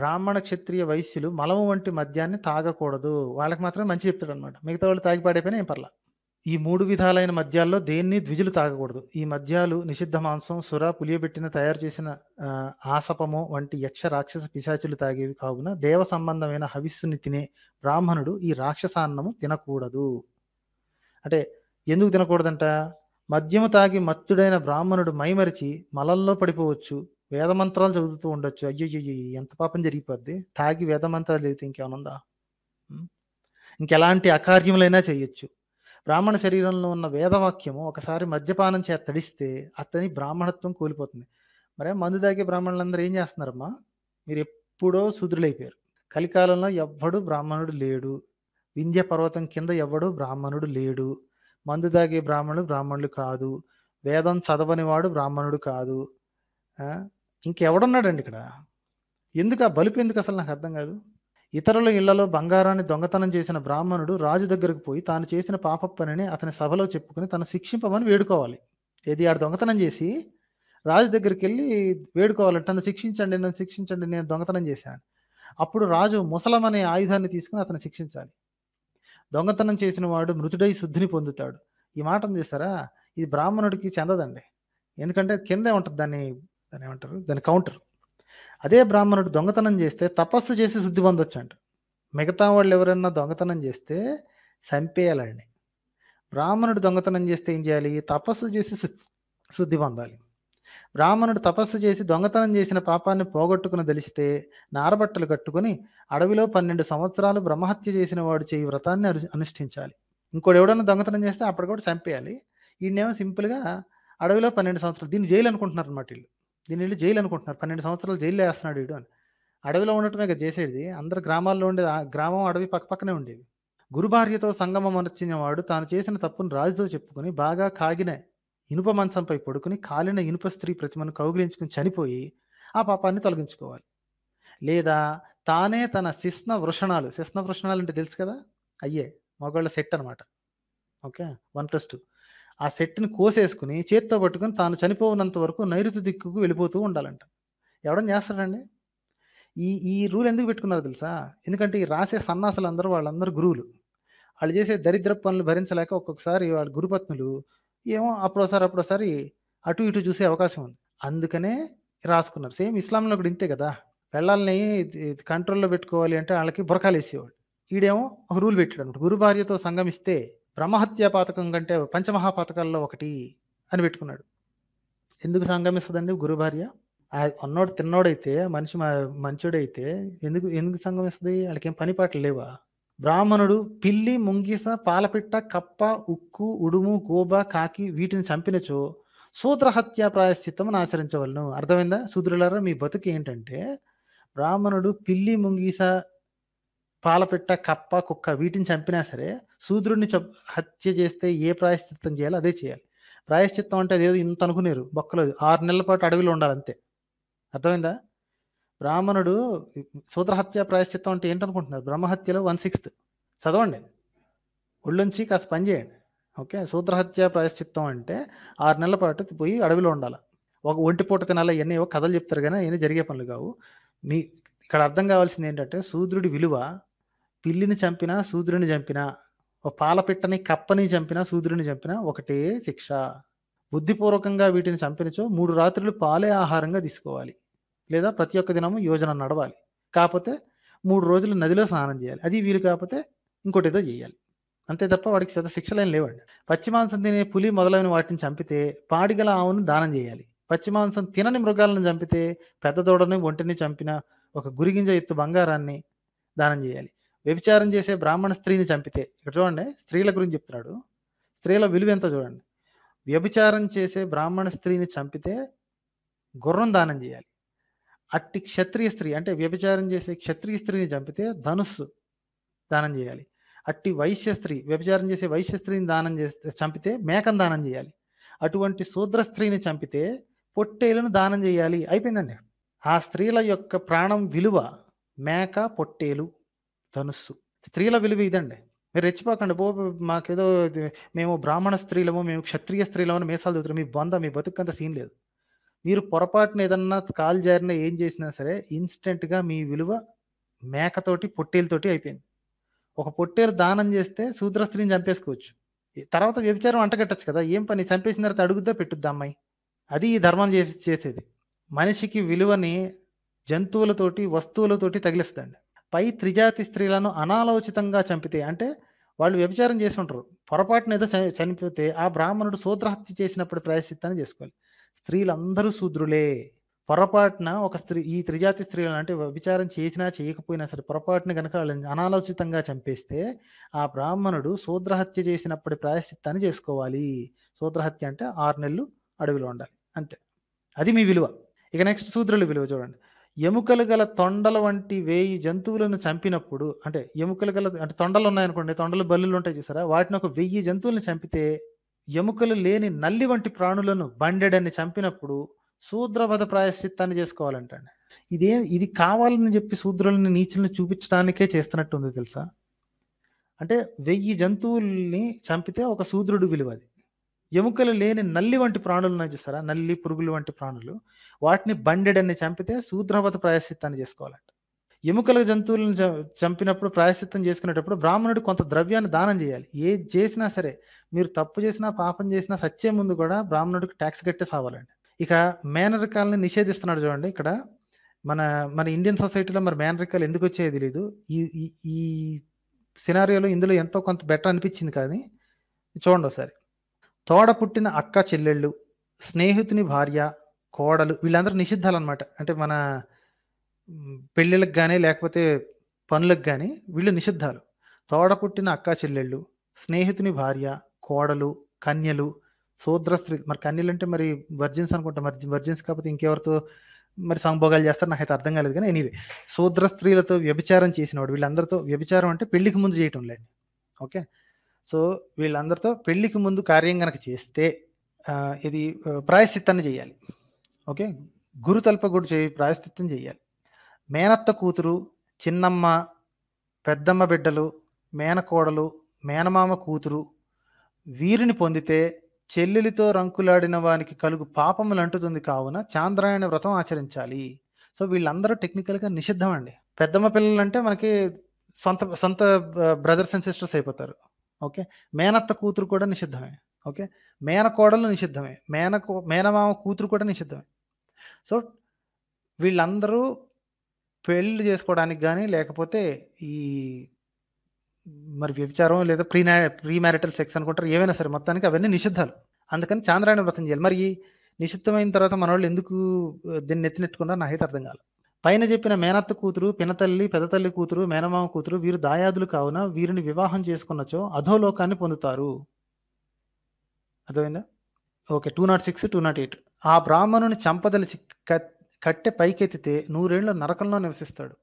బ్రాహ్మణ క్షత్రియ వయస్సులు మలము వంటి మద్యాన్ని తాగకూడదు వాళ్ళకి మాత్రమే మంచి చెప్తాడు అనమాట మిగతా వాళ్ళు తాగి పాడైపోయినా ఏం పర్లా ఈ మూడు విధాలైన మద్యాల్లో దేన్ని ద్విజులు తాగకూడదు ఈ మద్యాలు నిషిద్ధ మాంసం సుర పులియబెట్టిన తయారు చేసిన ఆసపము వంటి యక్ష రాక్షస పిశాచులు తాగేవి కావున దేవ సంబంధమైన హవిస్సుని తినే బ్రాహ్మణుడు ఈ రాక్షసాన్నము తినకూడదు అంటే ఎందుకు తినకూడదంట మద్యము తాగి మత్తుడైన బ్రాహ్మణుడు మైమరిచి మలల్లో పడిపోవచ్చు వేదమంత్రాలు చదువుతూ ఉండొచ్చు అయ్యో ఎంత పాపం జరిగిపోద్ది తాగి వేదమంత్రాలు చదివితే ఇంకేమనుందా ఇంకెలాంటి అకార్యములైనా చేయొచ్చు బ్రాహ్మణ శరీరంలో ఉన్న వేదవాక్యము ఒకసారి మద్యపానం చే తడిస్తే అతని బ్రాహ్మణత్వం కూలిపోతుంది మరే మందు తాగే బ్రాహ్మణులందరూ ఏం చేస్తున్నారమ్మా మీరు ఎప్పుడో శుద్రులైపోయారు కలికాలంలో ఎవ్వడు బ్రాహ్మణుడు లేడు వింధ్య పర్వతం కింద ఎవ్వడు బ్రాహ్మణుడు లేడు మందు తాగే బ్రాహ్మణుడు బ్రాహ్మణులు కాదు వేదం చదవనివాడు బ్రాహ్మణుడు కాదు ఇంకెవడున్నాడండి ఇక్కడ ఎందుకు ఆ బలుపు ఎందుకు అసలు నాకు అర్థం కాదు ఇతరుల ఇళ్లలో బంగారాన్ని దొంగతనం చేసిన బ్రాహ్మణుడు రాజు దగ్గరకు పోయి తాను చేసిన పాప పనిని అతని సభలో చెప్పుకుని తను శిక్షింపమని వేడుకోవాలి ఏది ఆడు దొంగతనం చేసి రాజు దగ్గరికి వెళ్ళి వేడుకోవాలి తను శిక్షించండి నన్ను శిక్షించండి నేను దొంగతనం చేశాను అప్పుడు రాజు ముసలం అనే ఆయుధాన్ని తీసుకుని అతను శిక్షించాలి దొంగతనం చేసిన వాడు మృతుడై శుద్ధిని పొందుతాడు ఈ మాట చేస్తారా ఇది బ్రాహ్మణుడికి చెందదండి ఎందుకంటే కిందే ఉంటుంది దాన్ని దాన్ని ఏమంటారు దాని కౌంటర్ అదే బ్రాహ్మణుడు దొంగతనం చేస్తే తపస్సు చేసి శుద్ధి పొందొచ్చు అంట మిగతా వాళ్ళు ఎవరైనా దొంగతనం చేస్తే చంపేయాలండి బ్రాహ్మణుడు దొంగతనం చేస్తే ఏం చేయాలి తపస్సు చేసి శుద్ధి పొందాలి బ్రాహ్మణుడు తపస్సు చేసి దొంగతనం చేసిన పాపాన్ని పోగొట్టుకుని తెలిస్తే నారబట్టలు కట్టుకుని అడవిలో పన్నెండు సంవత్సరాలు బ్రహ్మహత్య చేసిన వాడు చేయి వ్రతాన్ని అనుష్ఠించాలి ఇంకోటి ఎవడన్నా దొంగతనం చేస్తే అప్పటికప్పుడు కూడా చంపేయాలి ఈయనేమో సింపుల్గా అడవిలో పన్నెండు సంవత్సరాలు దీన్ని జైలు అనుకుంటున్నారు అనమాట వీళ్ళు దీని వెళ్ళి జైలు అనుకుంటున్నారు పన్నెండు సంవత్సరాలు జైలు వేస్తున్నాడు వీడు అని అడవిలో ఉండటమే కదా చేసేది అందరు గ్రామాల్లో ఉండేది గ్రామం అడవి పక్కపక్కనే ఉండేవి గురుభార్యతో సంగమం వాడు తాను చేసిన తప్పును రాజుతో చెప్పుకుని బాగా కాగిన ఇనుప మంచంపై పడుకుని కాలిన ఇనుప స్త్రీ ప్రతిమను కౌగిలించుకుని చనిపోయి ఆ పాపాన్ని తొలగించుకోవాలి లేదా తానే తన శిష్ణ వృషణాలు శిష్ణ వృషణాలు అంటే తెలుసు కదా అయ్యే మగవాళ్ళ సెట్ అనమాట ఓకే వన్ ప్లస్ టూ ఆ సెట్ని కోసేసుకుని చేత్తో పట్టుకుని తాను చనిపోనంత వరకు నైరుతి దిక్కుకు వెళ్ళిపోతూ ఉండాలంట ఎవడం చేస్తాడండి ఈ ఈ రూల్ ఎందుకు పెట్టుకున్నారు తెలుసా ఎందుకంటే ఈ రాసే సన్నాసులు అందరూ వాళ్ళందరూ గురువులు వాళ్ళు చేసే దరిద్ర పనులు భరించలేక ఒక్కొక్కసారి వాళ్ళ గురుపత్నులు ఏమో అప్పుడోసారి అప్పుడోసారి అటు ఇటు చూసే అవకాశం ఉంది అందుకనే రాసుకున్నారు సేమ్ ఇస్లాంలో కూడా ఇంతే కదా పిల్లల్ని కంట్రోల్లో పెట్టుకోవాలి అంటే వాళ్ళకి బురకాలు వేసేవాడు ఈడేమో ఒక రూల్ పెట్టాడు అనమాట గురు భార్యతో సంగమిస్తే బ్రహ్మహత్య పాతకం కంటే పంచమహాపాతకాల్లో ఒకటి అని పెట్టుకున్నాడు ఎందుకు సంగమిస్తుందండి గురు భార్య అన్నోడు తిన్నోడైతే మనిషి మంచుడైతే ఎందుకు ఎందుకు సంగమిస్తుంది వాళ్ళకేం పని పాటలు లేవా బ్రాహ్మణుడు పిల్లి ముంగిస పాలపిట్ట కప్ప ఉక్కు ఉడుము గోబ కాకి వీటిని చంపినచో సూత్రహత్య ప్రాయశ్చిత్తం ఆచరించవలను అర్థమైందా శూద్రులారా మీ బతుకు ఏంటంటే బ్రాహ్మణుడు పిల్లి ముంగిస పాలపిట్ట కప్ప కుక్క వీటిని చంపినా సరే శూద్రుడిని హత్య చేస్తే ఏ ప్రాయశ్చిత్తం చేయాలో అదే చేయాలి ప్రాయశ్చిత్తం అంటే అదేదో ఇంత అనుకునేరు బొక్కలేదు ఆరు నెలల పాటు అడవిలో ఉండాలి అంతే అర్థమైందా బ్రాహ్మణుడు సూత్రహత్య ప్రాయశ్చిత్తం అంటే ఏంటనుకుంటున్నారు బ్రహ్మహత్యలో వన్ సిక్స్త్ చదవండి ఒళ్ళుంచి కాస్త పని చేయండి ఓకే శూద్రహత్య ప్రాయశ్చిత్తం అంటే ఆరు నెలల పాటు పోయి అడవిలో ఉండాలి ఒక ఒంటి పూట తినాలి ఇవన్నీ కథలు చెప్తారు కానీ ఇవన్నీ జరిగే పనులు కావు మీ ఇక్కడ అర్థం కావాల్సింది ఏంటంటే శూద్రుడి విలువ పిల్లిని చంపినా శూద్రుని చంపిన ఒక పాలపిట్టని కప్పని చంపిన శూద్రుని చంపిన ఒకటే శిక్ష బుద్ధిపూర్వకంగా వీటిని చంపినచో మూడు రాత్రులు పాలే ఆహారంగా తీసుకోవాలి లేదా ప్రతి ఒక్క దినము యోజన నడవాలి కాకపోతే మూడు రోజులు నదిలో స్నానం చేయాలి అది వీలు కాకపోతే ఇంకోటి ఏదో చేయాలి అంతే తప్ప వాడికి పెద్ద శిక్షలేం లేవండి పచ్చిమాంసం తినే పులి మొదలైన వాటిని చంపితే పాడిగల ఆవును దానం చేయాలి పచ్చిమాంసం తినని మృగాలను చంపితే పెద్ద దూడని ఒంటిని చంపిన ఒక గురిగింజ ఎత్తు బంగారాన్ని దానం చేయాలి వ్యభిచారం చేసే బ్రాహ్మణ స్త్రీని చంపితే ఇక్కడ చూడండి స్త్రీల గురించి చెప్తున్నాడు స్త్రీల విలువ ఎంత చూడండి వ్యభిచారం చేసే బ్రాహ్మణ స్త్రీని చంపితే గుర్రం దానం చేయాలి అట్టి క్షత్రియ స్త్రీ అంటే వ్యభిచారం చేసే క్షత్రియ స్త్రీని చంపితే ధనుస్సు దానం చేయాలి అట్టి వైశ్య స్త్రీ వ్యభిచారం చేసే వైశ్య స్త్రీని దానం చేస్తే చంపితే మేకం దానం చేయాలి అటువంటి శూద్ర స్త్రీని చంపితే పొట్టేలను దానం చేయాలి అయిపోయిందండి ఆ స్త్రీల యొక్క ప్రాణం విలువ మేక పొట్టేలు ధనుస్సు స్త్రీల విలువ ఇదండి మీరు రెచ్చిపోకండి బో మాకేదో మేము బ్రాహ్మణ స్త్రీలము మేము క్షత్రియ స్త్రీలము మేసాలు చదువుతారు మీ బంధ మీ బతుకంత సీన్ లేదు మీరు పొరపాటున ఏదన్నా కాలు జారిన ఏం చేసినా సరే ఇన్స్టెంట్గా మీ విలువ మేకతోటి పొట్టేలతోటి అయిపోయింది ఒక పొట్టేలు దానం చేస్తే శూద్ర స్త్రీని చంపేసుకోవచ్చు తర్వాత వ్యభిచారం అంటగట్టచ్చు కదా ఏం పని చంపేసిన తర్వాత అడుగుద్దా పెట్టుద్దా అమ్మాయి అది ఈ ధర్మం చేసేది మనిషికి విలువని జంతువులతోటి వస్తువులతోటి తగిలిస్తుందండి పై త్రిజాతి స్త్రీలను అనాలోచితంగా చంపితే అంటే వాళ్ళు వ్యభిచారం చేసి ఉంటారు పొరపాటున ఏదో చనిపోతే ఆ బ్రాహ్మణుడు శూద్రహత్య చేసినప్పుడు ప్రాయశ్చిత్తాన్ని చేసుకోవాలి స్త్రీలందరూ శూద్రులే పొరపాటున ఒక స్త్రీ ఈ త్రిజాతి స్త్రీలను అంటే వ్యభిచారం చేసినా చేయకపోయినా సరే పొరపాటున కనుక వాళ్ళని అనాలోచితంగా చంపేస్తే ఆ బ్రాహ్మణుడు శూద్రహత్య చేసినప్పుడు ప్రాయశ్చిత్తాన్ని చేసుకోవాలి శూద్రహత్య అంటే ఆరు నెలలు అడవిలో ఉండాలి అంతే అది మీ విలువ ఇక నెక్స్ట్ శూద్రుల విలువ చూడండి ఎముకలు గల తొండల వంటి వేయి జంతువులను చంపినప్పుడు అంటే ఎముకలు గల అంటే తొండలు ఉన్నాయనుకోండి తొండలు బల్లులు ఉంటాయి చూసారా వాటిని ఒక వెయ్యి జంతువులను చంపితే ఎముకలు లేని నల్లి వంటి ప్రాణులను బండెడని చంపినప్పుడు శూద్రవధ ప్రాయశ్చిత్తాన్ని చేసుకోవాలంటండి ఇదే ఇది కావాలని చెప్పి శూద్రులని నీచులను చూపించడానికే చేస్తున్నట్టుంది తెలుసా అంటే వెయ్యి జంతువుల్ని చంపితే ఒక శూద్రుడు విలువ అది ఎముకలు లేని నల్లి వంటి ప్రాణులు ఉన్నాయి చూసారా నల్లి పురుగులు వంటి ప్రాణులు వాటిని బండెడన్ని చంపితే శూద్రవత ప్రాయశ్చిత్తాన్ని చేసుకోవాలంట ఎముకల జంతువులను చంపినప్పుడు ప్రాయశ్చిత్తం చేసుకునేటప్పుడు బ్రాహ్మణుడు కొంత ద్రవ్యాన్ని దానం చేయాలి ఏ చేసినా సరే మీరు తప్పు చేసినా పాపం చేసినా సత్యం ముందు కూడా బ్రాహ్మణుడికి ట్యాక్స్ కట్టే సావాలండి ఇక మేనరికాలని నిషేధిస్తున్నాడు చూడండి ఇక్కడ మన మన ఇండియన్ సొసైటీలో మరి మేనరికాలు ఎందుకు వచ్చాయో తెలియదు ఈ ఈ సినారియోలో ఇందులో ఎంతో కొంత బెటర్ అనిపించింది కానీ చూడండి ఒకసారి తోడ పుట్టిన అక్క చెల్లెళ్ళు స్నేహితుని భార్య కోడలు వీళ్ళందరూ నిషిద్ధాలు అనమాట అంటే మన పెళ్ళిళ్ళకి కానీ లేకపోతే పనులకు కానీ వీళ్ళు నిషిద్ధాలు తోడ పుట్టిన అక్క చెల్లెళ్ళు స్నేహితుని భార్య కోడలు కన్యలు శూద్ర స్త్రీ మరి కన్యలు అంటే మరి వర్జిన్స్ అనుకుంటా మరి వర్జిన్స్ కాకపోతే ఇంకెవరితో మరి సంభోగాలు చేస్తారు నాకైతే అర్థం కాలేదు కానీ ఎనీవే శూద్ర స్త్రీలతో వ్యభిచారం చేసినవాడు వీళ్ళందరితో వ్యభిచారం అంటే పెళ్లికి ముందు చేయటం లేని ఓకే సో వీళ్ళందరితో పెళ్లికి ముందు కార్యం కనుక చేస్తే ఇది ప్రాయశ్చిత్తాన్ని చేయాలి ఓకే గురు తల్పగుడు చేయి ప్రాయశ్చిత్తం చేయాలి మేనత్త కూతురు చిన్నమ్మ పెద్దమ్మ బిడ్డలు మేనకోడలు మేనమామ కూతురు వీరిని పొందితే చెల్లెలితో రంకులాడిన వానికి కలుగు పాపములు అంటుతుంది కావున చాంద్రాయణ వ్రతం ఆచరించాలి సో వీళ్ళందరూ టెక్నికల్గా నిషిద్ధం అండి పెద్దమ్మ పిల్లలు అంటే మనకి సొంత సొంత బ్రదర్స్ అండ్ సిస్టర్స్ అయిపోతారు ఓకే మేనత్త కూతురు కూడా నిషిద్ధమే ఓకే మేనకోడలు నిషిద్ధమే మేనకు మేనమామ కూతురు కూడా నిషిద్ధమే సో వీళ్ళందరూ పెళ్ళి చేసుకోవడానికి కానీ లేకపోతే ఈ మరి వ్యభిచారం లేదా ప్రీ ప్రీ మ్యారిటల్ సెక్స్ అనుకుంటారు ఏమైనా సరే మొత్తానికి అవన్నీ నిషిద్ధాలు అందుకని చాంద్రాయణ వ్రతం చేయాలి మరి నిషిద్ధమైన తర్వాత మన వాళ్ళు ఎందుకు దీన్ని ఎత్తినెట్టుకున్నారో నాకైతే అర్థం కాలేదు పైన చెప్పిన మేనత్త కూతురు పినతల్లి పెదతల్లి కూతురు మేనమామ కూతురు వీరు దాయాదులు కావున వీరిని వివాహం చేసుకున్నచో అధోలోకాన్ని పొందుతారు అర్థమైందా okay two not six two not eight ఆ బ్రాహ్మణుని చంపదలిచి కట్టె పైకెత్తితే నూరేళ్ళు నరకంలో నివసిస్తాడు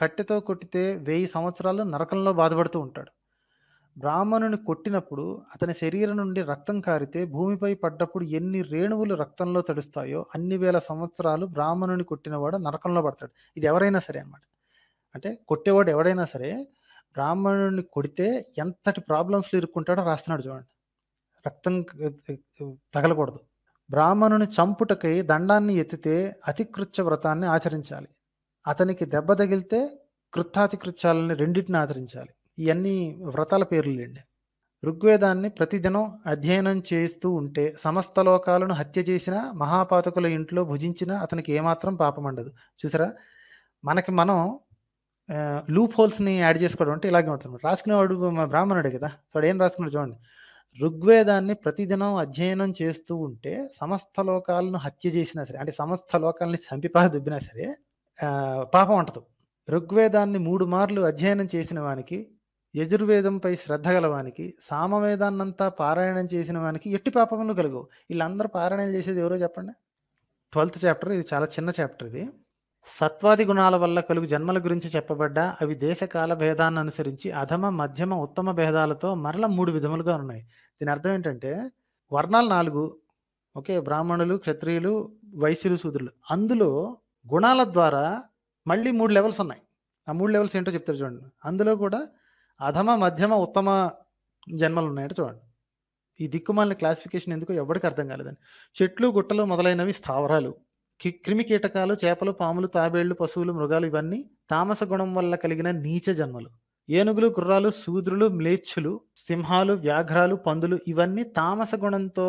కట్టెతో కొట్టితే వెయ్యి సంవత్సరాలు నరకంలో బాధపడుతూ ఉంటాడు బ్రాహ్మణుని కొట్టినప్పుడు అతని శరీరం నుండి రక్తం కారితే భూమిపై పడ్డప్పుడు ఎన్ని రేణువులు రక్తంలో తడుస్తాయో అన్ని వేల సంవత్సరాలు బ్రాహ్మణుని కొట్టినవాడు నరకంలో పడతాడు ఇది ఎవరైనా సరే అనమాట అంటే కొట్టేవాడు ఎవడైనా సరే బ్రాహ్మణుని కొడితే ఎంతటి ప్రాబ్లమ్స్లో ఇరుక్కుంటాడో రాస్తున్నాడు చూడండి రక్తం తగలకూడదు బ్రాహ్మణుని చంపుటకై దండాన్ని ఎత్తితే అతికృత్య వ్రతాన్ని ఆచరించాలి అతనికి దెబ్బ తగిలితే కృత్యాతికృత్యాలని రెండింటిని ఆచరించాలి ఇవన్నీ వ్రతాల పేర్లండి ఋగ్వేదాన్ని ప్రతిదినం అధ్యయనం చేస్తూ ఉంటే సమస్త లోకాలను హత్య చేసిన మహాపాతకుల ఇంట్లో భుజించిన అతనికి ఏమాత్రం పాపం ఉండదు చూసారా మనకి మనం లూప్ హోల్స్ని యాడ్ చేసుకోవడం అంటే ఇలాగే ఉంటుంది రాసుకునేవాడు బ్రాహ్మణుడు కదా వాడు ఏం రాసుకున్నాడు చూడండి ఋగ్వేదాన్ని ప్రతిదినం అధ్యయనం చేస్తూ ఉంటే సమస్త లోకాలను హత్య చేసినా సరే అంటే సమస్త లోకాలని చంపిపా దుబ్బినా సరే పాపం ఉంటుంది ఋగ్వేదాన్ని మూడు మార్లు అధ్యయనం చేసిన వానికి యజుర్వేదంపై శ్రద్ధ గలవానికి సామవేదాన్నంతా పారాయణం చేసిన వానికి ఎట్టి పాపములు కలుగు వీళ్ళందరూ పారాయణం చేసేది ఎవరో చెప్పండి ట్వెల్త్ చాప్టర్ ఇది చాలా చిన్న చాప్టర్ ఇది సత్వాది గుణాల వల్ల కలుగు జన్మల గురించి చెప్పబడ్డా అవి దేశకాల భేదాన్ని అనుసరించి అధమ మధ్యమ ఉత్తమ భేదాలతో మరల మూడు విధములుగా ఉన్నాయి దీని అర్థం ఏంటంటే వర్ణాలు నాలుగు ఓకే బ్రాహ్మణులు క్షత్రియులు వైశ్యులు శూద్రులు అందులో గుణాల ద్వారా మళ్ళీ మూడు లెవెల్స్ ఉన్నాయి ఆ మూడు లెవెల్స్ ఏంటో చెప్తారు చూడండి అందులో కూడా అధమ మధ్యమ ఉత్తమ జన్మలు ఉన్నాయట చూడండి ఈ దిక్కుమాలిన క్లాసిఫికేషన్ ఎందుకు ఎవరికి అర్థం కాలేదని చెట్లు గుట్టలు మొదలైనవి స్థావరాలు క్రిమి కీటకాలు చేపలు పాములు తాబేళ్లు పశువులు మృగాలు ఇవన్నీ తామస గుణం వల్ల కలిగిన నీచ జన్మలు ఏనుగులు గుర్రాలు శూద్రులు మ్లేచ్చులు సింహాలు వ్యాఘ్రాలు పందులు ఇవన్నీ తామస గుణంతో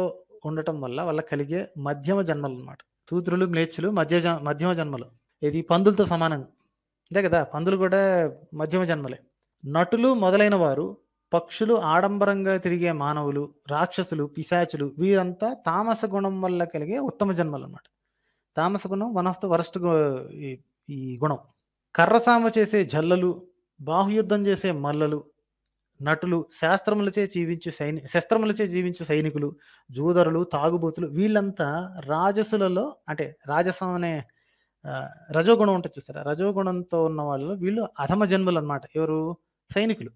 ఉండటం వల్ల వాళ్ళ కలిగే మధ్యమ జన్మలు అనమాట శూద్రులు మ్లేచ్చులు మధ్య మధ్యమ జన్మలు ఇది పందులతో సమానం అంతే కదా పందులు కూడా మధ్యమ జన్మలే నటులు మొదలైన వారు పక్షులు ఆడంబరంగా తిరిగే మానవులు రాక్షసులు పిశాచులు వీరంతా తామస గుణం వల్ల కలిగే ఉత్తమ జన్మలు అన్నమాట తామస గుణం వన్ ఆఫ్ ద వరస్ట్ ఈ గుణం కర్రసామ చేసే జల్లలు బాహుయుద్ధం చేసే మల్లలు నటులు శాస్త్రములచే జీవించు సైని శస్త్రములచే జీవించు సైనికులు జూదరులు తాగుబోతులు వీళ్ళంతా రాజసులలో అంటే రాజసం అనే రజోగుణం ఉంటుంది చూసారా రజోగుణంతో ఉన్న వాళ్ళు వీళ్ళు అధమ జన్మలు అనమాట ఎవరు సైనికులు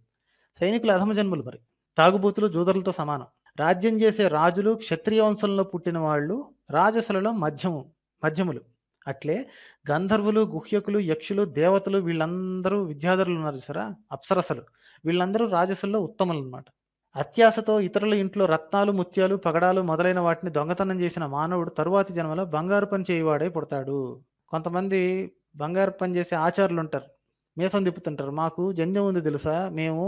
సైనికులు అధమజన్ములు మరి తాగుబోతులు జూదరులతో సమానం రాజ్యం చేసే రాజులు క్షత్రియ వంశంలో పుట్టిన వాళ్ళు రాజసులలో మధ్యము మధ్యములు అట్లే గంధర్వులు గుహ్యకులు యక్షులు దేవతలు వీళ్ళందరూ విద్యాధరులు ఉన్నారు సరా అప్సరసలు వీళ్ళందరూ రాజసుల్లో ఉత్తములు అనమాట అత్యాశతో ఇతరుల ఇంట్లో రత్నాలు ముత్యాలు పగడాలు మొదలైన వాటిని దొంగతనం చేసిన మానవుడు తరువాతి జన్మలో బంగారు పని చేయవాడే పుడతాడు కొంతమంది బంగారు పని చేసే ఆచారులు ఉంటారు మీసం తిప్పుతుంటారు మాకు జన్యం ఉంది తెలుసా మేము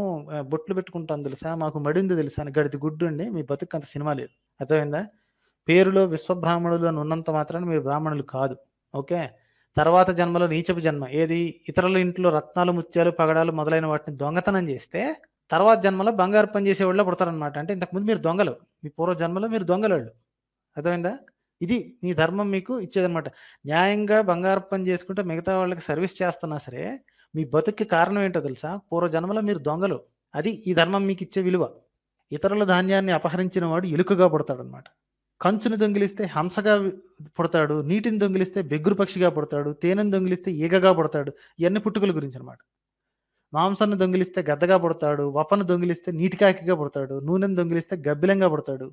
బొట్లు పెట్టుకుంటాం తెలుసా మాకు మడి ఉంది తెలుసా అని గడిది గుడ్డు అండి మీ బతుకు అంత సినిమా లేదు అర్థమైందా పేరులో విశ్వబ్రాహ్మణులు అని ఉన్నంత మాత్రాన్ని మీరు బ్రాహ్మణులు కాదు ఓకే తర్వాత జన్మలో నీచపు జన్మ ఏది ఇతరుల ఇంట్లో రత్నాలు ముత్యాలు పగడాలు మొదలైన వాటిని దొంగతనం చేస్తే తర్వాత జన్మలో బంగారు పని చేసేవాళ్ళు పుడతారనమాట అంటే ఇంతకుముందు మీరు దొంగలు మీ పూర్వ జన్మలో మీరు వాళ్ళు అర్థమైందా ఇది నీ ధర్మం మీకు ఇచ్చేదనమాట న్యాయంగా బంగారు పని చేసుకుంటే మిగతా వాళ్ళకి సర్వీస్ చేస్తున్నా సరే మీ బతుక్కి కారణం ఏంటో తెలుసా పూర్వ జన్మలో మీరు దొంగలు అది ఈ ధర్మం మీకు ఇచ్చే విలువ ఇతరుల ధాన్యాన్ని అపహరించిన వాడు ఎలుకగా పుడతాడనమాట కంచుని దొంగిలిస్తే హంసగా పుడతాడు నీటిని దొంగిలిస్తే బెగ్గురు పక్షిగా పుడతాడు తేనెని దొంగిలిస్తే ఈగగా పుడతాడు ఇవన్నీ పుట్టుకల గురించి అనమాట మాంసాన్ని దొంగిలిస్తే గద్దగా పుడతాడు వపను దొంగిలిస్తే నీటికాకిగా పుడతాడు నూనెను దొంగిలిస్తే గబ్బిలంగా పుడతాడు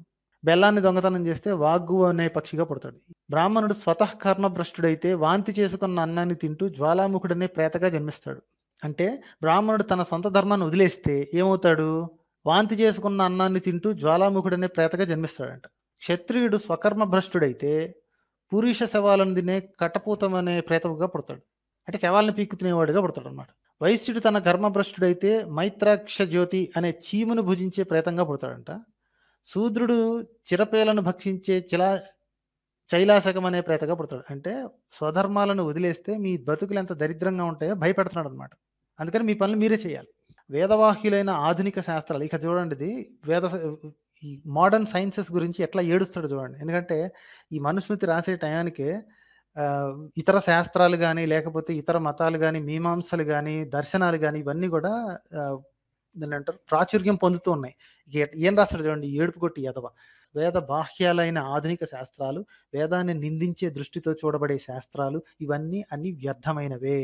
బెల్లాన్ని దొంగతనం చేస్తే వాగ్గు అనే పక్షిగా పుడతాడు బ్రాహ్మణుడు స్వతః కర్మభ్రష్టుడైతే వాంతి చేసుకున్న అన్నాన్ని తింటూ జ్వాలాముఖుడనే ప్రేతగా జన్మిస్తాడు అంటే బ్రాహ్మణుడు తన సొంత ధర్మాన్ని వదిలేస్తే ఏమవుతాడు వాంతి చేసుకున్న అన్నాన్ని తింటూ జ్వాలాముఖుడనే ప్రేతగా జన్మిస్తాడంట క్షత్రియుడు స్వకర్మభ్రష్టుడైతే పురుష శవాలను తినే కటపూతమనే అనే ప్రేతవుగా పుడతాడు అంటే శవాలను పీక్కు తినేవాడుగా పుడతాడు అనమాట వైశ్యుడు తన కర్మభ్రష్టుడైతే మైత్రాక్ష జ్యోతి అనే చీమును భుజించే ప్రేతంగా పుడతాడంట శూద్రుడు చిరపేలను భక్షించే చిలా చైలాసకం అనే ప్రేతగా పుడతాడు అంటే స్వధర్మాలను వదిలేస్తే మీ బతుకులు ఎంత దరిద్రంగా ఉంటాయో భయపెడుతున్నాడు అనమాట అందుకని మీ పనులు మీరే చేయాలి వేదవాహ్యులైన ఆధునిక శాస్త్రాలు ఇక చూడండిది వేద ఈ మోడర్న్ సైన్సెస్ గురించి ఎట్లా ఏడుస్తాడు చూడండి ఎందుకంటే ఈ మనుస్మృతి రాసే టయానికి ఇతర శాస్త్రాలు కానీ లేకపోతే ఇతర మతాలు కానీ మీమాంసలు కానీ దర్శనాలు కానీ ఇవన్నీ కూడా దాన్ని అంటారు ప్రాచుర్యం పొందుతూ ఉన్నాయి ఏం రాస్తాడు చూడండి ఏడుపు కొట్టి యదవ వేద బాహ్యాలైన ఆధునిక శాస్త్రాలు వేదాన్ని నిందించే దృష్టితో చూడబడే శాస్త్రాలు ఇవన్నీ అన్ని వ్యర్థమైనవే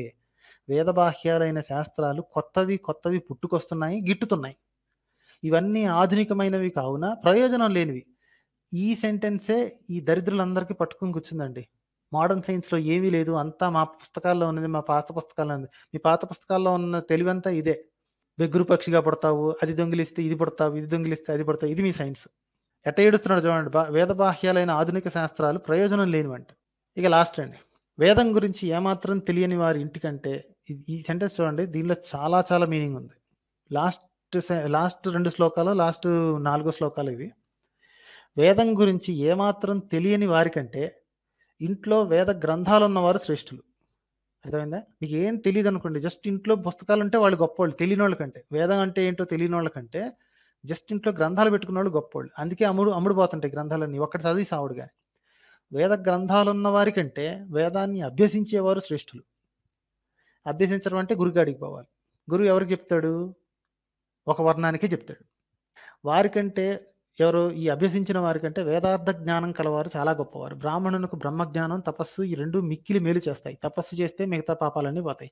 వేద బాహ్యాలైన శాస్త్రాలు కొత్తవి కొత్తవి పుట్టుకొస్తున్నాయి గిట్టుతున్నాయి ఇవన్నీ ఆధునికమైనవి కావున ప్రయోజనం లేనివి ఈ సెంటెన్సే ఈ దరిద్రులందరికీ పట్టుకుని కూర్చుందండి మోడర్న్ సైన్స్లో ఏమీ లేదు అంతా మా పుస్తకాల్లో ఉన్నది మా పాత పుస్తకాల్లో ఉంది మీ పాత పుస్తకాల్లో ఉన్న తెలివంతా ఇదే బెగ్గురు పక్షిగా పడతావు అది దొంగిలిస్తే ఇది పడతావు ఇది దొంగిలిస్తే అది పడతావు ఇది మీ సైన్స్ ఎట్ట ఏడుస్తున్నాడు చూడండి వేద బాహ్యాలైన ఆధునిక శాస్త్రాలు ప్రయోజనం లేనివంట ఇక లాస్ట్ అండి వేదం గురించి ఏమాత్రం తెలియని వారి ఇంటికంటే ఈ సెంటెన్స్ చూడండి దీనిలో చాలా చాలా మీనింగ్ ఉంది లాస్ట్ లాస్ట్ రెండు శ్లోకాలు లాస్ట్ నాలుగో శ్లోకాలు ఇవి వేదం గురించి ఏమాత్రం తెలియని వారికంటే ఇంట్లో వేద గ్రంథాలు ఉన్నవారు శ్రేష్ఠులు అర్థమైందా మీకు ఏం తెలియదు అనుకోండి జస్ట్ ఇంట్లో పుస్తకాలు ఉంటే వాళ్ళు గొప్పవాళ్ళు తెలియని వాళ్ళకంటే వేదం అంటే ఏంటో తెలియని వాళ్ళకంటే జస్ట్ ఇంట్లో గ్రంథాలు పెట్టుకున్న వాళ్ళు గొప్పవాళ్ళు అందుకే అమ్ముడు అమ్ముడుపోతుంటాయి గ్రంథాలన్నీ ఒక్కటి చదివి సావుడు కానీ వేద గ్రంథాలు ఉన్న వారికంటే వేదాన్ని అభ్యసించేవారు శ్రేష్ఠులు అభ్యసించడం అంటే గురుగాడికి పోవాలి గురువు ఎవరికి చెప్తాడు ఒక వర్ణానికే చెప్తాడు వారికంటే ఎవరు ఈ అభ్యసించిన వారికంటే వేదార్థ జ్ఞానం కలవారు చాలా గొప్పవారు బ్రాహ్మణునికి బ్రహ్మజ్ఞానం తపస్సు ఈ రెండు మిక్కిలి మేలు చేస్తాయి తపస్సు చేస్తే మిగతా పాపాలన్నీ పోతాయి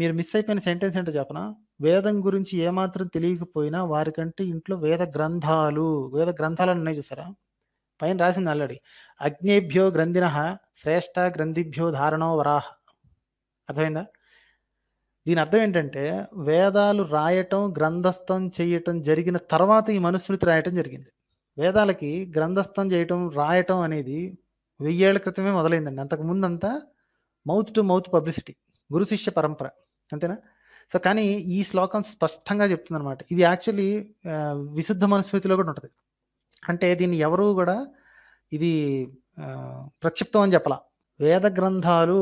మీరు మిస్ అయిపోయిన సెంటెన్స్ ఏంటో చెప్పనా వేదం గురించి ఏమాత్రం తెలియకపోయినా వారికంటే ఇంట్లో వేద గ్రంథాలు వేద గ్రంథాలు చూసారా పైన రాసింది ఆల్రెడీ అగ్నేభ్యో గ్రంథిన శ్రేష్ఠ గ్రంథిభ్యో ధారణో వరాహ అర్థమైందా దీని అర్థం ఏంటంటే వేదాలు రాయటం గ్రంథస్థం చేయటం జరిగిన తర్వాత ఈ మనుస్మృతి రాయటం జరిగింది వేదాలకి గ్రంథస్థం చేయటం రాయటం అనేది వెయ్యేళ్ల క్రితమే మొదలైందండి అంతకు ముందంతా మౌత్ టు మౌత్ పబ్లిసిటీ గురు శిష్య పరంపర అంతేనా సో కానీ ఈ శ్లోకం స్పష్టంగా చెప్తుంది అనమాట ఇది యాక్చువల్లీ విశుద్ధ మనుస్మృతిలో కూడా ఉంటుంది అంటే దీన్ని ఎవరు కూడా ఇది ప్రక్షిప్తం అని చెప్పలా వేద గ్రంథాలు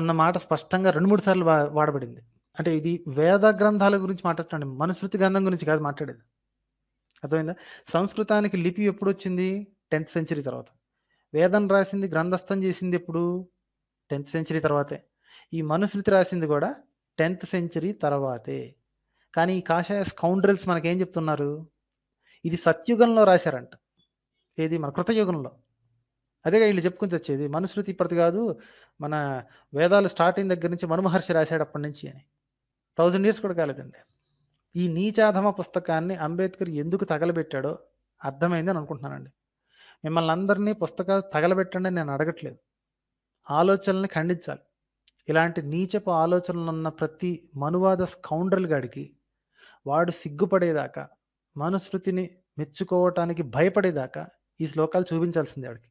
అన్న మాట స్పష్టంగా రెండు మూడు సార్లు వాడబడింది అంటే ఇది వేద గ్రంథాల గురించి మాట్లాడుతున్నాడు మనుస్మృతి గ్రంథం గురించి కాదు మాట్లాడేది అర్థమైందా సంస్కృతానికి లిపి ఎప్పుడు వచ్చింది టెన్త్ సెంచరీ తర్వాత వేదం రాసింది గ్రంథస్థం చేసింది ఎప్పుడు టెన్త్ సెంచరీ తర్వాతే ఈ మనుస్మృతి రాసింది కూడా టెన్త్ సెంచరీ తర్వాతే కానీ ఈ కాషాయ స్కౌండ్రిల్స్ మనకేం చెప్తున్నారు ఇది సత్యుగంలో రాశారంట ఏది మన కృతయుగంలో అదే వీళ్ళు చెప్పుకుని వచ్చేది మనుస్మృతి ఇప్పటి కాదు మన వేదాలు స్టార్టింగ్ దగ్గర నుంచి మనుమహర్షి రాశాడు అప్పటి నుంచి అని థౌజండ్ ఇయర్స్ కూడా కాలేదండి ఈ నీచాధమ పుస్తకాన్ని అంబేద్కర్ ఎందుకు తగలబెట్టాడో అర్థమైంది అని అనుకుంటున్నానండి మిమ్మల్ని అందరినీ పుస్తకాలు తగలబెట్టండి నేను అడగట్లేదు ఆలోచనల్ని ఖండించాలి ఇలాంటి నీచపు ఆలోచనలు ఉన్న ప్రతి మనువాద స్కౌండ్రల్ గాడికి వాడు సిగ్గుపడేదాకా మనుస్మృతిని మెచ్చుకోవటానికి భయపడేదాకా ఈ శ్లోకాలు చూపించాల్సిందే వాడికి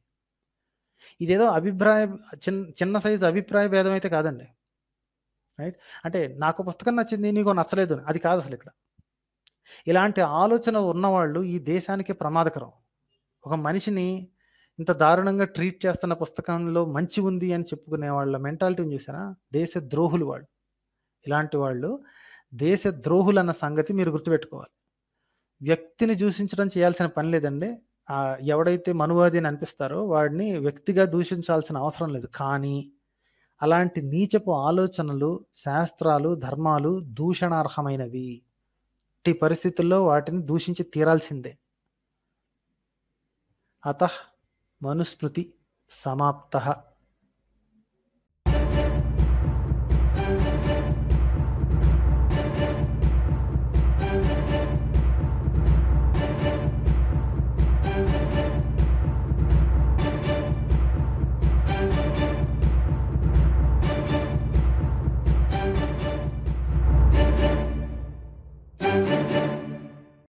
ఇదేదో అభిప్రాయ చిన్న చిన్న సైజు అభిప్రాయ భేదం అయితే కాదండి రైట్ అంటే నాకు పుస్తకం నచ్చింది నీకు నచ్చలేదు అది కాదు అసలు ఇక్కడ. ఇలాంటి ఆలోచన ఉన్నవాళ్ళు ఈ దేశానికి ప్రమాదకరం. ఒక మనిషిని ఇంత దారుణంగా ట్రీట్ చేస్తున్న పుస్తకంలో మంచి ఉంది అని చెప్పుకునే వాళ్ళ మెంటాలిటీని చూసారా? దేశ ద్రోహులు వాళ్ళు. ఇలాంటి వాళ్ళు దేశ ద్రోహులు అన్న సంగతి మీరు గుర్తుపెట్టుకోవాలి. వ్యక్తిని దూషించడం చేయాల్సిన పని లేదండి. ఎవడైతే మనువాది అని అనిపిస్తారో వాడిని వ్యక్తిగా దూషించాల్సిన అవసరం లేదు. కానీ అలాంటి నీచపు ఆలోచనలు శాస్త్రాలు ధర్మాలు దూషణార్హమైనవి ఎట్టి పరిస్థితుల్లో వాటిని దూషించి తీరాల్సిందే అత మనుస్మృతి సమాప్త